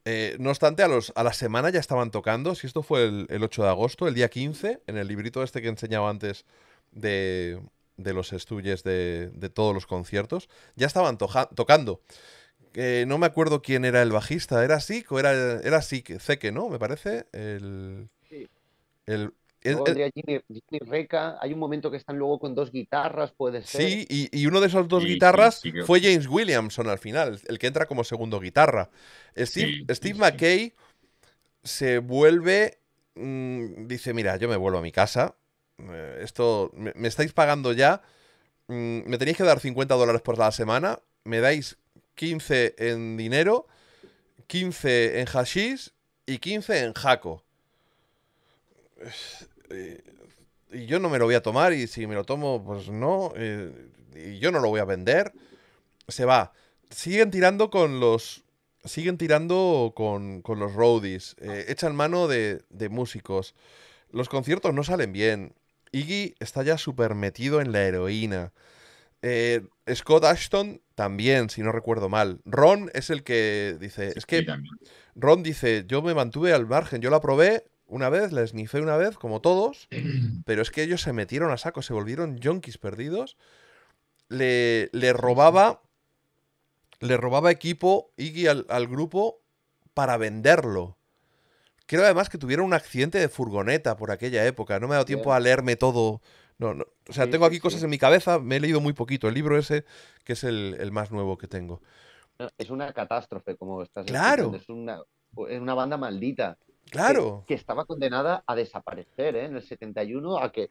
Eh, no obstante, a, los, a la semana ya estaban tocando, si esto fue el, 8 de agosto, el día 15, en el librito este que enseñaba antes de, de los estudios de, de, todos los conciertos, ya estaban tocando. Eh, no me acuerdo quién era el bajista, era Sik o era, era Sik, Zeke, ¿no? Me parece. El, sí. el, Oh, Reca. Hay un momento que están luego con dos guitarras, puede ser. Sí, y, uno de esas dos guitarras fue James Williamson al final, el que entra como segundo guitarra. Steve, McKay se vuelve. Mm, dice: Mira, yo me vuelvo a mi casa. Eh, esto me, estáis pagando ya. Mm, me tenéis que dar 50 dólares por la semana. Me dais 15 en dinero, 15 en hashish y 15 en jaco eh, y yo no me lo voy a tomar y si me lo tomo, pues no, eh, y yo no lo voy a vender, se va. Siguen tirando con los... Siguen tirando con, los roadies, eh, echan mano de, músicos. Los conciertos no salen bien. Iggy está ya súper metido en la heroína. Scott Ashton también, si no recuerdo mal. Ron es el que dice, es que Ron dice, yo me mantuve al margen, yo la probé, una vez, la sniffé una vez, como todos, pero es que ellos se metieron a saco, se volvieron yonkis perdidos. Le, le robaba. Le robaba equipo Iggy al, al grupo para venderlo. Creo además que tuvieron un accidente de furgoneta por aquella época. No me ha dado tiempo a leerme todo. No, O sea, tengo aquí cosas en mi cabeza, me he leído muy poquito el libro ese, que es el, más nuevo que tengo. Es una catástrofe, como estás Claro. Es una, es una, banda maldita. Claro. Que, estaba condenada a desaparecer ¿eh? en el 71, a que.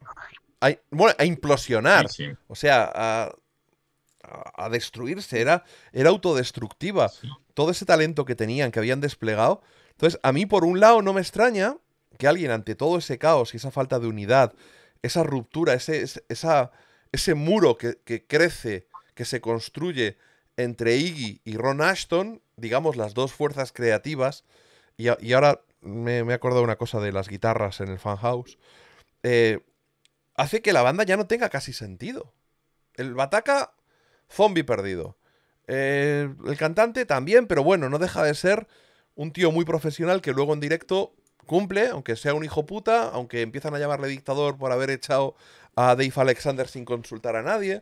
bueno, a implosionar. O sea, a, destruirse. Era, era autodestructiva. Todo ese talento que tenían, que habían desplegado. Entonces, a mí, por un lado, no me extraña que alguien, ante todo ese caos y esa falta de unidad, esa ruptura, ese, esa, ese muro que, crece, que se construye entre Iggy y Ron Ashton, digamos, las dos fuerzas creativas, y, ahora me, he acordado una cosa de las guitarras en el fan house eh, hace que la banda ya no tenga casi sentido. El Bataca, zombie perdido. Eh, el cantante también, pero bueno, no deja de ser un tío muy profesional que luego en directo cumple, aunque sea un hijo puta, aunque empiezan a llamarle dictador por haber echado a Dave Alexander sin consultar a nadie.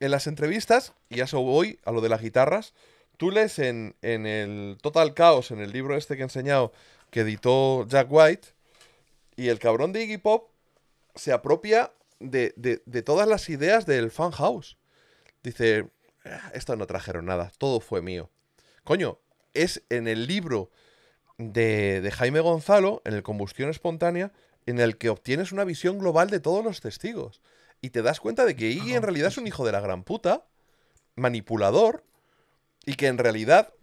En las entrevistas, y a eso voy, a lo de las guitarras, tú lees en, en el Total Caos, en el libro este que he enseñado que editó Jack White. Y el cabrón de Iggy Pop se apropia de, todas las ideas del fan house. Dice, ah, esto no trajeron nada, todo fue mío. Coño, es en el libro de, de, Jaime Gonzalo, en el Combustión Espontánea, en el que obtienes una visión global de todos los testigos. Y te das cuenta de que Iggy en ah, realidad es un hijo de la gran puta, manipulador, y que en realidad.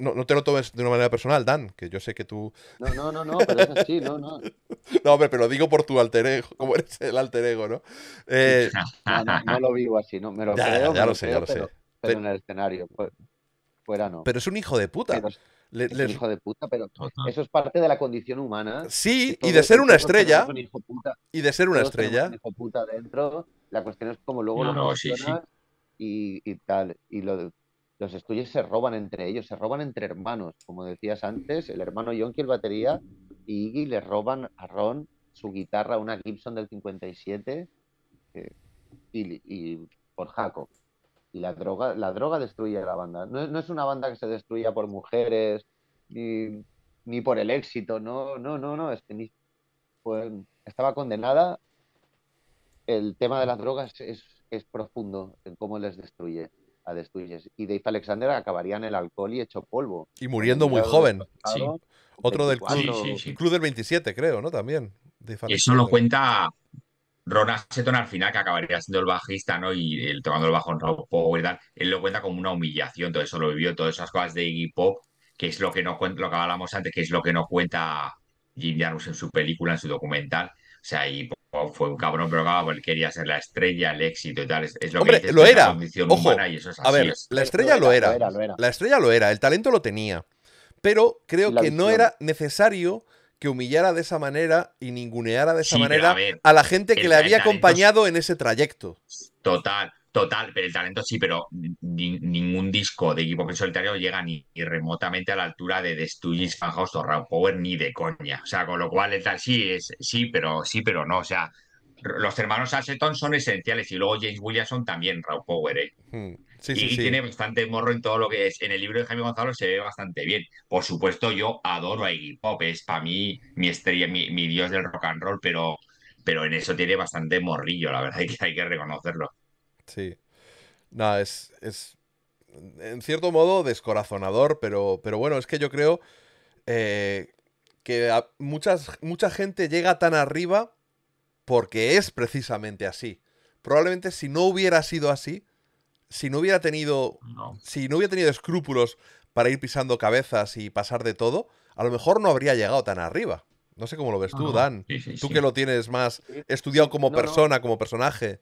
No, no, te lo tomes de una manera personal, Dan, que yo sé que tú. No, no, no, no pero es así, no, no. no, hombre, pero lo digo por tu alter ego, como eres el alter ego, ¿no? Eh, no, lo vivo así, no, me lo ya, creo. Ya, lo, sé, ya lo pero, sé. Pero en el escenario, fuera no. Pero es un hijo de puta. Es un hijo de puta, pero eso es parte de la condición humana. Sí, y, de ser una estrella. Y de ser una estrella. estrella. Un hijo puta dentro. La cuestión es como luego no, lo no, sí, sí. Y, y, tal. Y lo, los estudios se roban entre ellos, se roban entre hermanos. Como decías antes, el hermano Yonki el batería y Iggy le roban a Ron su guitarra, una Gibson del 57 eh, y, por Jaco. Y la droga, la droga destruye a la banda. No, es una banda que se destruya por mujeres ni, por el éxito, no, no, no, no. estaba condenada. El tema de las drogas es, es profundo en cómo les destruye a Y Dave Alexander acabaría en el alcohol y hecho polvo. Y muriendo muy joven. Sí. Otro del club, del 27, creo, ¿no? También. Eso lo cuenta Ron Seton al final, que acabaría siendo el bajista, ¿no? Y el, tocando el bajo en Rob él lo cuenta como una humillación, todo eso lo vivió, todas esas cosas de Iggy Pop, que es lo que no cuenta, lo que hablábamos antes, que es lo que no cuenta Jim Janus en su película, en su documental, o sea, ahí pues, fue un cabrón, pero claro, él quería ser la estrella, el éxito y tal. Es, lo Hombre, que lo era. Ojo, y eso es así, a ver, la estrella lo era, La estrella lo era, el talento lo tenía. Pero creo que no era necesario que humillara de esa manera y ninguneara de esa manera a, la gente que le había acompañado en ese trayecto. Total, Total, pero el talento sí, pero ningún disco de equipo en solitario llega ni, remotamente a la altura de The Stooges, House o Raw Power ni de coña. O sea, con lo cual el tal sí es sí, pero sí, pero no. O sea, los hermanos Asheton son esenciales y luego James Williamson también, Raw Power. ¿eh? Hmm. y tiene bastante morro en todo lo que es. En el libro de Jaime Gonzalo se ve bastante bien. Por supuesto, yo adoro a Iggy Pop, es para mí mi estrella, mi, dios del rock and roll, pero, pero en eso tiene bastante morrillo, la verdad, que, hay que reconocerlo. Sí. Nada, es, es en cierto modo descorazonador, pero, pero bueno, es que yo creo eh, que muchas, mucha gente llega tan arriba porque es precisamente así. Probablemente si no hubiera sido así, si no hubiera tenido, si no hubiera tenido escrúpulos para ir pisando cabezas y pasar de todo, a lo mejor no habría llegado tan arriba. No sé cómo lo ves tú, Dan. tú que lo tienes más estudiado como persona, como personaje.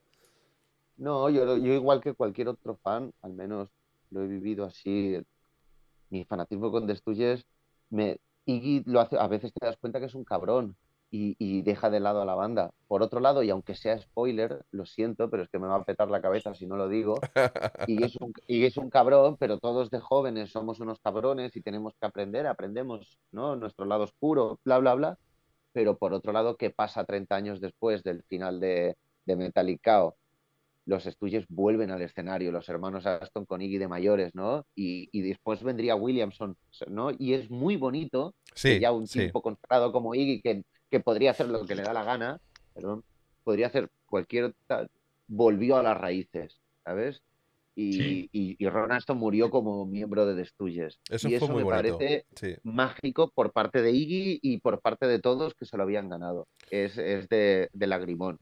No, yo, igual que cualquier otro fan, al menos lo he vivido así. Mi fanatismo con Destruyes, me, Iggy lo hace, a veces te das cuenta que es un cabrón y, deja de lado a la banda. Por otro lado, y aunque sea spoiler, lo siento, pero es que me va a petar la cabeza si no lo digo. Y es un, cabrón, pero todos de jóvenes somos unos cabrones y tenemos que aprender, aprendemos, ¿no? Nuestro lado oscuro, bla, bla, bla. Pero por otro lado, ¿qué pasa 30 años después del final de, de Metallicao? los Stooges vuelven al escenario, los hermanos Aston con Iggy de mayores, ¿no? Y, después vendría Williamson, ¿no? Y es muy bonito que ya un tipo contratado como Iggy, que, que, podría hacer lo que le da la gana, perdón, podría hacer cualquier... volvió a las raíces, ¿sabes? Y, y, Ron Aston murió como miembro de The Stooges. Eso y eso me parece mágico por parte de Iggy y por parte de todos que se lo habían ganado. Es, de, de, lagrimón.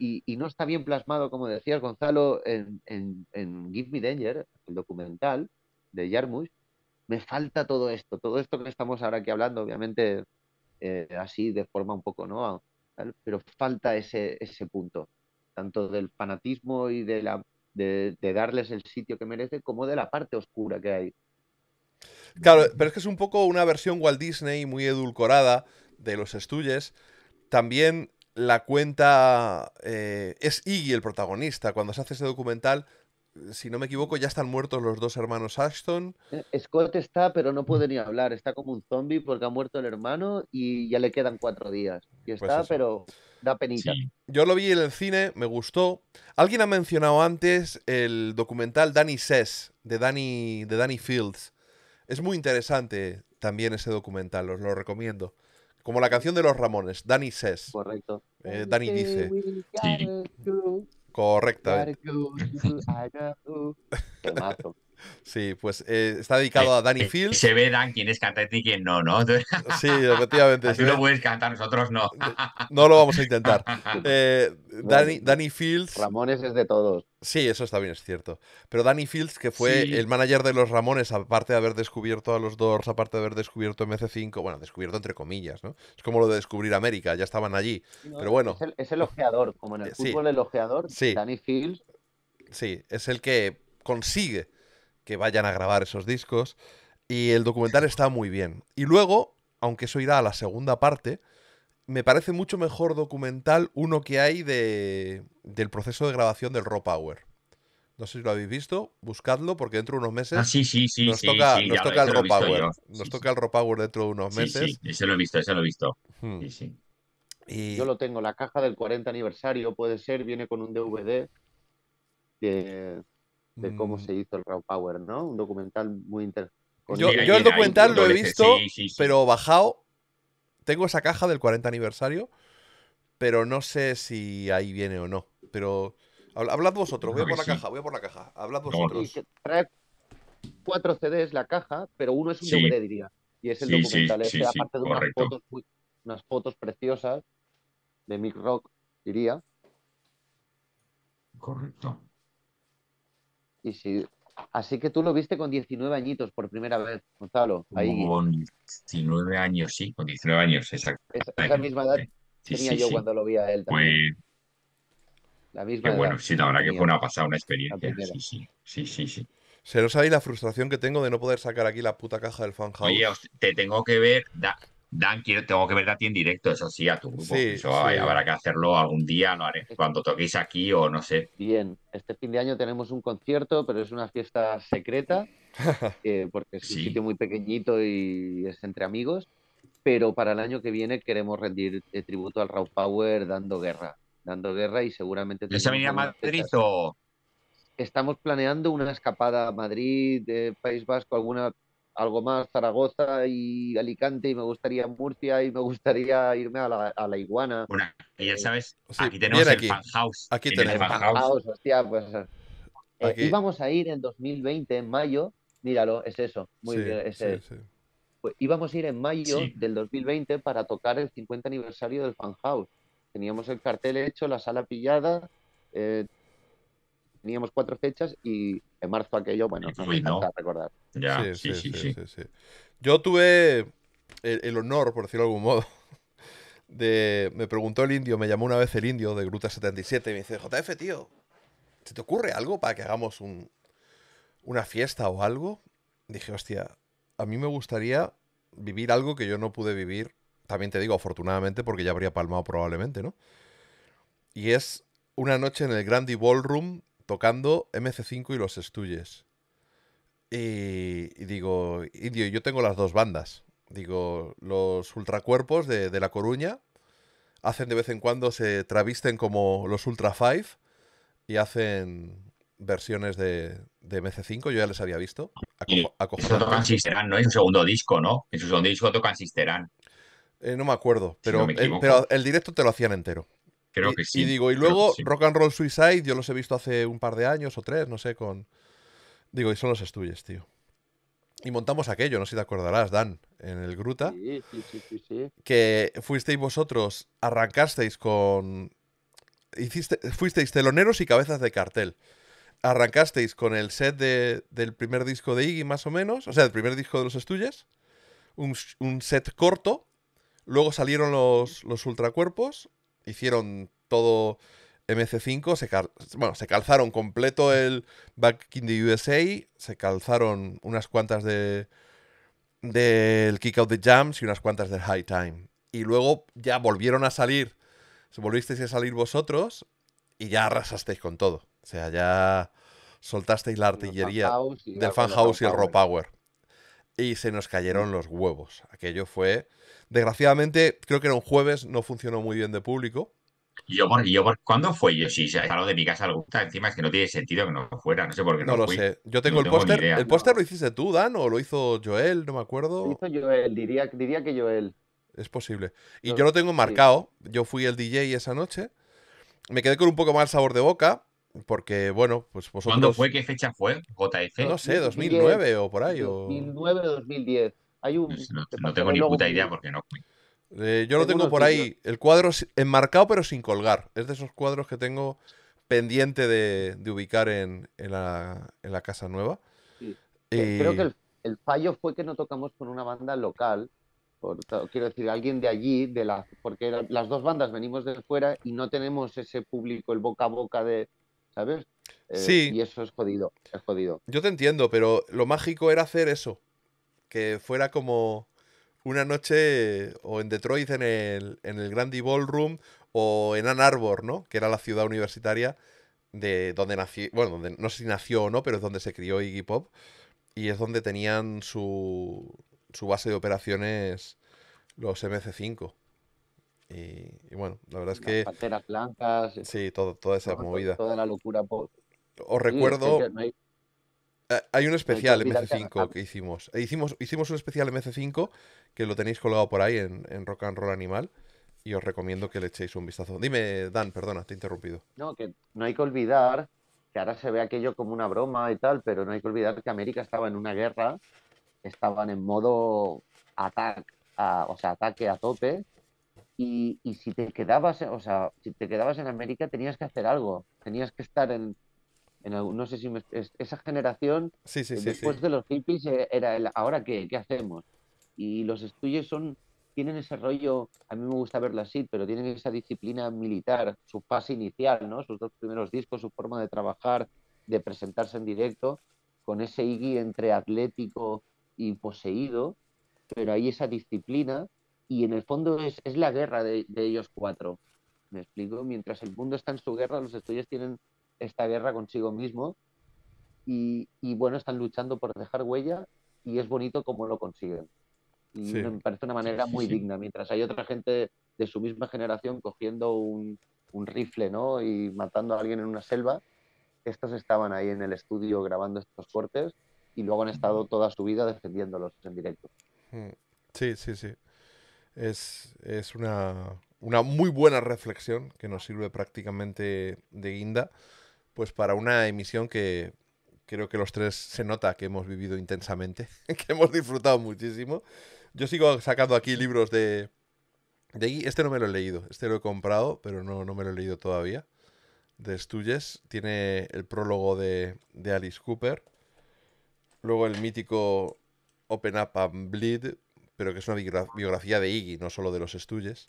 Y, no está bien plasmado, como decía Gonzalo, en, Give Me Danger, el documental de Jarmusch, me falta todo esto, todo esto que estamos ahora aquí hablando, obviamente eh, así de forma un poco, ¿no? Pero falta ese, ese punto, tanto del fanatismo y de, la, de, darles el sitio que merece, como de la parte oscura que hay. Claro, pero es que es un poco una versión Walt Disney muy edulcorada de los estudios, También la cuenta... Eh, es Iggy el protagonista. Cuando se hace ese documental, eh, si no me equivoco, ya están muertos los dos hermanos Ashton. Eh, Scott está, pero no puede mm. ni hablar. Está como un zombie porque ha muerto el hermano y ya le quedan cuatro días. Y pues está, pero da penita. Yo lo vi en el cine, me gustó. Alguien ha mencionado antes el documental Danny Says de Danny, de Danny Fields. Es muy interesante también ese documental, os lo recomiendo. Como la canción de los Ramones, Danny Says. Correcto. Eh, Danny dice. Correcta. Eh. Sí, pues eh, está dedicado eh, a Danny eh, Fields. Se ve Dan quién es cantante y quién no, ¿no? Sí, efectivamente. Tú lo no puedes cantar, nosotros no. No lo vamos a intentar. Danny, Fields. Ramones es de todos. Sí, eso está bien, es cierto. Pero Danny Fields, que fue el manager de los Ramones, aparte de haber descubierto a los Doors, aparte de haber descubierto MC5, bueno, descubierto entre comillas, ¿no? Es como lo de descubrir América, ya estaban allí. pero bueno. Es el, ojeador, como en el fútbol el ojeador, Danny Fields. Sí, es el que consigue que vayan a grabar esos discos. Y el documental está muy bien. Y luego, aunque eso irá a la segunda parte, me parece mucho mejor documental uno que hay de, del proceso de grabación del Raw Power. No sé si lo habéis visto, buscadlo porque dentro de unos meses ah, nos toca, el Raw Power. Nos toca el Raw Power dentro de unos meses. Sí, sí, ese lo he visto, ese lo he visto. Hmm. Y... Yo lo tengo, la caja del 40 aniversario puede ser, viene con un DVD de cómo mm. se hizo el Raw Power, ¿no? Un documental muy interesante. Yo, el documental lo he visto, pero bajado. Tengo esa caja del 40 aniversario, pero no sé si ahí viene o no. Pero hablad vosotros, voy a por la caja, voy a por la caja. Hablad vosotros. trae cuatro CDs la caja, pero uno es un DVD, diría. Y es el documental Sí, aparte de unas fotos, unas fotos preciosas de Mick Rock, diría. Correcto. Y Así que tú lo viste con 19 añitos por primera vez, Gonzalo. Con 19 años, sí, con 19 años, exacto. Esa, la misma edad tenía yo cuando lo vi a él. También. Pues... La misma Qué bueno, sí, la verdad que fue una pasada, una experiencia. Sí, sí, sí, sí, Se lo sabéis la frustración que tengo de no poder sacar aquí la puta caja del fan house. Oye, te tengo que ver, Dan, tengo que ver a ti en directo, eso sí, a tu grupo. Sí, habrá que hacerlo algún día, lo haré. Cuando toquéis aquí o no sé. Bien, este fin de año tenemos un concierto, pero es una fiesta secreta, porque es un sitio muy pequeñito y es entre amigos. Pero para el año que viene queremos rendir eh, tributo al Raw Power dando guerra. Dando guerra y seguramente. ¿Les venir a Madrid o.? Estamos planeando una escapada a Madrid, eh, País Vasco, alguna algo más Zaragoza y Alicante y me gustaría Murcia y me gustaría irme a la, iguana. Bueno, ya eh, sabes, aquí tenemos el fan house. Aquí tenemos el fan house. Hostia, pues, eh, íbamos a ir en 2020, en mayo, míralo, es eso, muy bien, ese sí, pues, íbamos a ir en mayo del 2020 para tocar el 50 aniversario del fan house. Teníamos el cartel hecho, la sala pillada, eh, teníamos cuatro fechas y en marzo aquello, bueno, no me no. recordar. sí, sí, sí, sí, Yo tuve el, honor, por decirlo de algún modo, de, me preguntó el indio, me llamó una vez el indio de Gruta 77 y me dice, JF, tío, ¿se te ocurre algo para que hagamos un, una fiesta o algo? Dije, hostia, a mí me gustaría vivir algo que yo no pude vivir, también te digo, afortunadamente, porque ya habría palmado probablemente, ¿no? Y es una noche en el Grandi Ballroom tocando MC5 y los Estuyes. Y, digo, yo tengo las dos bandas. Digo, los ultracuerpos de, de La Coruña hacen de vez en cuando, se travisten como los Ultra Five y hacen versiones de, de MC5, yo ya les había visto. tocan ¿no? Es su segundo disco, ¿no? En su segundo disco tocan eh, no me acuerdo, pero, pero el directo te lo hacían entero y, digo, y luego Rock and Roll Suicide, yo los he visto hace un par de años o tres, no sé, con. Digo, y son los estuyes, tío. Y montamos aquello, no sé si te acordarás, Dan, en el Gruta. Sí, sí, sí, Que fuisteis vosotros, arrancasteis con. fuisteis teloneros y cabezas de cartel. Arrancasteis con el set del primer disco de Iggy, más o menos. O sea, el primer disco de los estuyes, Un, set corto. Luego salieron los, los ultracuerpos hicieron todo MC5, se bueno, se calzaron completo el Back in the USA, se calzaron unas cuantas de del Kick Out the Jams y unas cuantas del High Time. Y luego ya volvieron a salir, se volvisteis a salir vosotros y ya arrasasteis con todo. O sea, ya soltasteis la artillería del Fan House y el Raw Power. Y se nos cayeron mm. los huevos. Aquello fue Desgraciadamente, creo que era un jueves, no funcionó muy bien de público. yo cuándo fue? Yo sí, ha lo de mi casa gusta, encima es que no tiene sentido que no fuera, no sé por qué no, no lo sé. Yo tengo el póster. ¿El póster lo hiciste tú, Dan, o lo hizo Joel? No me acuerdo. Lo hizo Joel, diría, diría que Joel. Es posible. Y yo lo tengo marcado. Yo fui el DJ esa noche. Me quedé con un poco mal sabor de boca, porque bueno, pues vosotros... ¿Cuándo fue? ¿Qué fecha fue? JF. No sé, 2009 o por ahí. 2009 o 2010. Pues no, tengo ni puta idea porque no. Eh, yo lo tengo, por ahí, el cuadro enmarcado pero sin colgar. Es de esos cuadros que tengo pendiente de, ubicar en, la, casa nueva. Creo que el, fallo fue que no tocamos con una banda local. quiero decir, alguien de allí, de la, porque las dos bandas venimos de fuera y no tenemos ese público, el boca a boca de, ¿sabes? Eh, sí. Y eso es es jodido. Yo te entiendo, pero lo mágico era hacer eso que fuera como una noche o en Detroit en el, en el Grandy Ballroom o en Ann Arbor, ¿no? Que era la ciudad universitaria de donde nació, bueno, donde, no sé si nació o no, pero es donde se crió Iggy Pop y es donde tenían su, su base de operaciones los MC5. Y, bueno, la verdad es que... blancas. Sí, todo, toda esa movida. Toda la locura Os recuerdo... Eh, hay un especial MC5 que hicimos. E hicimos. Hicimos un especial MC5 que lo tenéis colgado por ahí en, en Rock and Roll Animal y os recomiendo que le echéis un vistazo. Dime, Dan, perdona, te he interrumpido. No, que no hay que olvidar que ahora se ve aquello como una broma y tal, pero no hay que olvidar que América estaba en una guerra, estaban en modo ataque, o sea, ataque a tope, y, y, si te quedabas, o sea, si te quedabas en América tenías que hacer algo, tenías que estar en, no sé si esa generación, eh, después de los hippies, eh, era el ahora qué, qué hacemos. Y los estudios son, tienen ese rollo, a mí me gusta verlo así, pero tienen esa disciplina militar, su fase inicial, sus dos primeros discos, su forma de trabajar, de presentarse en directo, con ese Iggy entre atlético y poseído, pero hay esa disciplina y en el fondo es, la guerra de, de ellos cuatro. ¿Me explico? Mientras el mundo está en su guerra, los estudios tienen esta guerra consigo mismo y, bueno, están luchando por dejar huella y es bonito como lo consiguen. Y me parece una manera muy digna, mientras hay otra gente de su misma generación cogiendo un, rifle ¿no? y matando a alguien en una selva, estos estaban ahí en el estudio grabando estos cortes y luego han estado toda su vida defendiéndolos en directo. Mm. Sí, sí, sí. Es, una, una, muy buena reflexión que nos sirve prácticamente de guinda pues para una emisión que creo que los tres se nota que hemos vivido intensamente, que hemos disfrutado muchísimo. Yo sigo sacando aquí libros de, de... Este no me lo he leído, este lo he comprado, pero no, no me lo he leído todavía. De Stuyes, tiene el prólogo de, Alice Cooper, luego el mítico Open Up and Bleed, pero que es una biografía de Iggy, no solo de los Stuyes.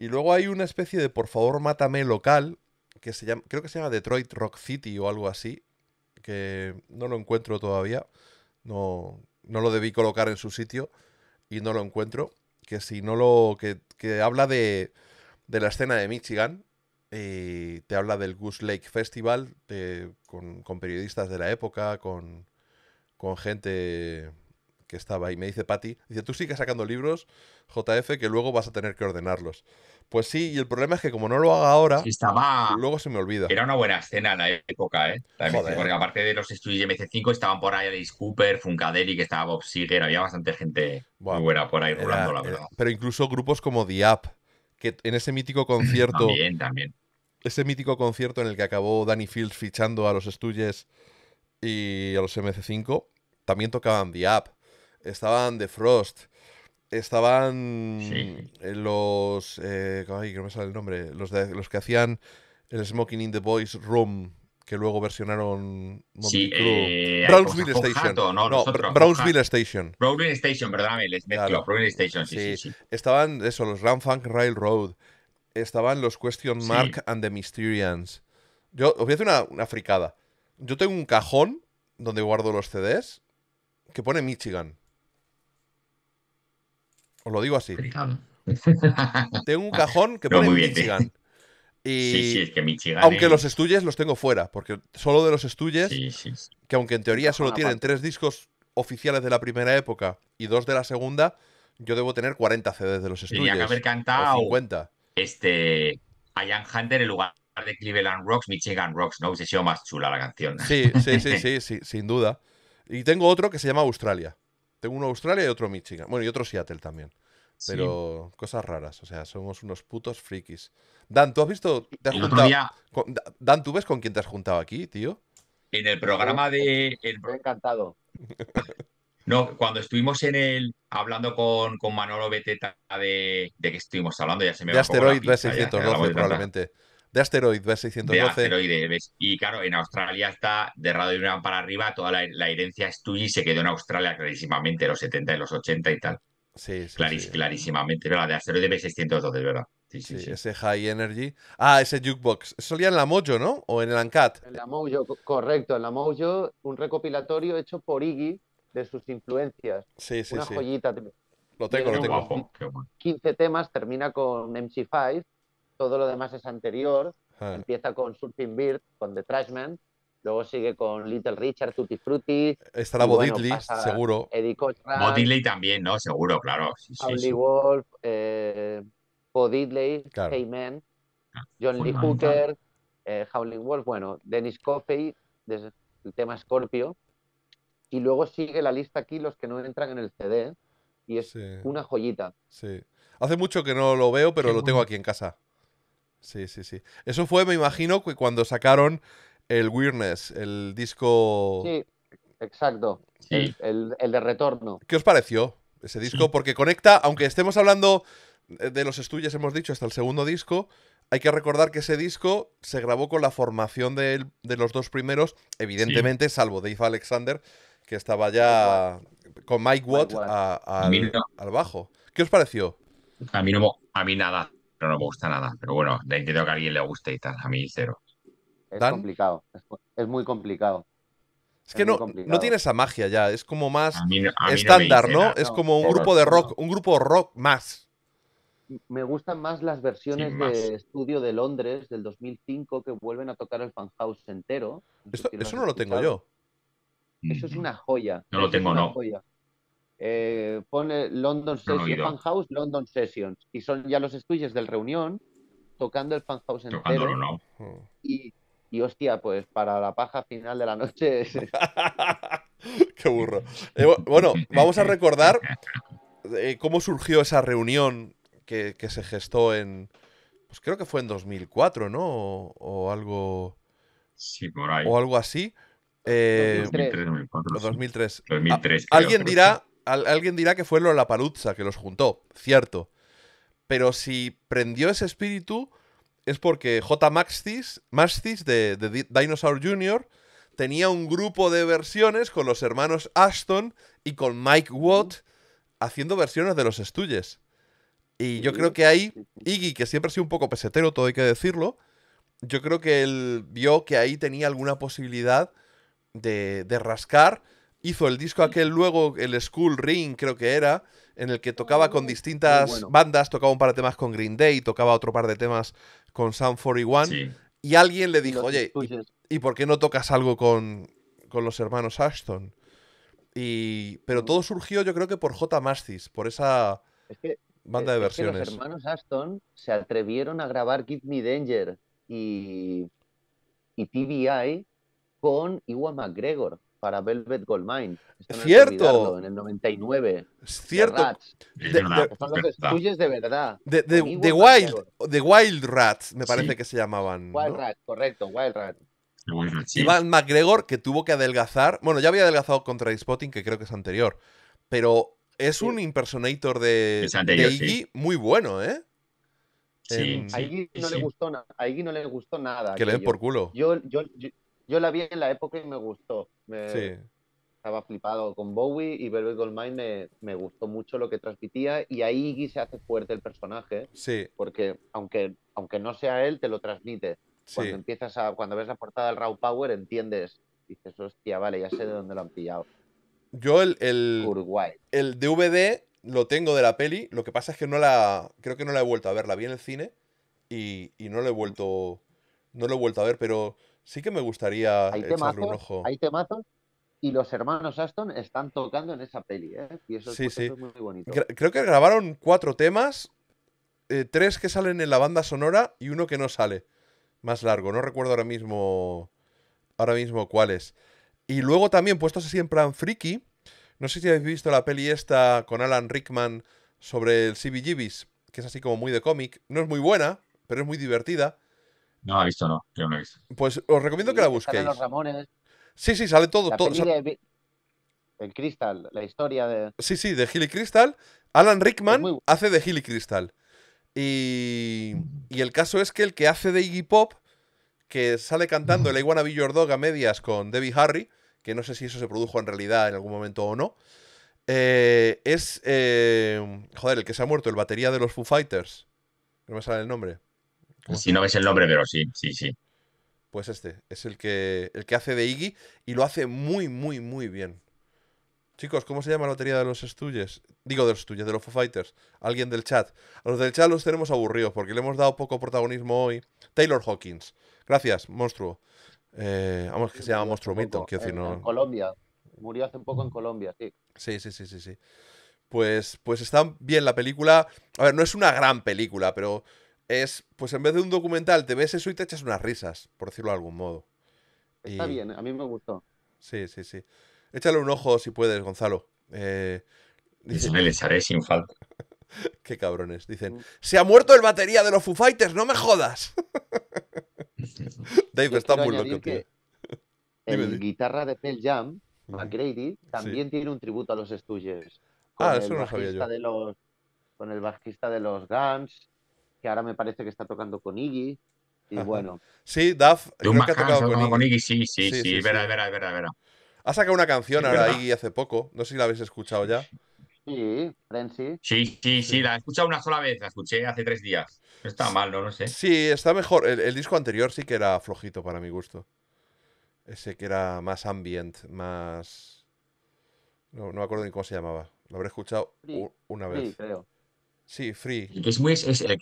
Y luego hay una especie de Por favor, mátame local, que se llama, creo que se llama Detroit Rock City o algo así, que no lo encuentro todavía, no, lo debí colocar en su sitio y no lo encuentro, que si no lo, que, que habla de, de, la escena de Michigan, y te habla del Goose Lake Festival, con, con, periodistas de la época, con, con gente que estaba y me dice Patty, dice, tú sigues sacando libros, JF, que luego vas a tener que ordenarlos. Pues sí, y el problema es que como no lo haga ahora, luego se me olvida. Era una buena escena en la época, ¿eh? porque aparte de los estudios de MC5 estaban por ahí Alice Cooper, Funkadelic, estaba Bob Seger, había bastante gente buena por ahí rulando la verdad. pero incluso grupos como The App, que en ese mítico concierto... también, también. Ese mítico concierto en el que acabó Danny Fields fichando a los estudios y a los MC5, también tocaban The App, estaban The Frost estaban eh, los. Eh, ay, que no me sale el nombre. Los, de, los que hacían el Smoking in the Boys Room, que luego versionaron eh, pues Brownsville Station. no, Brownsville Station. Brownsville Station, perdóname, les mezclo. Brownsville Station, sí, sí, sí, Estaban eso, los Grand Funk Railroad. Estaban los Question Mark and the Mysterians. Yo os voy a hacer una, una, fricada. Yo tengo un cajón donde guardo los CDs que pone Michigan. Os lo digo así. tengo un cajón que pone Michigan. ¿eh? Y sí, sí, es que Michigan. Aunque los estudios los tengo fuera, porque solo de los estudios que aunque en teoría solo tienen tres discos oficiales de la primera época y dos de la segunda, yo debo tener 40 CDs de los estudios. Tenía que haber cantado 50. Este, a Hunter en lugar de Cleveland Rocks, Michigan Rocks, ¿no? Hubiese sido más chula la canción. sí, sí, sí, sí, sin duda. Y tengo otro que se llama Australia. Tengo uno Australia y otro Michigan. Bueno, y otro Seattle también. Pero cosas raras, o sea, somos unos putos frikis. Dan, ¿tú has visto? Te has juntado... Dan, ¿tú ves con quién te has juntado aquí, tío? En el programa de. El... Encantado. No, cuando estuvimos en el. hablando con, con Manolo Beteta de... de. que estuvimos hablando? Ya se me De Asteroid b probablemente de Asteroid B612. y claro, en Australia está de Radio para arriba, toda la, herencia es tuya y se quedó en Australia clarísimamente, los 70 y los 80 y tal. Sí, sí, Clarísimamente, ¿verdad? De Asteroid B612, ¿verdad? Sí, sí, ese High Energy. Ah, ese Jukebox. Solía en la Mojo, ¿no? O en el Ancat. En la Mojo, correcto. En la Mojo, un recopilatorio hecho por Iggy de sus influencias. Sí, sí, Una joyita. Lo tengo, lo tengo. 15 temas, termina con MC5 todo lo demás es anterior. Ah. Empieza con Surfing Bird, con The Trashman, luego sigue con Little Richard, Tutti Frutti. Estará Bodidley, seguro. Eddie también, ¿no? Seguro, claro. Sí, Wolf, eh, Bodidley, Man, ah, John Lee Hooker, eh, Howling Wolf, bueno, Dennis Coffey, desde el tema Scorpio. Y luego sigue la lista aquí los que no entran en el CD. Y es una joyita. Sí. Hace mucho que no lo veo, pero lo tengo aquí en casa. Sí, sí, sí. Eso fue, me imagino, que cuando sacaron el Weirdness, el disco. Sí, exacto. El, de retorno. ¿Qué os pareció ese disco? Porque conecta, aunque estemos hablando de los estudios, hemos dicho, hasta el segundo disco. Hay que recordar que ese disco se grabó con la formación de, de los dos primeros, evidentemente, salvo salvo Dave Alexander, que estaba ya con Mike Watt, al, al, bajo. ¿Qué os pareció? A mí no, a mí nada no, me gusta nada. Pero bueno, entiendo que a alguien le guste y tal, a mí cero. Es complicado, es, muy complicado. Es que no, no tiene esa magia ya, es como más estándar, ¿no? es como un grupo de rock, un grupo rock más. Me gustan más las versiones de estudio de Londres del 2005 que vuelven a tocar el fan entero. eso no lo tengo yo. Eso es mm. una joya. No lo tengo, no. Eh, pone London Sessions, House, London Sessions, y son ya los estudios del Reunión tocando el Fan House entero. Y, y hostia, pues para la paja final de la noche. Qué burro. Eh, bueno, vamos a recordar eh, cómo surgió esa reunión que, se gestó en. Pues creo que fue en 2004, ¿no? O, algo. O algo así. 2003, ah, alguien dirá alguien dirá que fue lo la paluza que los juntó, cierto. Pero si prendió ese espíritu es porque J. maxtis Maxis de, Dinosaur Jr. tenía un grupo de versiones con los hermanos Ashton y con Mike Watt haciendo versiones de los estudios. Y yo creo que ahí Iggy, que siempre ha sido un poco pesetero, todo hay que decirlo, yo creo que él vio que ahí tenía alguna posibilidad de, de rascar hizo el disco aquel luego, el School Ring creo que era, en el que tocaba con distintas bandas, tocaba un par de temas con Green Day, tocaba otro par de temas con Sound 41, y alguien le dijo, oye, ¿y, por qué no tocas algo con, los hermanos Ashton? Y, pero mm. todo surgió yo creo que por J. Mastis, por esa banda de versiones. los hermanos Ashton se atrevieron a grabar Give Me Danger y, y TBI con Iwa McGregor para Velvet Goldmine. Es Cierto. en el 99. Es Cierto. Rats. De, de, de verdad. De, Wild, The Wild Rats, me parece que se llamaban. Wild Rats, correcto, Wild Rats. sí. McGregor, que tuvo que adelgazar. Bueno, ya había adelgazado contra Spotting, que creo que es anterior. Pero es un impersonator de, Iggy muy bueno, ¿eh? Sí. A, Iggy no le gustó nada. Que le den por culo. yo, yo, yo la vi en la época y me gustó. Estaba flipado con Bowie y Velvet Goldmine me, gustó mucho lo que transmitía y ahí se hace fuerte el personaje. Sí. Porque aunque, aunque no sea él, te lo transmite. Cuando empiezas a, cuando ves la portada del Raw Power, entiendes. Dices, hostia, vale, ya sé de dónde lo han pillado. Yo el, el, el DVD lo tengo de la peli, lo que pasa es que no la. Creo que no la he vuelto a ver, la vi en el cine y, y no la he vuelto. No lo he vuelto a ver, pero Sí que me gustaría hay un ojo. Hay temazos y los hermanos Aston están tocando en esa peli, ¿eh? Y eso, pues, es muy bonito. Creo que grabaron cuatro temas, eh, tres que salen en la banda sonora y uno que no sale. Más largo, no recuerdo ahora mismo. Ahora mismo cuáles Y luego también, puestos así en plan friki. No sé si habéis visto la peli esta con Alan Rickman sobre el CBGBs, que es así como muy de cómic. No es muy buena, pero es muy divertida. No, he visto, no, yo no he visto. Pues os recomiendo que la busquéis. los Ramones. Sí, sí, sale todo. todo El Crystal, la historia de. Sí, sí, de Hilly Crystal. Alan Rickman hace de Hilly Crystal. Y... y el caso es que el que hace de Iggy Pop, que sale cantando el I Wanna Be Your Dog a medias con Debbie Harry, que no sé si eso se produjo en realidad en algún momento o no, eh, es. Eh, joder, el que se ha muerto, el batería de los Foo Fighters. No me sale el nombre. Pues si no ves el nombre, pero sí, sí, sí. Pues este, es el que, el que hace de Iggy y lo hace muy, muy, muy bien. Chicos, ¿cómo se llama la lotería de los estudios Digo, de los estudios de los Foo Fighters. Alguien del chat. A los del chat los tenemos aburridos porque le hemos dado poco protagonismo hoy. Taylor Hawkins. Gracias, monstruo. Eh, vamos, que se llama monstruo Milton, quiero decir, Colombia. Murió hace un poco en Colombia, sí. Sí, sí, sí, sí, sí. Pues, pues está bien la película. A ver, no es una gran película, pero es, pues en vez de un documental, te ves eso y te echas unas risas, por decirlo de algún modo. Está bien, a mí me gustó. Sí, sí, sí. Échale un ojo si puedes, Gonzalo. Eh, dice... le echaré sin falta. Qué cabrones. Dicen, mm. se ha muerto el batería de los Foo Fighters, no me jodas. Dave está muy loco, El guitarra de Pearl Jam, McGrady, también tiene un tributo a los Stooges. ah, eso no con el bajista de los Guns, ahora me parece que está tocando con Iggy. Y bueno. Sí, Daf, ha tocado con Iggy. Sí, sí, sí, verá, verá, verá, Ha sacado una canción ahora Iggy hace poco, no sé si la habéis escuchado ya. Sí, Frenzy. Sí, sí, sí, la he escuchado una sola vez, la escuché hace tres días. está mal, no lo sé. Sí, está mejor. El, disco anterior sí que era flojito para mi gusto. Ese que era más ambient, más. No, me acuerdo ni cómo se llamaba. Lo habré escuchado una vez. Sí, creo. Sí, Free. El que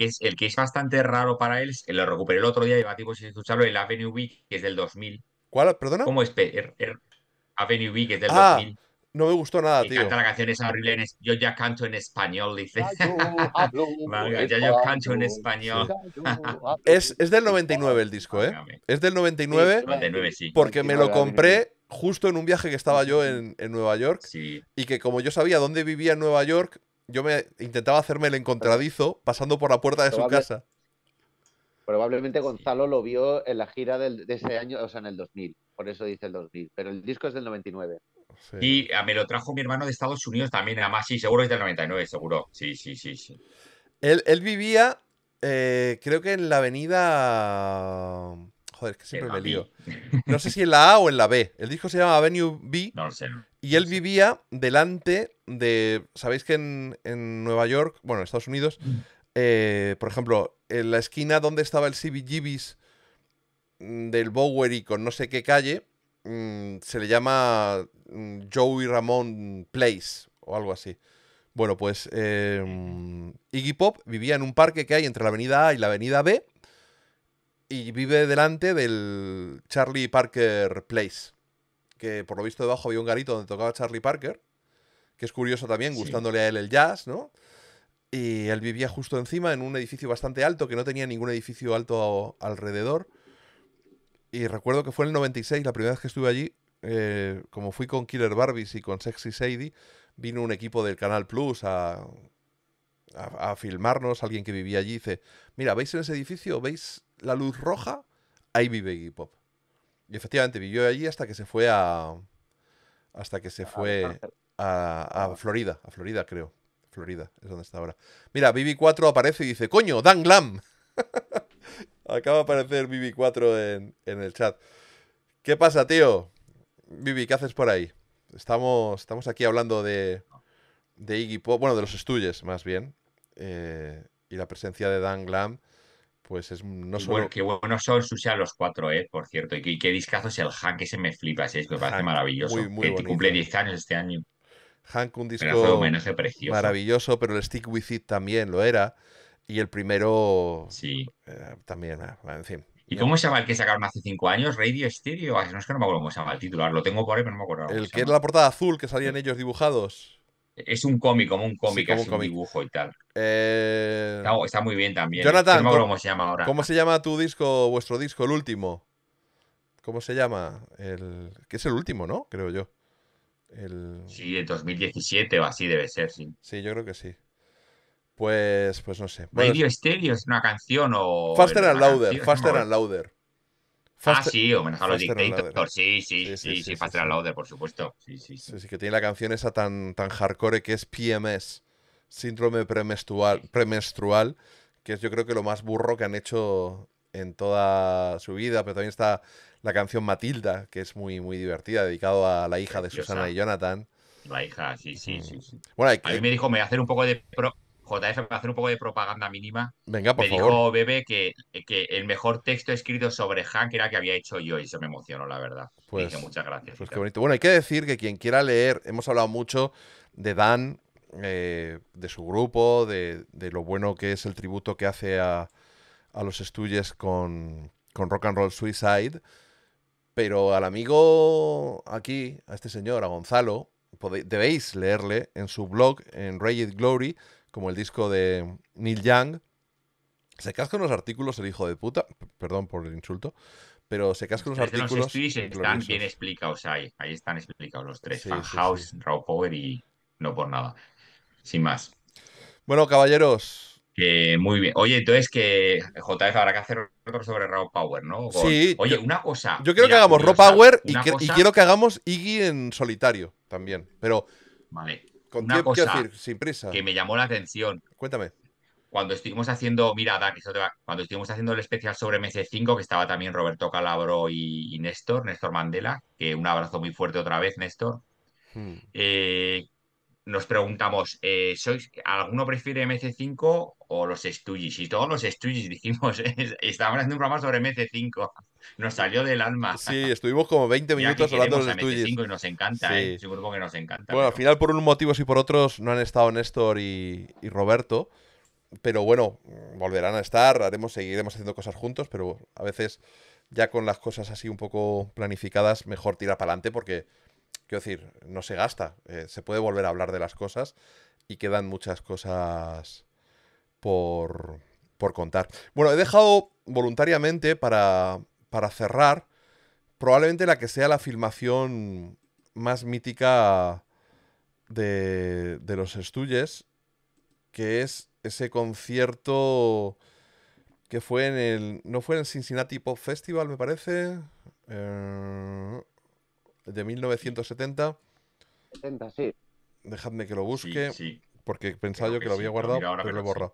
es, el, que es, bastante raro para él, lo recuperé el otro día, lleva tiempo sin escucharlo, el Avenue Week, que es del 2000. ¿Cuál? ¿Perdona? ¿Cómo es? Er, er, Avenue Week, que es del 2000. Ah, no me gustó nada, tío. Canta la canción es horrible. yo ya canto en español, dice. ya yo canto en español. es, del 99 el disco, ¿eh? Es del 99. 99 sí. Porque me lo compré justo en un viaje que estaba yo en, en Nueva York. Sí. Y que como yo sabía dónde vivía en Nueva York, yo me intentaba hacerme el encontradizo pasando por la puerta de su casa. Probablemente Gonzalo lo vio en la gira de ese año, o sea, en el 2000. Por eso dice el 2000. Pero el disco es del 99. Y a, me lo trajo mi hermano de Estados Unidos también, además, sí, seguro es del 99, seguro. Sí, sí, sí, sí. Él, vivía, eh, creo que en la avenida es que siempre lío. No sé si en la A o en la B. El disco se llama Avenue B. No sé. Y él vivía delante de. Sabéis que en, Nueva York, bueno, en Estados Unidos, mm. eh, por ejemplo, en la esquina donde estaba el CBGB's mm, del Bowery con no sé qué calle, mm, se le llama Joey Ramón Place o algo así. Bueno, pues em, Iggy Pop vivía en un parque que hay entre la avenida A y la avenida B y vive delante del Charlie Parker Place. Que por lo visto debajo había un garito donde tocaba Charlie Parker. Que es curioso también, gustándole a él el jazz, ¿no? Y él vivía justo encima en un edificio bastante alto, que no tenía ningún edificio alto alrededor. Y recuerdo que fue en el 96, la primera vez que estuve allí, eh, como fui con Killer Barbies y con Sexy Sadie, vino un equipo del Canal Plus a, a, filmarnos, alguien que vivía allí, dice, mira, ¿veis en ese edificio? ¿Veis la luz roja, ahí vive Iggy Pop. Y efectivamente vivió allí hasta que se fue a. Hasta que se fue a, Florida, a Florida creo. Florida, es donde está ahora. Mira, BB4 aparece y dice, coño, Dan Glam. Acaba de aparecer BB4 en, en, el chat. ¿Qué pasa, tío? BB, ¿qué haces por ahí? Estamos, estamos aquí hablando de, de Iggy Pop, bueno, de los estudios más bien, eh, y la presencia de Dan Glam pues es no solo... qué buenos son Susia los cuatro, eh, por cierto. Y qué, discazo es el Hank, se me flipa, ese me ¿eh? parece maravilloso. Muy, que te cumple 10 años este año. Hank, un disco maravilloso, pero el Stick With It también lo era. Y el primero sí. Eh, también, ah, en fin. ¿Y cómo se llama el que sacaron hace cinco años? ¿Radio Stereo? Ah, no es que no me acuerdo cómo se llama el titular, lo tengo por ahí, pero no me acuerdo. El que era la portada azul que salían ellos dibujados. Es un cómic, como un cómic, sí, un, dibujo y tal. Eh, está, muy bien también. ¿eh? Jonathan, ¿cómo, se llama ahora? ¿Cómo se llama tu disco, vuestro disco, el último? ¿Cómo se llama? El... Que es el último, ¿no? Creo yo. Sí, el 2017 o así debe ser, sí. Sí, yo creo que sí. Pues, pues no sé. medio Radio es... una canción o. Faster and Louder, Faster and Louder ah, sí, homenaje a los Dictators. Sí sí sí, sí, sí, sí, sí, por supuesto. Sí, sí, sí. que tiene la canción esa tan, tan hardcore que es PMS, síndrome premenstrual, premenstrual, que es yo creo que lo más burro que han hecho en toda su vida, pero también está la canción Matilda, que es muy, muy divertida, dedicado a la hija de Susana y Jonathan. La hija, sí, sí, sí. Bueno, A mí me dijo, me voy a hacer un poco de, pro... JF para hacer un poco de propaganda mínima. Venga, por me Dijo Bebe que, el mejor texto escrito sobre Hank era que había hecho yo y se me emocionó, la verdad. Pues, dije, muchas gracias. Pues qué bonito. Bueno, hay que decir que quien quiera leer, hemos hablado mucho de Dan, eh, de su grupo, de, lo bueno que es el tributo que hace a, los estudios con, Rock and Roll Suicide. Pero al amigo aquí, a este señor, a Gonzalo, debéis leerle en su blog, en Raged Glory, como el disco de Neil Young, se casca los artículos el hijo de puta, perdón por el insulto, pero se casca los artículos. los están bien explicados ahí, ahí están explicados los tres, fan house Raw Power y no por nada, sin más. Bueno, caballeros, muy bien. Oye, entonces que JF habrá que hacer otro sobre Raw Power, ¿no? Sí. Oye, una cosa. Yo quiero que hagamos Raw Power y, y, quiero que hagamos Iggy en solitario también. Pero. Vale una cosa que me llamó la atención. Cuéntame. Cuando estuvimos haciendo, mira, cuando estuvimos haciendo el especial sobre MC5, que estaba también Roberto Calabro y, Néstor, Néstor Mandela, que un abrazo muy fuerte otra vez, Néstor. Hmm. Eh, nos preguntamos, eh, ¿alguno prefiere MC5 o los Stooges? Y todos los Stooges dijimos, estábamos haciendo un programa sobre MC5, nos salió del alma. Sí, estuvimos como 20 minutos hablando de los y nos encanta, sí. ¿eh? que nos encanta. Bueno, al final por unos motivos y por otros no han estado Néstor y, Roberto, pero bueno, volverán a estar, haremos, seguiremos haciendo cosas juntos, pero a veces ya con las cosas así un poco planificadas, mejor tirar para adelante porque quiero decir, no se gasta. Eh, se puede volver a hablar de las cosas y quedan muchas cosas por, contar. Bueno, he dejado voluntariamente para, cerrar probablemente la que sea la filmación más mítica de, de los estudios que es ese concierto que fue en el... ¿No fue en el Cincinnati Pop Festival, me parece? Eh, de 1970. 70, sí. Dejadme que lo busque, porque pensaba yo que, lo había guardado, pero, lo borro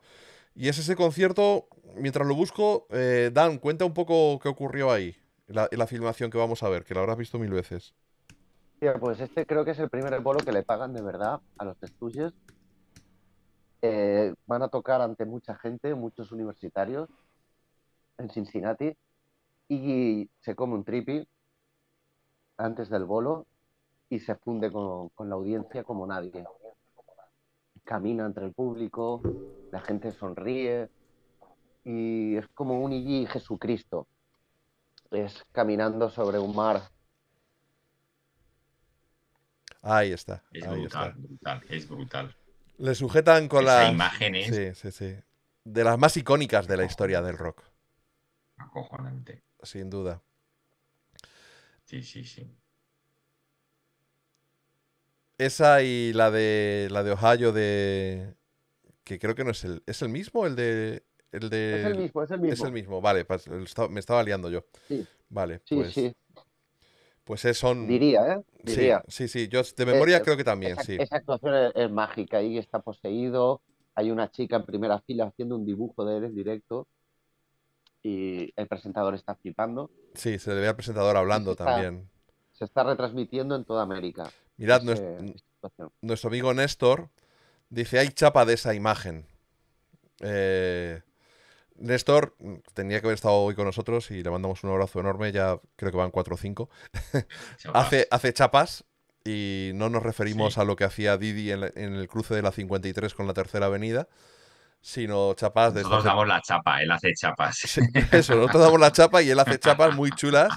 Y es ese concierto, mientras lo busco, eh, Dan, cuenta un poco qué ocurrió ahí. La, la, filmación que vamos a ver, que la habrás visto mil veces. pues este creo que es el primer bolo que le pagan de verdad a los estudios. Eh, van a tocar ante mucha gente, muchos universitarios en Cincinnati, y se come un trippy antes del bolo y se funde con, la audiencia como nadie. Camina entre el público, la gente sonríe y es como un I.G. Jesucristo. Es caminando sobre un mar Ahí está. Es brutal, es brutal. Le sujetan con las imágenes. Sí, sí, sí. De las más icónicas de la historia del rock. Acojonante. Sin duda. Sí, sí, sí. Esa y la de la de Ohio de que creo que no es el es el mismo el de el de es el mismo, es el mismo. vale, pues, me estaba liando yo. Sí. Vale, sí, pues sí. Pues son diría, ¿eh? Diría. Sí, sí, yo de memoria creo que también, sí. Esa actuación es, es mágica, ahí está poseído, hay una chica en primera fila haciendo un dibujo de él en directo y el presentador está flipando. Sí, se le ve al presentador hablando también. Se está retransmitiendo en toda América. Mirad, nuestro, amigo Néstor dice, hay chapa de esa imagen. Eh, Néstor tenía que haber estado hoy con nosotros y le mandamos un abrazo enorme, ya creo que van cuatro o cinco, hace, hace chapas y no nos referimos a lo que hacía Didi en el cruce de la 53 con la tercera avenida, sino chapas de... Nosotros damos la chapa, él hace chapas. eso, nosotros damos la chapa y él hace chapas muy chulas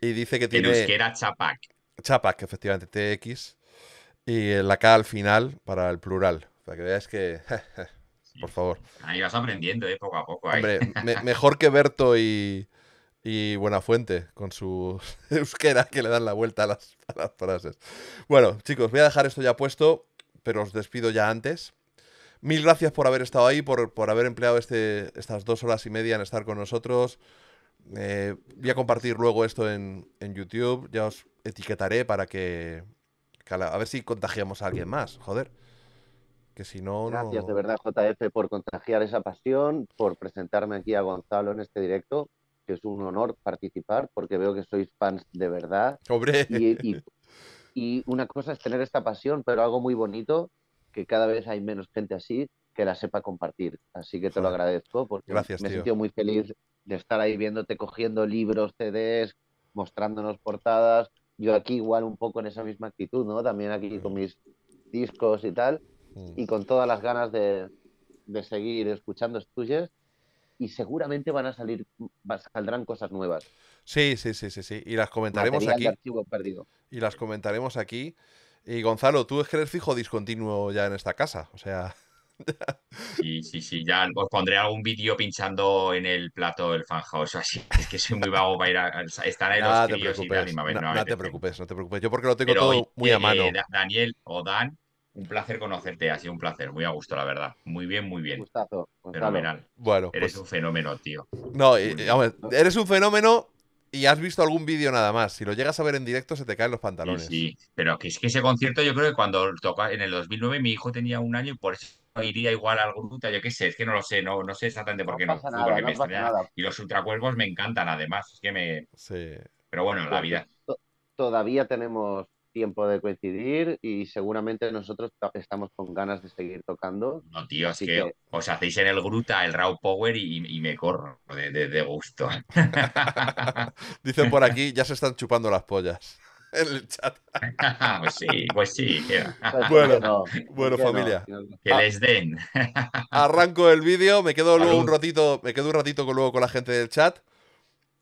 y dice que tiene... que era chapac. Chapac, efectivamente, TX y la K al final para el plural. Para que veáis que... Por favor. Ahí vas aprendiendo, eh, Poco a poco. Hombre, mejor que Berto y, y Buenafuente con sus euskera que le dan la vuelta a las frases. Bueno, chicos, voy a dejar esto ya puesto, pero os despido ya antes. Mil gracias por haber estado ahí, por, por haber empleado este, estas dos horas y media en estar con nosotros. Eh, voy a compartir luego esto en, en, YouTube. Ya os etiquetaré para que, a, ver si contagiamos a alguien más. Joder. Que si no. Gracias de verdad, JF, por contagiar esa pasión, por presentarme aquí a Gonzalo en este directo. Que es un honor participar porque veo que sois fans de verdad. ¡Hombre! y una cosa es tener esta pasión, pero algo muy bonito que cada vez hay menos gente así que la sepa compartir. Así que te lo agradezco porque Gracias, me sentí muy feliz de estar ahí viéndote cogiendo libros, CDs, mostrándonos portadas. Yo aquí igual un poco en esa misma actitud, ¿no? También aquí con mm. mis discos y tal, mm. y con todas las ganas de, seguir escuchando tuyas y seguramente van a salir, saldrán cosas nuevas. Sí, sí, sí, sí, Y las comentaremos aquí. Y las comentaremos aquí. Y Gonzalo, tú es que eres fijo discontinuo ya en esta casa, o sea... Sí, sí, sí, ya os pondré algún vídeo pinchando en el plato del fanhouse, así es que soy muy vago para ir a... estar ahí los críos y no, te preocupes, no te preocupes, yo porque lo tengo todo muy a eh, mano. Eh, Daniel o Dan, un placer conocerte, ha sido un placer, muy a gusto, la verdad. Muy bien, muy bien. Gustazo, Fenomenal. Bueno, eres pues un fenómeno, tío. No, hombre, eres un fenómeno y has visto algún vídeo nada más. Si lo llegas a ver en directo, se te caen los pantalones. Sí, pero es que ese concierto, yo creo que cuando toca en el 2009, mi hijo tenía un año y por eso iría igual algún gruta, yo qué sé, es que no lo sé, no, no sé exactamente por qué no. y los ultracuervos me encantan, además, es que me. Sí. Pero bueno, la pues vida. Todavía tenemos tiempo de coincidir y seguramente nosotros estamos con ganas de seguir tocando. No, tío, es que, os hacéis en el Gruta, el Raw Power y, me corro de, gusto. Dicen por aquí, ya se están chupando las pollas. En el chat. pues sí, pues sí. bueno, familia. que les den. Arranco el vídeo, me quedo luego un ratito, me quedo un ratito con, luego con la gente del chat.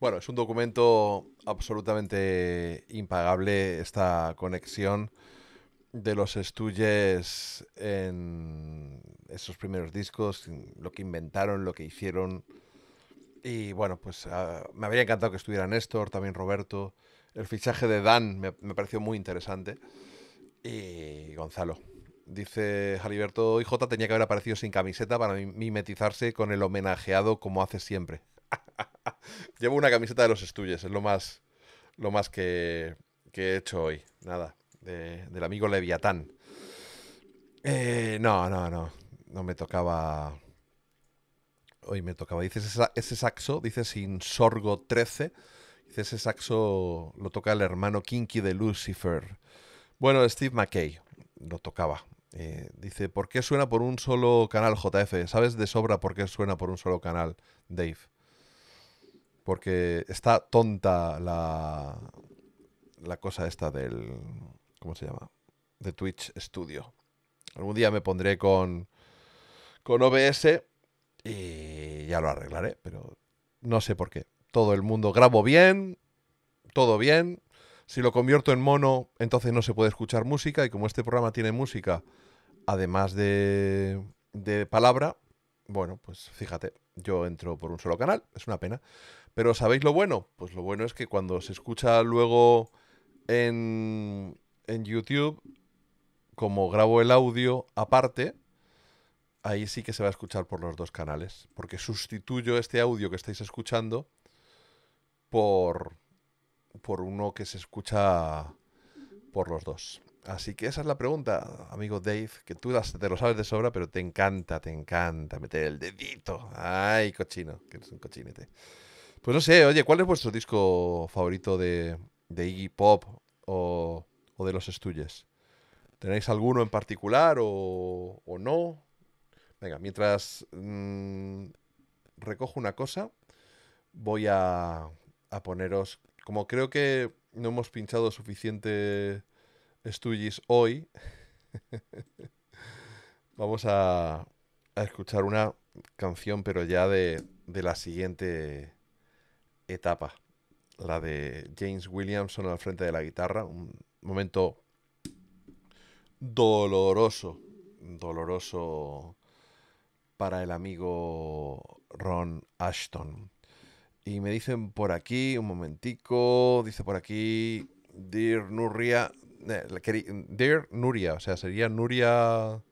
Bueno, es un documento absolutamente impagable esta conexión de los estudios en esos primeros discos, lo que inventaron, lo que hicieron. Y bueno, pues ah, me habría encantado que estuviera Néstor, también Roberto. El fichaje de Dan me pareció muy interesante. Y Gonzalo. Dice Jaliberto J tenía que haber aparecido sin camiseta para mimetizarse con el homenajeado como hace siempre. Llevo una camiseta de los estudios es lo más, lo más que, he hecho hoy. Nada, del amigo Leviatán. Eh, no, no, no. No me tocaba. Hoy me tocaba. Dices ese saxo, dice sin sorgo 13. Dice ese saxo lo toca el hermano Kinky de Lucifer. Bueno, Steve McKay lo tocaba. Eh, dice, ¿por qué suena por un solo canal JF? ¿Sabes de sobra por qué suena por un solo canal, Dave? Porque está tonta la, la cosa esta del... ¿Cómo se llama? De Twitch Studio. Algún día me pondré con, con OBS y ya lo arreglaré, pero no sé por qué. Todo el mundo grabo bien, todo bien. Si lo convierto en mono, entonces no se puede escuchar música y como este programa tiene música además de, de palabra, bueno, pues fíjate, yo entro por un solo canal, es una pena. Pero ¿sabéis lo bueno? Pues lo bueno es que cuando se escucha luego en, en YouTube, como grabo el audio aparte, ahí sí que se va a escuchar por los dos canales. Porque sustituyo este audio que estáis escuchando por, por uno que se escucha por los dos. Así que esa es la pregunta, amigo Dave, que tú te lo sabes de sobra, pero te encanta, te encanta meter el dedito. Ay, cochino, que eres un cochinete. Pues no sé, oye, ¿cuál es vuestro disco favorito de, de Iggy Pop o, de los estudios? ¿Tenéis alguno en particular o, o no? Venga, mientras mm, recojo una cosa, voy a, a poneros, como creo que no hemos pinchado suficiente Estuyis hoy, vamos a, escuchar una canción, pero ya de, la siguiente etapa, la de James Williamson al frente de la guitarra, un momento doloroso, doloroso para el amigo Ron Ashton. Y me dicen por aquí, un momentico, dice por aquí, Dear Nurria, eh, Dear Nuria, o sea, sería Nuria.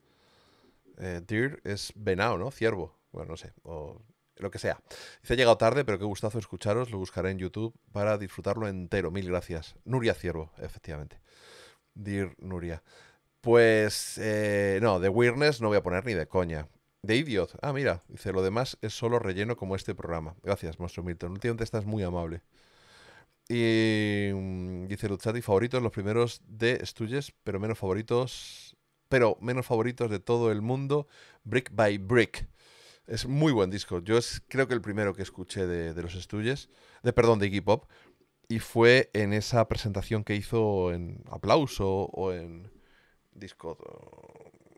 Eh, Dear es venado, ¿no? Ciervo. Bueno, no sé. O lo que sea. Dice, he llegado tarde, pero qué gustazo escucharos. Lo buscaré en YouTube para disfrutarlo entero. Mil gracias. Nuria Ciervo, efectivamente. Dear Nuria. Pues eh, no, de Weirdness no voy a poner ni de coña. De Idiot. Ah, mira. Dice, lo demás es solo relleno como este programa. Gracias, Monstruo Milton. Últimamente estás muy amable. Y mm, dice y favoritos los primeros de Stooges, pero menos favoritos. Pero menos favoritos de todo el mundo, Brick by Brick. Es muy buen disco. Yo creo que el primero que escuché de, los Stooges, de perdón, de Iggy Pop, y fue en esa presentación que hizo en Aplauso o en disco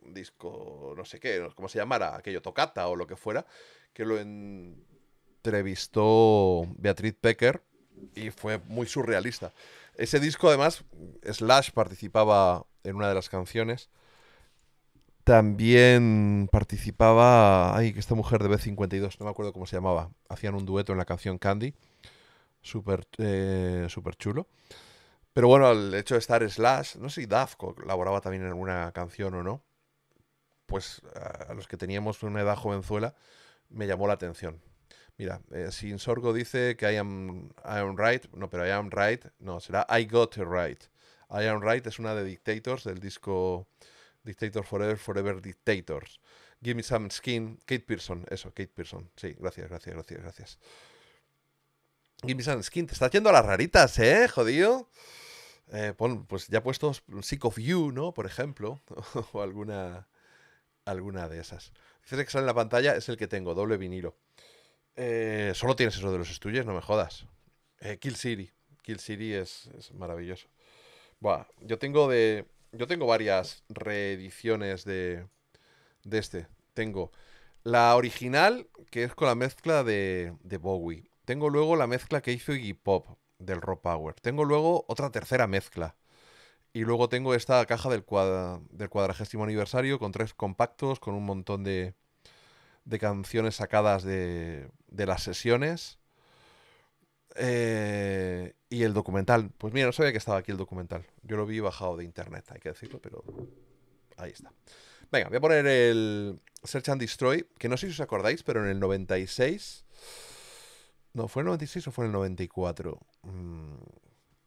disco no sé qué, cómo se llamara, aquello tocata o lo que fuera, que lo entrevistó Beatriz Pecker y fue muy surrealista. Ese disco, además, Slash participaba en una de las canciones. También participaba. Ay, que esta mujer de B52, no me acuerdo cómo se llamaba. Hacían un dueto en la canción Candy. Súper eh, super chulo. Pero bueno, el hecho de estar Slash, no sé si Duff colaboraba también en alguna canción o no. Pues a los que teníamos una edad jovenzuela, me llamó la atención. Mira, eh, si sin Sorgo dice que I am, I right, no, pero I am right, no, será I got it right. I am right es una de Dictators, del disco Dictator Forever, Forever Dictators. Give me some skin, Kate Pearson, eso, Kate Pearson. Sí, gracias, gracias, gracias, gracias. Give me some skin, te está haciendo las raritas, ¿eh? Jodido. Eh, pues ya puesto Sick of You, ¿no? Por ejemplo, o alguna, alguna de esas. Dice que sale en la pantalla, es el que tengo, doble vinilo. Eh, solo tienes eso de los estudios, no me jodas. Eh, Kill City. Kill City es, maravilloso. Buah, yo tengo de. Yo tengo varias reediciones de. De este. Tengo la original, que es con la mezcla de, Bowie. Tengo luego la mezcla que hizo Iggy Pop del Rock Power. Tengo luego otra tercera mezcla. Y luego tengo esta caja del, del cuadragésimo aniversario con tres compactos, con un montón de, de canciones sacadas de, de las sesiones. Eh, y el documental. Pues mira, no sabía que estaba aquí el documental. Yo lo vi bajado de internet, hay que decirlo, pero ahí está. Venga, voy a poner el Search and Destroy, que no sé si os acordáis, pero en el 96... No, ¿fue en el 96 o fue en el 94? Mm,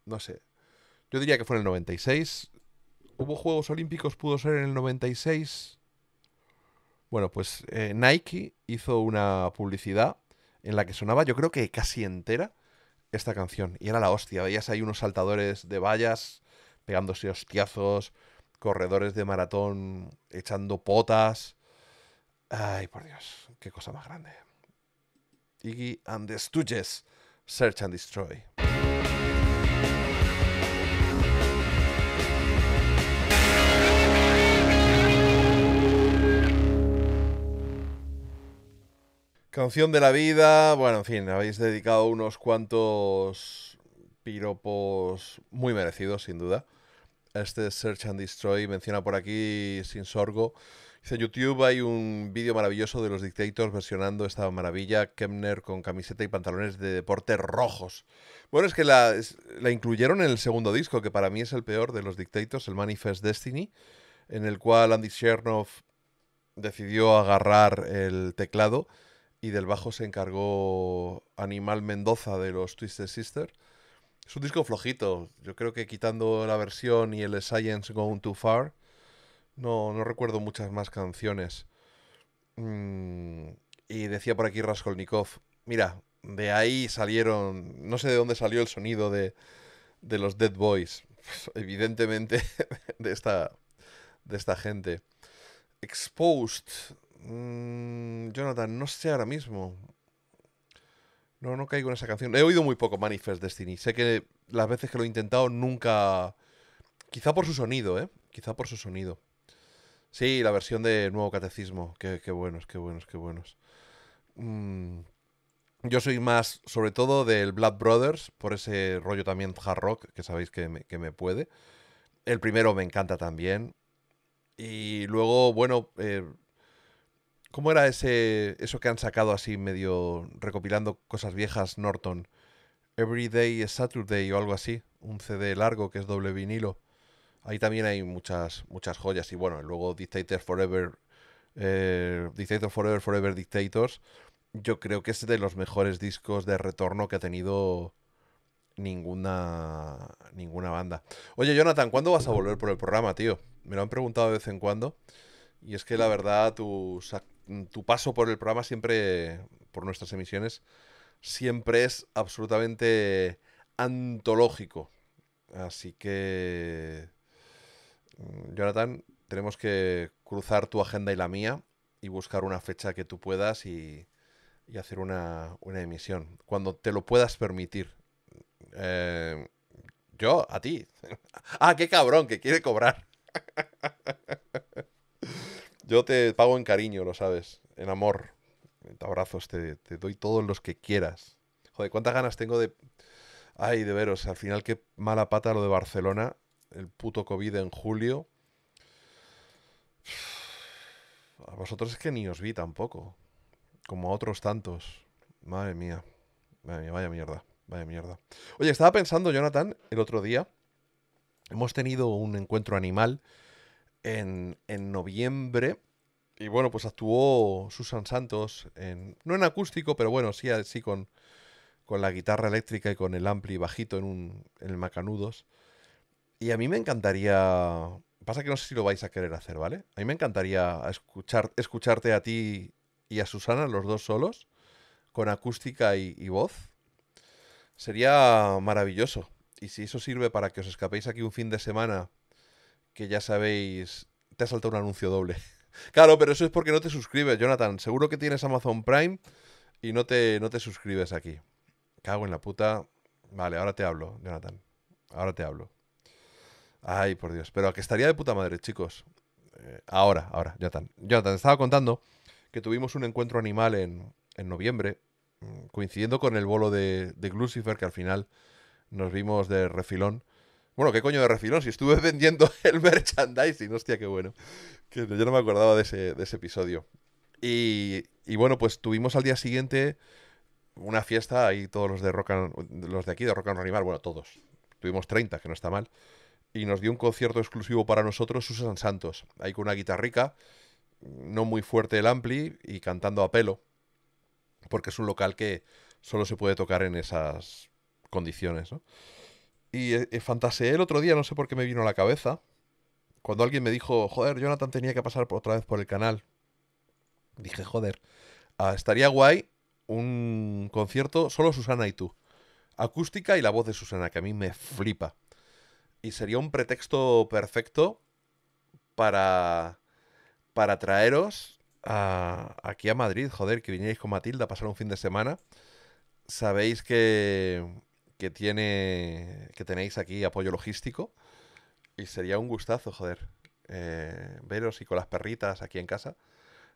no sé. Yo diría que fue en el 96. ¿Hubo Juegos Olímpicos? ¿Pudo ser en el 96? Bueno, pues eh, Nike hizo una publicidad en la que sonaba, yo creo que casi entera, esta canción. Y era la hostia. Veías ahí unos saltadores de vallas pegándose hostiazos, corredores de maratón echando potas. Ay, por Dios, qué cosa más grande. Iggy and the Stooges, Search and Destroy. Canción de la vida, bueno, en fin, habéis dedicado unos cuantos piropos muy merecidos, sin duda. Este Search and Destroy menciona por aquí sin sorgo. Dice en YouTube hay un vídeo maravilloso de los Dictators versionando esta maravilla, Kemner con camiseta y pantalones de deporte rojos. Bueno, es que la, la incluyeron en el segundo disco, que para mí es el peor de los Dictators, el Manifest Destiny, en el cual Andy Chernoff decidió agarrar el teclado y del bajo se encargó Animal Mendoza de los Twisted Sister. Es un disco flojito, yo creo que quitando la versión y el Science Gone Too Far, no, no recuerdo muchas más canciones. Mm, y decía por aquí Raskolnikov, mira, de ahí salieron, no sé de dónde salió el sonido de, de los Dead Boys, evidentemente de esta, de esta gente. Exposed Mm, Jonathan, no sé ahora mismo. No, no caigo en esa canción. He oído muy poco Manifest Destiny. Sé que las veces que lo he intentado nunca... Quizá por su sonido, ¿eh? Quizá por su sonido. Sí, la versión de Nuevo Catecismo. Qué, buenos, qué buenos, qué buenos. Mm, yo soy más, sobre todo, del Blood Brothers, por ese rollo también hard rock, que sabéis que me, puede. El primero me encanta también. Y luego, bueno, eh, ¿Cómo era ese eso que han sacado así medio recopilando cosas viejas Norton? Every Day is Saturday o algo así, un CD largo que es doble vinilo. Ahí también hay muchas muchas joyas y bueno, luego Dictator Forever eh, Forever Forever Dictators. Yo creo que es de los mejores discos de retorno que ha tenido ninguna ninguna banda. Oye, Jonathan, ¿cuándo vas a volver por el programa, tío? Me lo han preguntado de vez en cuando. Y es que la verdad, tus, Mm, tu paso por el programa siempre, por nuestras emisiones, siempre es absolutamente antológico. Así que, mm, Jonathan, tenemos que cruzar tu agenda y la mía y buscar una fecha que tú puedas y, hacer una, emisión. Cuando te lo puedas permitir. Eh, yo, a ti. ah, qué cabrón, que quiere cobrar. Yo te pago en cariño, lo sabes, en amor. Te abrazos, te, te doy todos los que quieras. Joder, cuántas ganas tengo de... Ay, de veros, al final qué mala pata lo de Barcelona, el puto COVID en julio. A vosotros es que ni os vi tampoco, como a otros tantos. Madre mía, madre mía, vaya mierda, vaya mierda. Oye, estaba pensando, Jonathan, el otro día, hemos tenido un encuentro animal en, noviembre. Y bueno, pues actuó Susan Santos, en, no en acústico, pero bueno, sí, con, con la guitarra eléctrica y con el ampli bajito en, un, en el Macanudos. Y a mí me encantaría. Pasa que no sé si lo vais a querer hacer, ¿vale? A mí me encantaría escuchar, escucharte a ti y a Susana, los dos solos, con acústica y voz. Sería maravilloso. Y si eso sirve para que os escapéis aquí un fin de semana que ya sabéis, te ha saltado un anuncio doble. Claro, pero eso es porque no te suscribes, Jonathan. Seguro que tienes Amazon Prime y no te, no te suscribes aquí. Cago en la puta. Vale, ahora te hablo, Jonathan. Ahora te hablo. Ay, por Dios. Pero a que estaría de puta madre, chicos. Eh, ahora, ahora, Jonathan. Jonathan, estaba contando que tuvimos un encuentro animal en, en noviembre, mm, coincidiendo con el bolo de, de Glucifer, que al final nos vimos de refilón. Bueno, qué coño de refilón, si estuve vendiendo el merchandising, hostia, qué bueno. Que yo no me acordaba de ese, episodio. Y, y, bueno, pues tuvimos al día siguiente una fiesta ahí todos los de rock los de aquí de Rock and Animal, bueno, todos. Tuvimos 30, que no está mal. Y nos dio un concierto exclusivo para nosotros Susan Santos, ahí con una guitarrica, no muy fuerte el ampli y cantando a pelo, porque es un local que solo se puede tocar en esas condiciones, ¿no? Y eh, eh, fantaseé el otro día, no sé por qué me vino a la cabeza, cuando alguien me dijo, joder, Jonathan tenía que pasar por, otra vez por el canal. Dije, joder, ah, estaría guay un concierto solo Susana y tú. Acústica y la voz de Susana, que a mí me flipa. Y sería un pretexto perfecto para, para traeros aquí a Madrid, joder, que vinierais con Matilda a pasar un fin de semana. Sabéis que que tiene que tenéis aquí apoyo logístico y sería un gustazo, joder, eh, veros y con las perritas aquí en casa.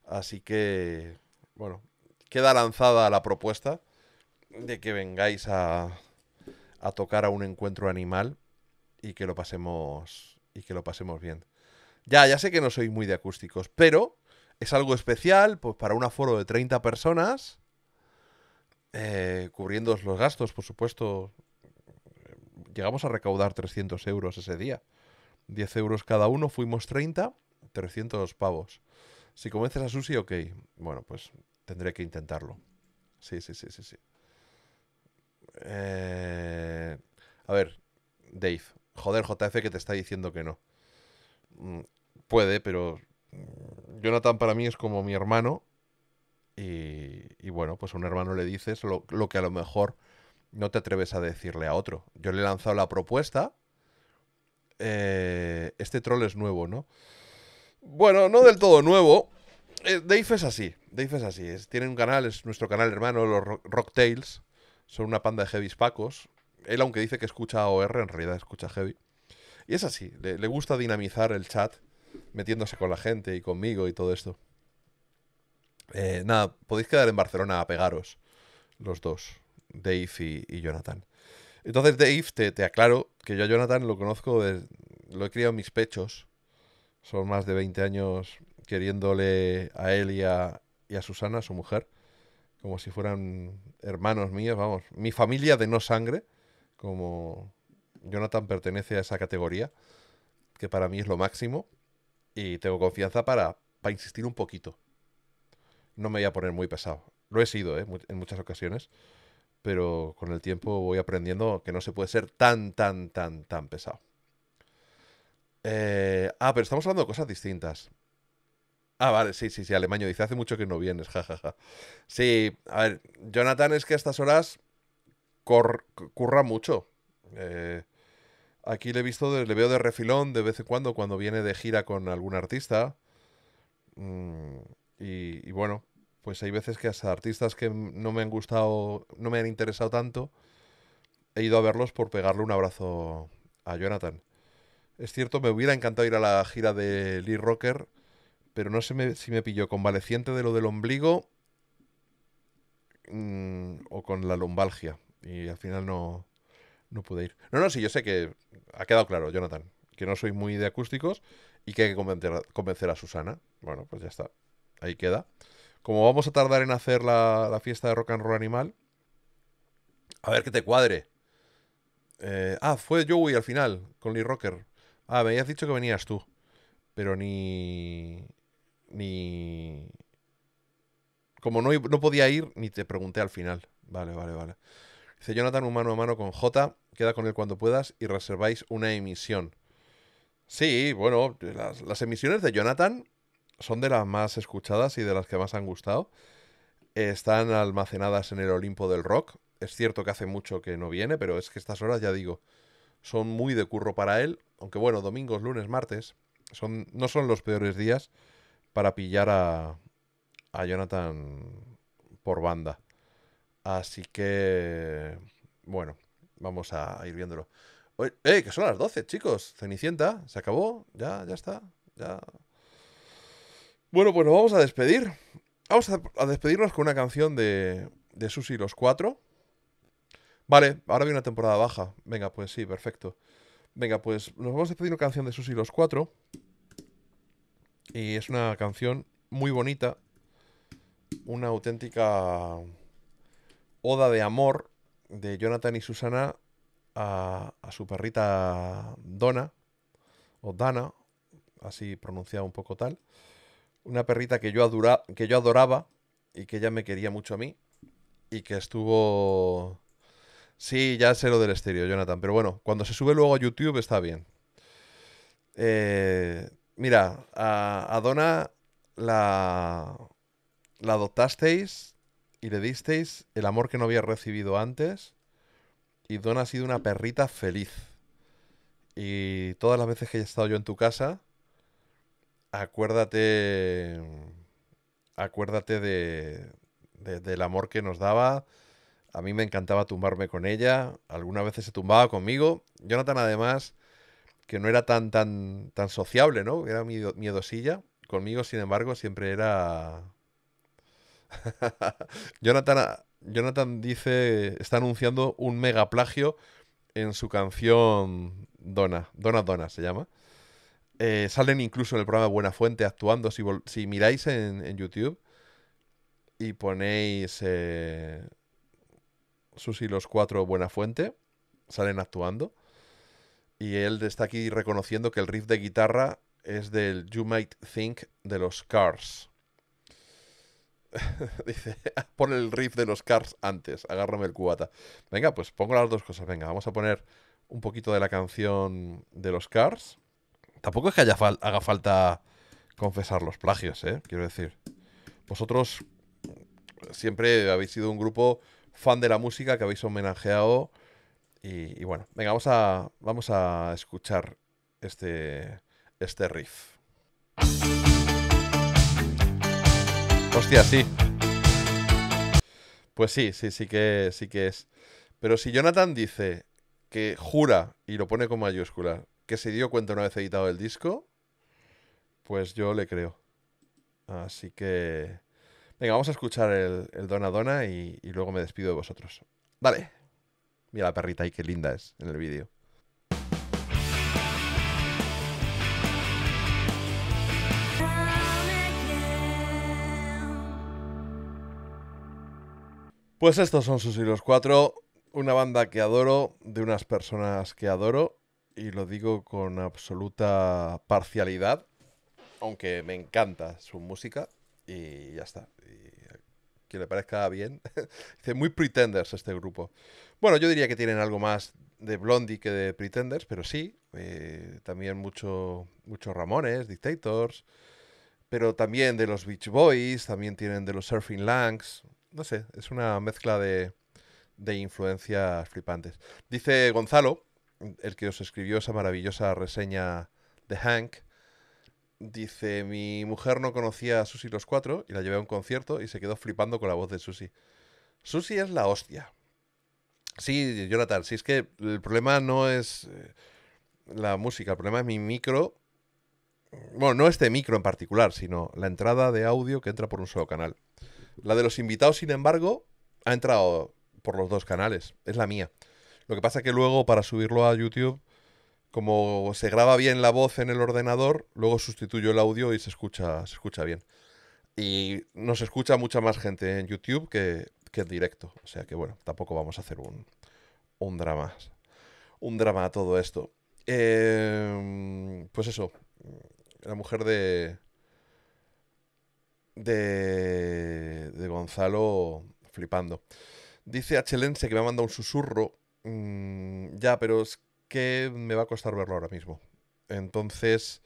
Así que, bueno, queda lanzada la propuesta de que vengáis a, a tocar a un encuentro animal y que lo pasemos y que lo pasemos bien. Ya, ya sé que no sois muy de acústicos, pero es algo especial, pues para un aforo de 30 personas eh, cubriendo los gastos, por supuesto. Llegamos a recaudar 300 euros ese día. 10 euros cada uno, fuimos 30, 300 pavos. Si convences a Susi, ok. Bueno, pues tendré que intentarlo. Sí, sí, sí, sí, sí. Eh, a ver, Dave. Joder, JF que te está diciendo que no. Mm, puede, pero Jonathan para mí es como mi hermano y, bueno, pues a un hermano le dices lo, que a lo mejor no te atreves a decirle a otro. Yo le he lanzado la propuesta. Eh, este troll es nuevo, ¿no? Bueno, no del todo nuevo. Eh, Dave es así. Dave es así. Es, tiene un canal, es nuestro canal hermano, los Rock, Son una panda de heavy pacos. Él, aunque dice que escucha OR, en realidad escucha heavy. Y es así. le gusta dinamizar el chat metiéndose con la gente y conmigo y todo esto. Eh, nada, podéis quedar en Barcelona a pegaros, los dos, Dave y, Jonathan. Entonces, Dave, te, te, aclaro que yo a Jonathan lo conozco, lo he criado en mis pechos. Son más de 20 años queriéndole a él y a, a Susana, su mujer, como si fueran hermanos míos, vamos, mi familia de no sangre, como Jonathan pertenece a esa categoría, que para mí es lo máximo, y tengo confianza para insistir un poquito no me voy a poner muy pesado. Lo he sido, ¿eh? en muchas ocasiones. Pero con el tiempo voy aprendiendo que no se puede ser tan, tan, tan, tan pesado. Eh, ah, pero estamos hablando de cosas distintas. Ah, vale, sí, sí, sí, Alemaño dice, hace mucho que no vienes, jajaja. Ja, Sí, a ver, Jonathan es que a estas horas curra mucho. Eh, aquí le he visto, le veo de refilón de vez en cuando cuando viene de gira con algún artista. Mmm... Y, bueno, pues hay veces que hasta artistas que no me han gustado, no me han interesado tanto, he ido a verlos por pegarle un abrazo a Jonathan. Es cierto, me hubiera encantado ir a la gira de Lee Rocker, pero no sé si me pilló convaleciente de lo del ombligo mm, o con la lombalgia Y al final no, no pude ir. No, no, sí, yo sé que ha quedado claro, Jonathan, que no soy muy de acústicos y que hay que convencer a Susana. Bueno, pues ya está ahí queda. Como vamos a tardar en hacer la, fiesta de rock and roll animal, a ver que te cuadre. Eh, ah, fue Joey al final, con Lee Rocker. Ah, me habías dicho que venías tú. Pero ni. Ni. Como no, no podía ir, ni te pregunté al final. Vale, vale, vale. Dice Jonathan, un mano a mano con J. Queda con él cuando puedas y reserváis una emisión. Sí, bueno, las, las emisiones de Jonathan son de las más escuchadas y de las que más han gustado. Están almacenadas en el Olimpo del Rock. Es cierto que hace mucho que no viene, pero es que estas horas, ya digo, son muy de curro para él. Aunque bueno, domingos, lunes, martes, son, no son los peores días para pillar a, a Jonathan por banda. Así que, bueno, vamos a ir viéndolo. ¡Eh! Que son las 12, chicos. Cenicienta, se acabó. Ya, ya está. Ya. Bueno, pues nos vamos a despedir. Vamos a, despedirnos con una canción de, de Susi los cuatro. Vale, ahora viene una temporada baja. Venga, pues sí, perfecto. Venga, pues nos vamos a despedir una canción de Susi los cuatro. Y es una canción muy bonita. Una auténtica oda de amor de Jonathan y Susana a, a su perrita Dona, O Dana, así pronunciada un poco tal una perrita que yo, que yo adoraba y que ella me quería mucho a mí y que estuvo... Sí, ya sé lo del estéreo, Jonathan, pero bueno, cuando se sube luego a YouTube está bien. Eh, mira, a, a, Donna la, la adoptasteis y le disteis el amor que no había recibido antes y Donna ha sido una perrita feliz. Y todas las veces que he estado yo en tu casa, acuérdate, mm, acuérdate de, del amor que nos daba. A mí me encantaba tumbarme con ella. Algunas veces se tumbaba conmigo. Jonathan, además, que no era tan, tan, tan sociable, ¿no? Era miedosilla. Conmigo, sin embargo, siempre era. Jonathan, ah, Jonathan dice. Está anunciando un mega plagio en su canción Dona. Dona Dona se llama. Eh, salen incluso en el programa Buena Fuente actuando. Si, miráis en, YouTube y ponéis eh, Susi los cuatro Buena Fuente, salen actuando. Y él está aquí reconociendo que el riff de guitarra es del You Might Think de los Cars. Dice, pon el riff de los Cars antes, agárrame el cubata. Venga, pues pongo las dos cosas. Venga, vamos a poner un poquito de la canción de los Cars. Tampoco es que haya haga falta confesar los plagios, ¿eh? Quiero decir. Vosotros siempre habéis sido un grupo fan de la música que habéis homenajeado. Y, bueno, venga, vamos a, vamos a escuchar este, este, riff. Hostia, sí. Pues sí, sí, sí que, sí que es. Pero si Jonathan dice que jura y lo pone con mayúscula que se dio cuenta una vez editado el disco, pues yo le creo. Así que... Venga, vamos a escuchar el, el Dona Dona y, luego me despido de vosotros. Vale, Mira la perrita y qué linda es en el vídeo. Pues estos son sus los 4, una banda que adoro, de unas personas que adoro y lo digo con absoluta parcialidad, aunque me encanta su música y ya está. que le parezca bien. Dice, muy pretenders este grupo. Bueno, yo diría que tienen algo más de Blondie que de pretenders, pero sí. Eh, también mucho, muchos Ramones, Dictators, pero también de los Beach Boys, también tienen de los Surfing Langs. No sé, es una mezcla de, de influencias flipantes. Dice Gonzalo el que os escribió esa maravillosa reseña de Hank, dice, mi mujer no conocía a Susi los cuatro y la llevé a un concierto y se quedó flipando con la voz de Susi. Susi es la hostia. Sí, Jonathan, si es que el problema no es eh, la música, el problema es mi micro. Bueno, no este micro en particular, sino la entrada de audio que entra por un solo canal. La de los invitados, sin embargo, ha entrado por los dos canales. Es la mía. Lo que pasa es que luego para subirlo a YouTube, como se graba bien la voz en el ordenador, luego sustituyo el audio y se escucha, se escucha bien. Y nos escucha mucha más gente en YouTube que, en directo. O sea que bueno, tampoco vamos a hacer un, un drama. Un drama a todo esto. Em, pues eso. La mujer de. De. De Gonzalo flipando. Dice Achelense que me ha mandado un susurro Mm, ya, pero es que me va a costar verlo ahora mismo. Entonces,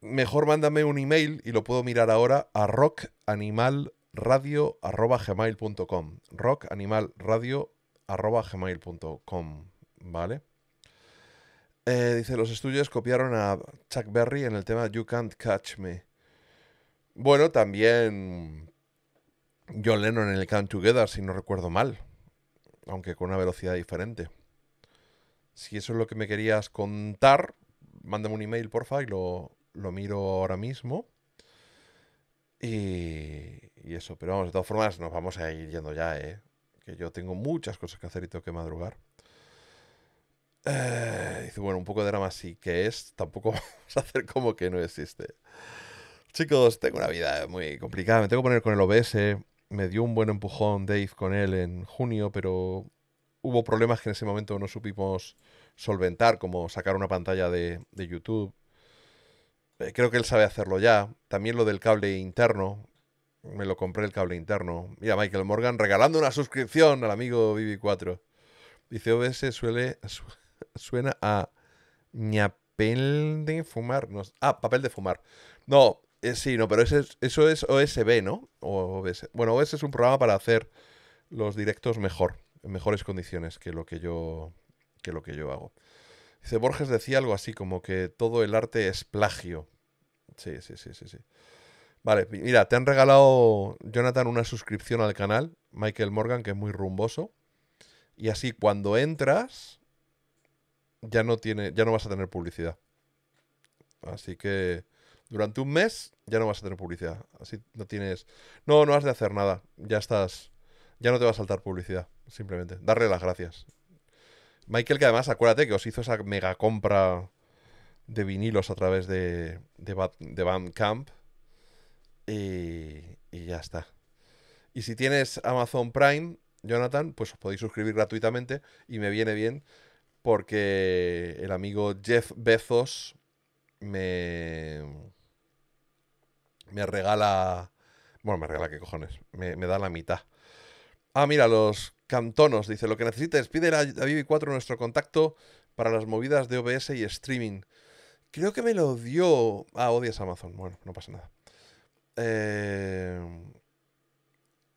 mejor mándame un email y lo puedo mirar ahora a rockanimalradio.gmail.com rockanimalradio.gmail.com ¿Vale? Eh, dice, los estudios copiaron a Chuck Berry en el tema You Can't Catch Me. Bueno, también John Lennon en el Come Together, si no recuerdo mal aunque con una velocidad diferente. Si eso es lo que me querías contar, mándame un email, porfa, y lo, miro ahora mismo. Y, y, eso, pero vamos, de todas formas nos vamos a ir yendo ya, ¿eh? Que yo tengo muchas cosas que hacer y tengo que madrugar. Eh, bueno, un poco de drama sí que es, tampoco vamos a hacer como que no existe. Chicos, tengo una vida muy complicada, me tengo que poner con el OBS, me dio un buen empujón Dave con él en junio, pero hubo problemas que en ese momento no supimos solventar, como sacar una pantalla de, YouTube. Eh, creo que él sabe hacerlo ya. También lo del cable interno. Me lo compré el cable interno. Mira, Michael Morgan regalando una suscripción al amigo Vivi4. Dice OBS suele, suena a ñapel de fumar. ah, papel de fumar. No, eh, sí, no, pero eso es OSB, ¿no? Bueno, OBS es un programa para hacer los directos mejor, en mejores condiciones que lo que yo, que lo que yo hago. Dice, Borges decía algo así, como que todo el arte es plagio. Sí, sí, sí, sí, sí. Vale, mira, te han regalado, Jonathan, una suscripción al canal, Michael Morgan, que es muy rumboso. Y así cuando entras, ya no tiene, ya no vas a tener publicidad. Así que durante un mes ya no vas a tener publicidad. Así no tienes. No, no has de hacer nada. Ya estás. Ya no te va a saltar publicidad. Simplemente. Darle las gracias. Michael, que además acuérdate que os hizo esa mega compra de vinilos a través de, de, Bandcamp. Y, y ya está. Y si tienes Amazon Prime, Jonathan, pues os podéis suscribir gratuitamente y me viene bien porque el amigo Jeff Bezos me me regala... Bueno, me regala qué cojones. Me, da la mitad. Ah, mira, los cantonos. Dice, lo que necesites, pide a Vivi 4 nuestro contacto para las movidas de OBS y streaming. Creo que me lo dio... Ah, odias Amazon. Bueno, no pasa nada. Eh,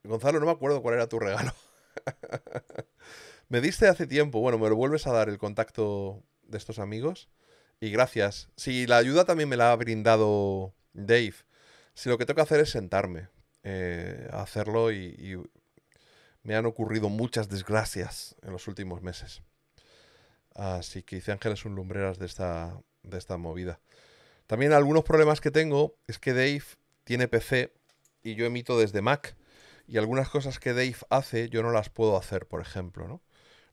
Gonzalo, no me acuerdo cuál era tu regalo. me diste hace tiempo. Bueno, me lo vuelves a dar el contacto de estos amigos. Y gracias. Sí, la ayuda también me la ha brindado Dave. Si lo que tengo que hacer es sentarme a eh, hacerlo y, me han ocurrido muchas desgracias en los últimos meses. Así que dice ángeles un lumbreras de esta, de esta movida. También algunos problemas que tengo es que Dave tiene PC y yo emito desde Mac. Y algunas cosas que Dave hace yo no las puedo hacer, por ejemplo, ¿no?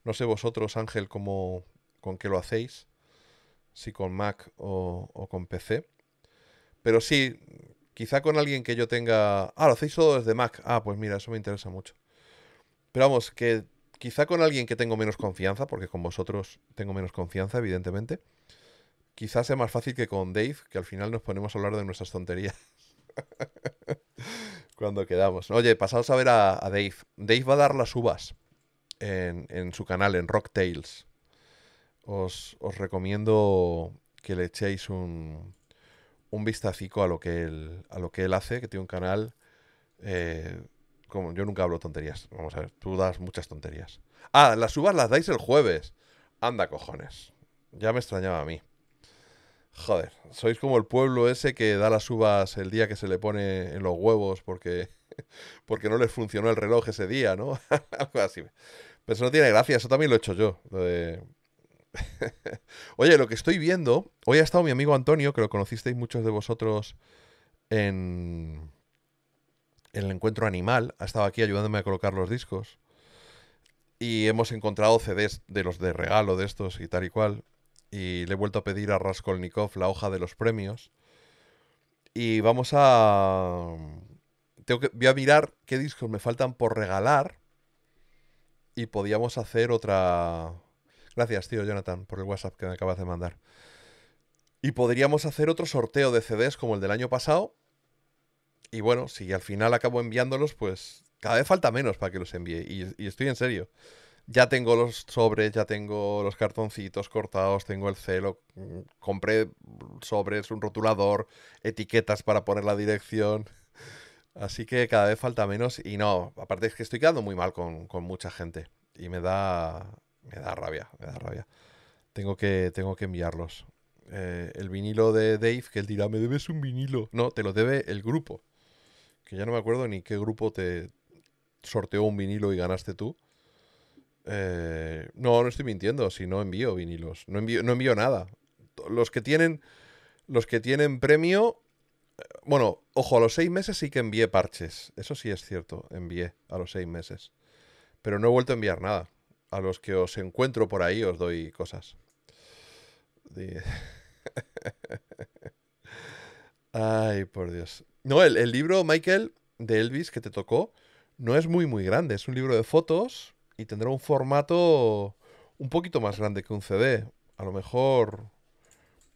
No sé vosotros, Ángel, cómo, con qué lo hacéis, si con Mac o, o, con PC. Pero sí, Quizá con alguien que yo tenga. Ah, lo hacéis todo desde Mac. Ah, pues mira, eso me interesa mucho. Pero vamos, que quizá con alguien que tengo menos confianza, porque con vosotros tengo menos confianza, evidentemente. Quizás sea más fácil que con Dave, que al final nos ponemos a hablar de nuestras tonterías. Cuando quedamos. Oye, pasados a ver a, Dave. Dave va a dar las uvas en, su canal, en Rock Tales. Os, os recomiendo que le echéis un, un vistacico a lo que él, a lo que él hace, que tiene un canal. Eh, como yo nunca hablo tonterías. Vamos a ver, tú das muchas tonterías. Ah, las uvas las dais el jueves. Anda, cojones. Ya me extrañaba a mí. Joder, sois como el pueblo ese que da las uvas el día que se le pone en los huevos porque, porque no les funcionó el reloj ese día, ¿no? así. Pero eso no tiene gracia, eso también lo he hecho yo. Lo de Oye, lo que estoy viendo, hoy ha estado mi amigo Antonio, que lo conocisteis muchos de vosotros en, el encuentro animal, ha estado aquí ayudándome a colocar los discos. Y hemos encontrado CDs de los de regalo, de estos y tal y cual. Y le he vuelto a pedir a Raskolnikov la hoja de los premios. Y vamos a... Tengo que... Voy a mirar qué discos me faltan por regalar. Y podíamos hacer otra Gracias, tío Jonathan, por el WhatsApp que me acabas de mandar. Y podríamos hacer otro sorteo de CDs como el del año pasado. Y bueno, si al final acabo enviándolos, pues cada vez falta menos para que los envíe. Y, estoy en serio. Ya tengo los sobres, ya tengo los cartoncitos cortados, tengo el celo, mm, compré sobres, un rotulador, etiquetas para poner la dirección. Así que cada vez falta menos y no, aparte es que estoy quedando muy mal con mucha gente y me da, me da rabia, me da rabia. Tengo que, tengo que enviarlos. Eh, el vinilo de Dave, que él dirá, me debes un vinilo. No, te lo debe el grupo. Que ya no me acuerdo ni qué grupo te sorteó un vinilo y ganaste tú. Eh, no, no estoy mintiendo, si no envío vinilos. No envío, no envío nada. Los que tienen. Los que tienen premio. Eh, bueno, ojo, a los seis meses sí que envié parches. Eso sí es cierto, envié a los seis meses. Pero no he vuelto a enviar nada a los que os encuentro por ahí os doy cosas. Ay, por Dios. No, el, el, libro, Michael, de Elvis que te tocó, no es muy, muy grande. Es un libro de fotos y tendrá un formato un poquito más grande que un CD. A lo mejor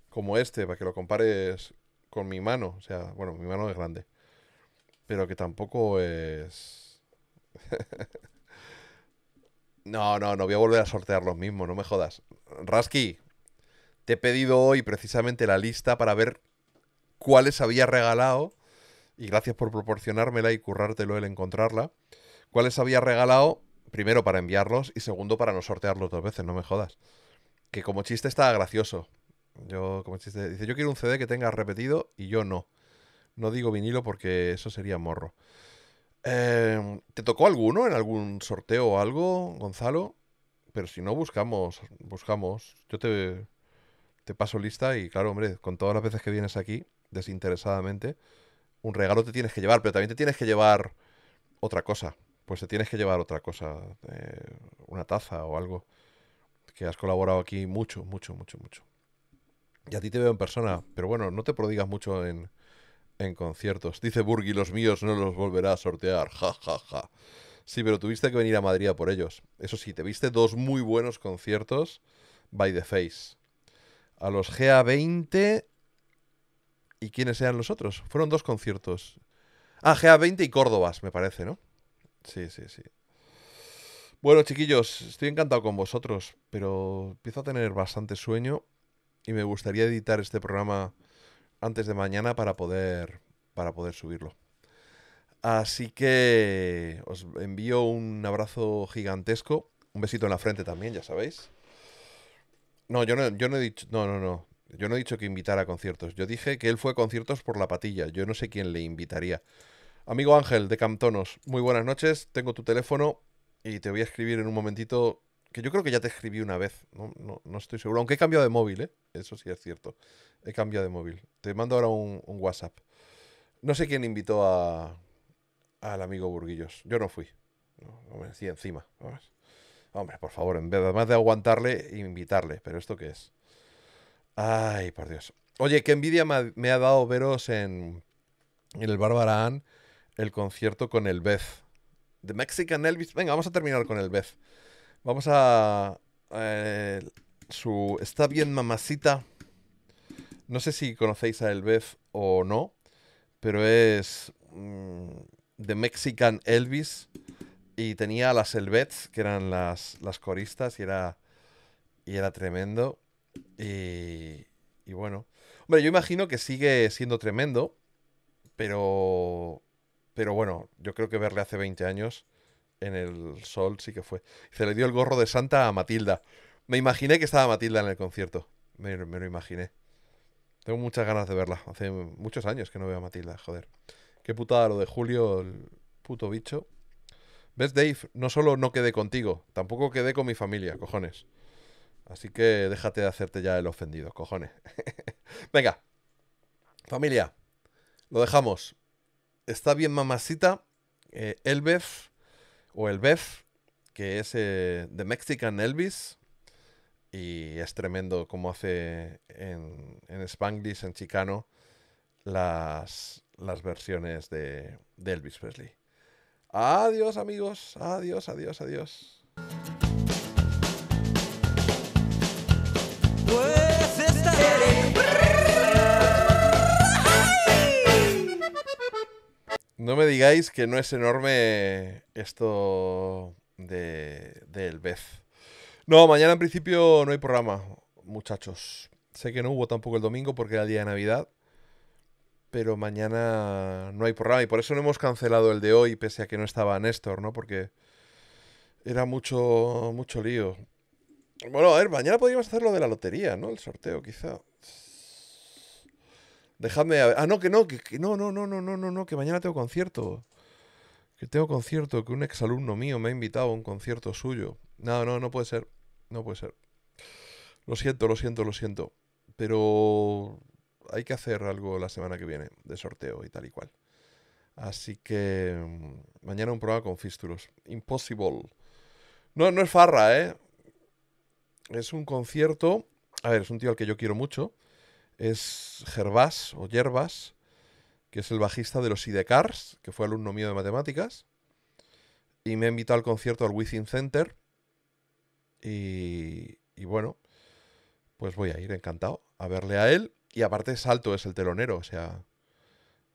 como este, para que lo compares con mi mano. O sea, bueno, mi mano es grande. Pero que tampoco es... No, no, no voy a volver a sortear los mismos, no me jodas. Rasky, te he pedido hoy precisamente la lista para ver cuáles había regalado. Y gracias por proporcionármela y currártelo el encontrarla. Cuáles había regalado, primero para enviarlos y segundo para no sortearlo dos veces, no me jodas. Que como chiste estaba gracioso. Yo, como chiste, dice, yo quiero un CD que tenga repetido y yo no. No digo vinilo porque eso sería morro. Em, ¿Te tocó alguno en algún sorteo o algo, Gonzalo? Pero si no, buscamos, buscamos. Yo te, te paso lista y claro, hombre, con todas las veces que vienes aquí, desinteresadamente, un regalo te tienes que llevar, pero también te tienes que llevar otra cosa. Pues te tienes que llevar otra cosa, eh, una taza o algo. Que has colaborado aquí mucho, mucho, mucho, mucho. Y a ti te veo en persona, pero bueno, no te prodigas mucho en, en conciertos. Dice Burgi, los míos no los volverá a sortear. Ja, ja, ja. Sí, pero tuviste que venir a Madrid por ellos. Eso sí, te viste dos muy buenos conciertos by The Face. A los GA20 y quiénes eran los otros. Fueron dos conciertos. Ah, GA20 y Córdobas, me parece, ¿no? Sí, sí, sí. Bueno, chiquillos, estoy encantado con vosotros, pero empiezo a tener bastante sueño y me gustaría editar este programa antes de mañana para poder, para poder subirlo. Así que os envío un abrazo gigantesco, un besito en la frente también, ya sabéis. No, yo no, yo no he dicho, no, no, no, yo no he dicho que invitara a conciertos. Yo dije que él fue a conciertos por la patilla. Yo no sé quién le invitaría. Amigo Ángel de Camtonos, muy buenas noches. Tengo tu teléfono y te voy a escribir en un momentito que yo creo que ya te escribí una vez, no, estoy seguro, aunque he cambiado de móvil, ¿eh? eso sí es cierto, he cambiado de móvil. Te mando ahora un, WhatsApp. No sé quién invitó al amigo Burguillos, yo no fui, no, me decía encima. Hombre, por favor, en vez, además de aguantarle, invitarle, pero ¿esto qué es? Ay, por Dios. Oye, qué envidia me ha, dado veros en, en el Bárbara el concierto con el Beth. The Mexican Elvis. Venga, vamos a terminar con el Beth. Vamos a... Eh, su Está bien mamacita. No sé si conocéis a Elbef o no, pero es The mm, Mexican Elvis y tenía a las Elvets, que eran las, las coristas, y era, y era tremendo. Y, y bueno. Hombre, yo imagino que sigue siendo tremendo, pero, pero bueno, yo creo que verle hace 20 años en el sol sí que fue. Se le dio el gorro de Santa a Matilda. Me imaginé que estaba Matilda en el concierto. Me, lo imaginé. Tengo muchas ganas de verla. Hace muchos años que no veo a Matilda, joder. Qué putada lo de Julio, el puto bicho. ¿Ves, Dave? No solo no quedé contigo, tampoco quedé con mi familia, cojones. Así que déjate de hacerte ya el ofendido, cojones. Venga. Familia. Lo dejamos. Está bien mamacita. Eh, o el BEF, que es The eh, Mexican Elvis. Y es tremendo como hace en, en Spanglish, en chicano, las, las versiones de, de Elvis Presley. Adiós amigos, adiós, adiós, adiós. No me digáis que no es enorme esto de, del No, mañana en principio no hay programa, muchachos. Sé que no hubo tampoco el domingo porque era el día de Navidad. Pero mañana no hay programa y por eso no hemos cancelado el de hoy, pese a que no estaba Néstor, ¿no? Porque era mucho, mucho lío. Bueno, a ver, mañana podríamos hacer lo de la lotería, ¿no? El sorteo, quizá. Dejadme. A ver. Ah, no, que no, que, no, no, no, no, no, no, no, que mañana tengo concierto. Que tengo concierto, que un exalumno mío me ha invitado a un concierto suyo. No, no, no puede ser. No puede ser. Lo siento, lo siento, lo siento. Pero hay que hacer algo la semana que viene de sorteo y tal y cual. Así que mm, mañana un programa con fístulos. Impossible. No, no es farra, ¿eh? Es un concierto. A ver, es un tío al que yo quiero mucho es Gervás o Yerbas, que es el bajista de los IDECARS, que fue alumno mío de matemáticas. Y me ha invitado al concierto al Within Center. Y, y bueno, pues voy a ir encantado a verle a él. Y aparte Salto es el telonero, o sea,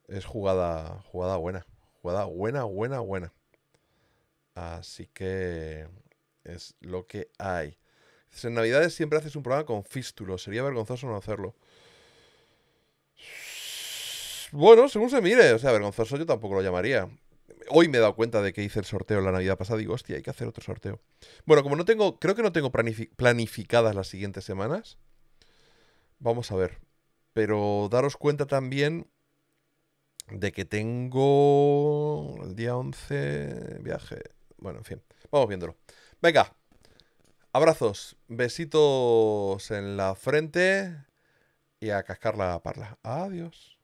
es jugada, jugada buena. Jugada buena, buena, buena. Así que es lo que hay. En Navidades siempre haces un programa con fístulo. Sería vergonzoso no hacerlo. Bueno, según se mire, o sea, vergonzoso yo tampoco lo llamaría. Hoy me he dado cuenta de que hice el sorteo la Navidad pasada y digo, hostia, hay que hacer otro sorteo. Bueno, como no tengo, creo que no tengo planificadas las siguientes semanas, vamos a ver. Pero daros cuenta también de que tengo el día 11 viaje. Bueno, en fin, vamos viéndolo. Venga, abrazos, besitos en la frente y a cascar la parla. Adiós.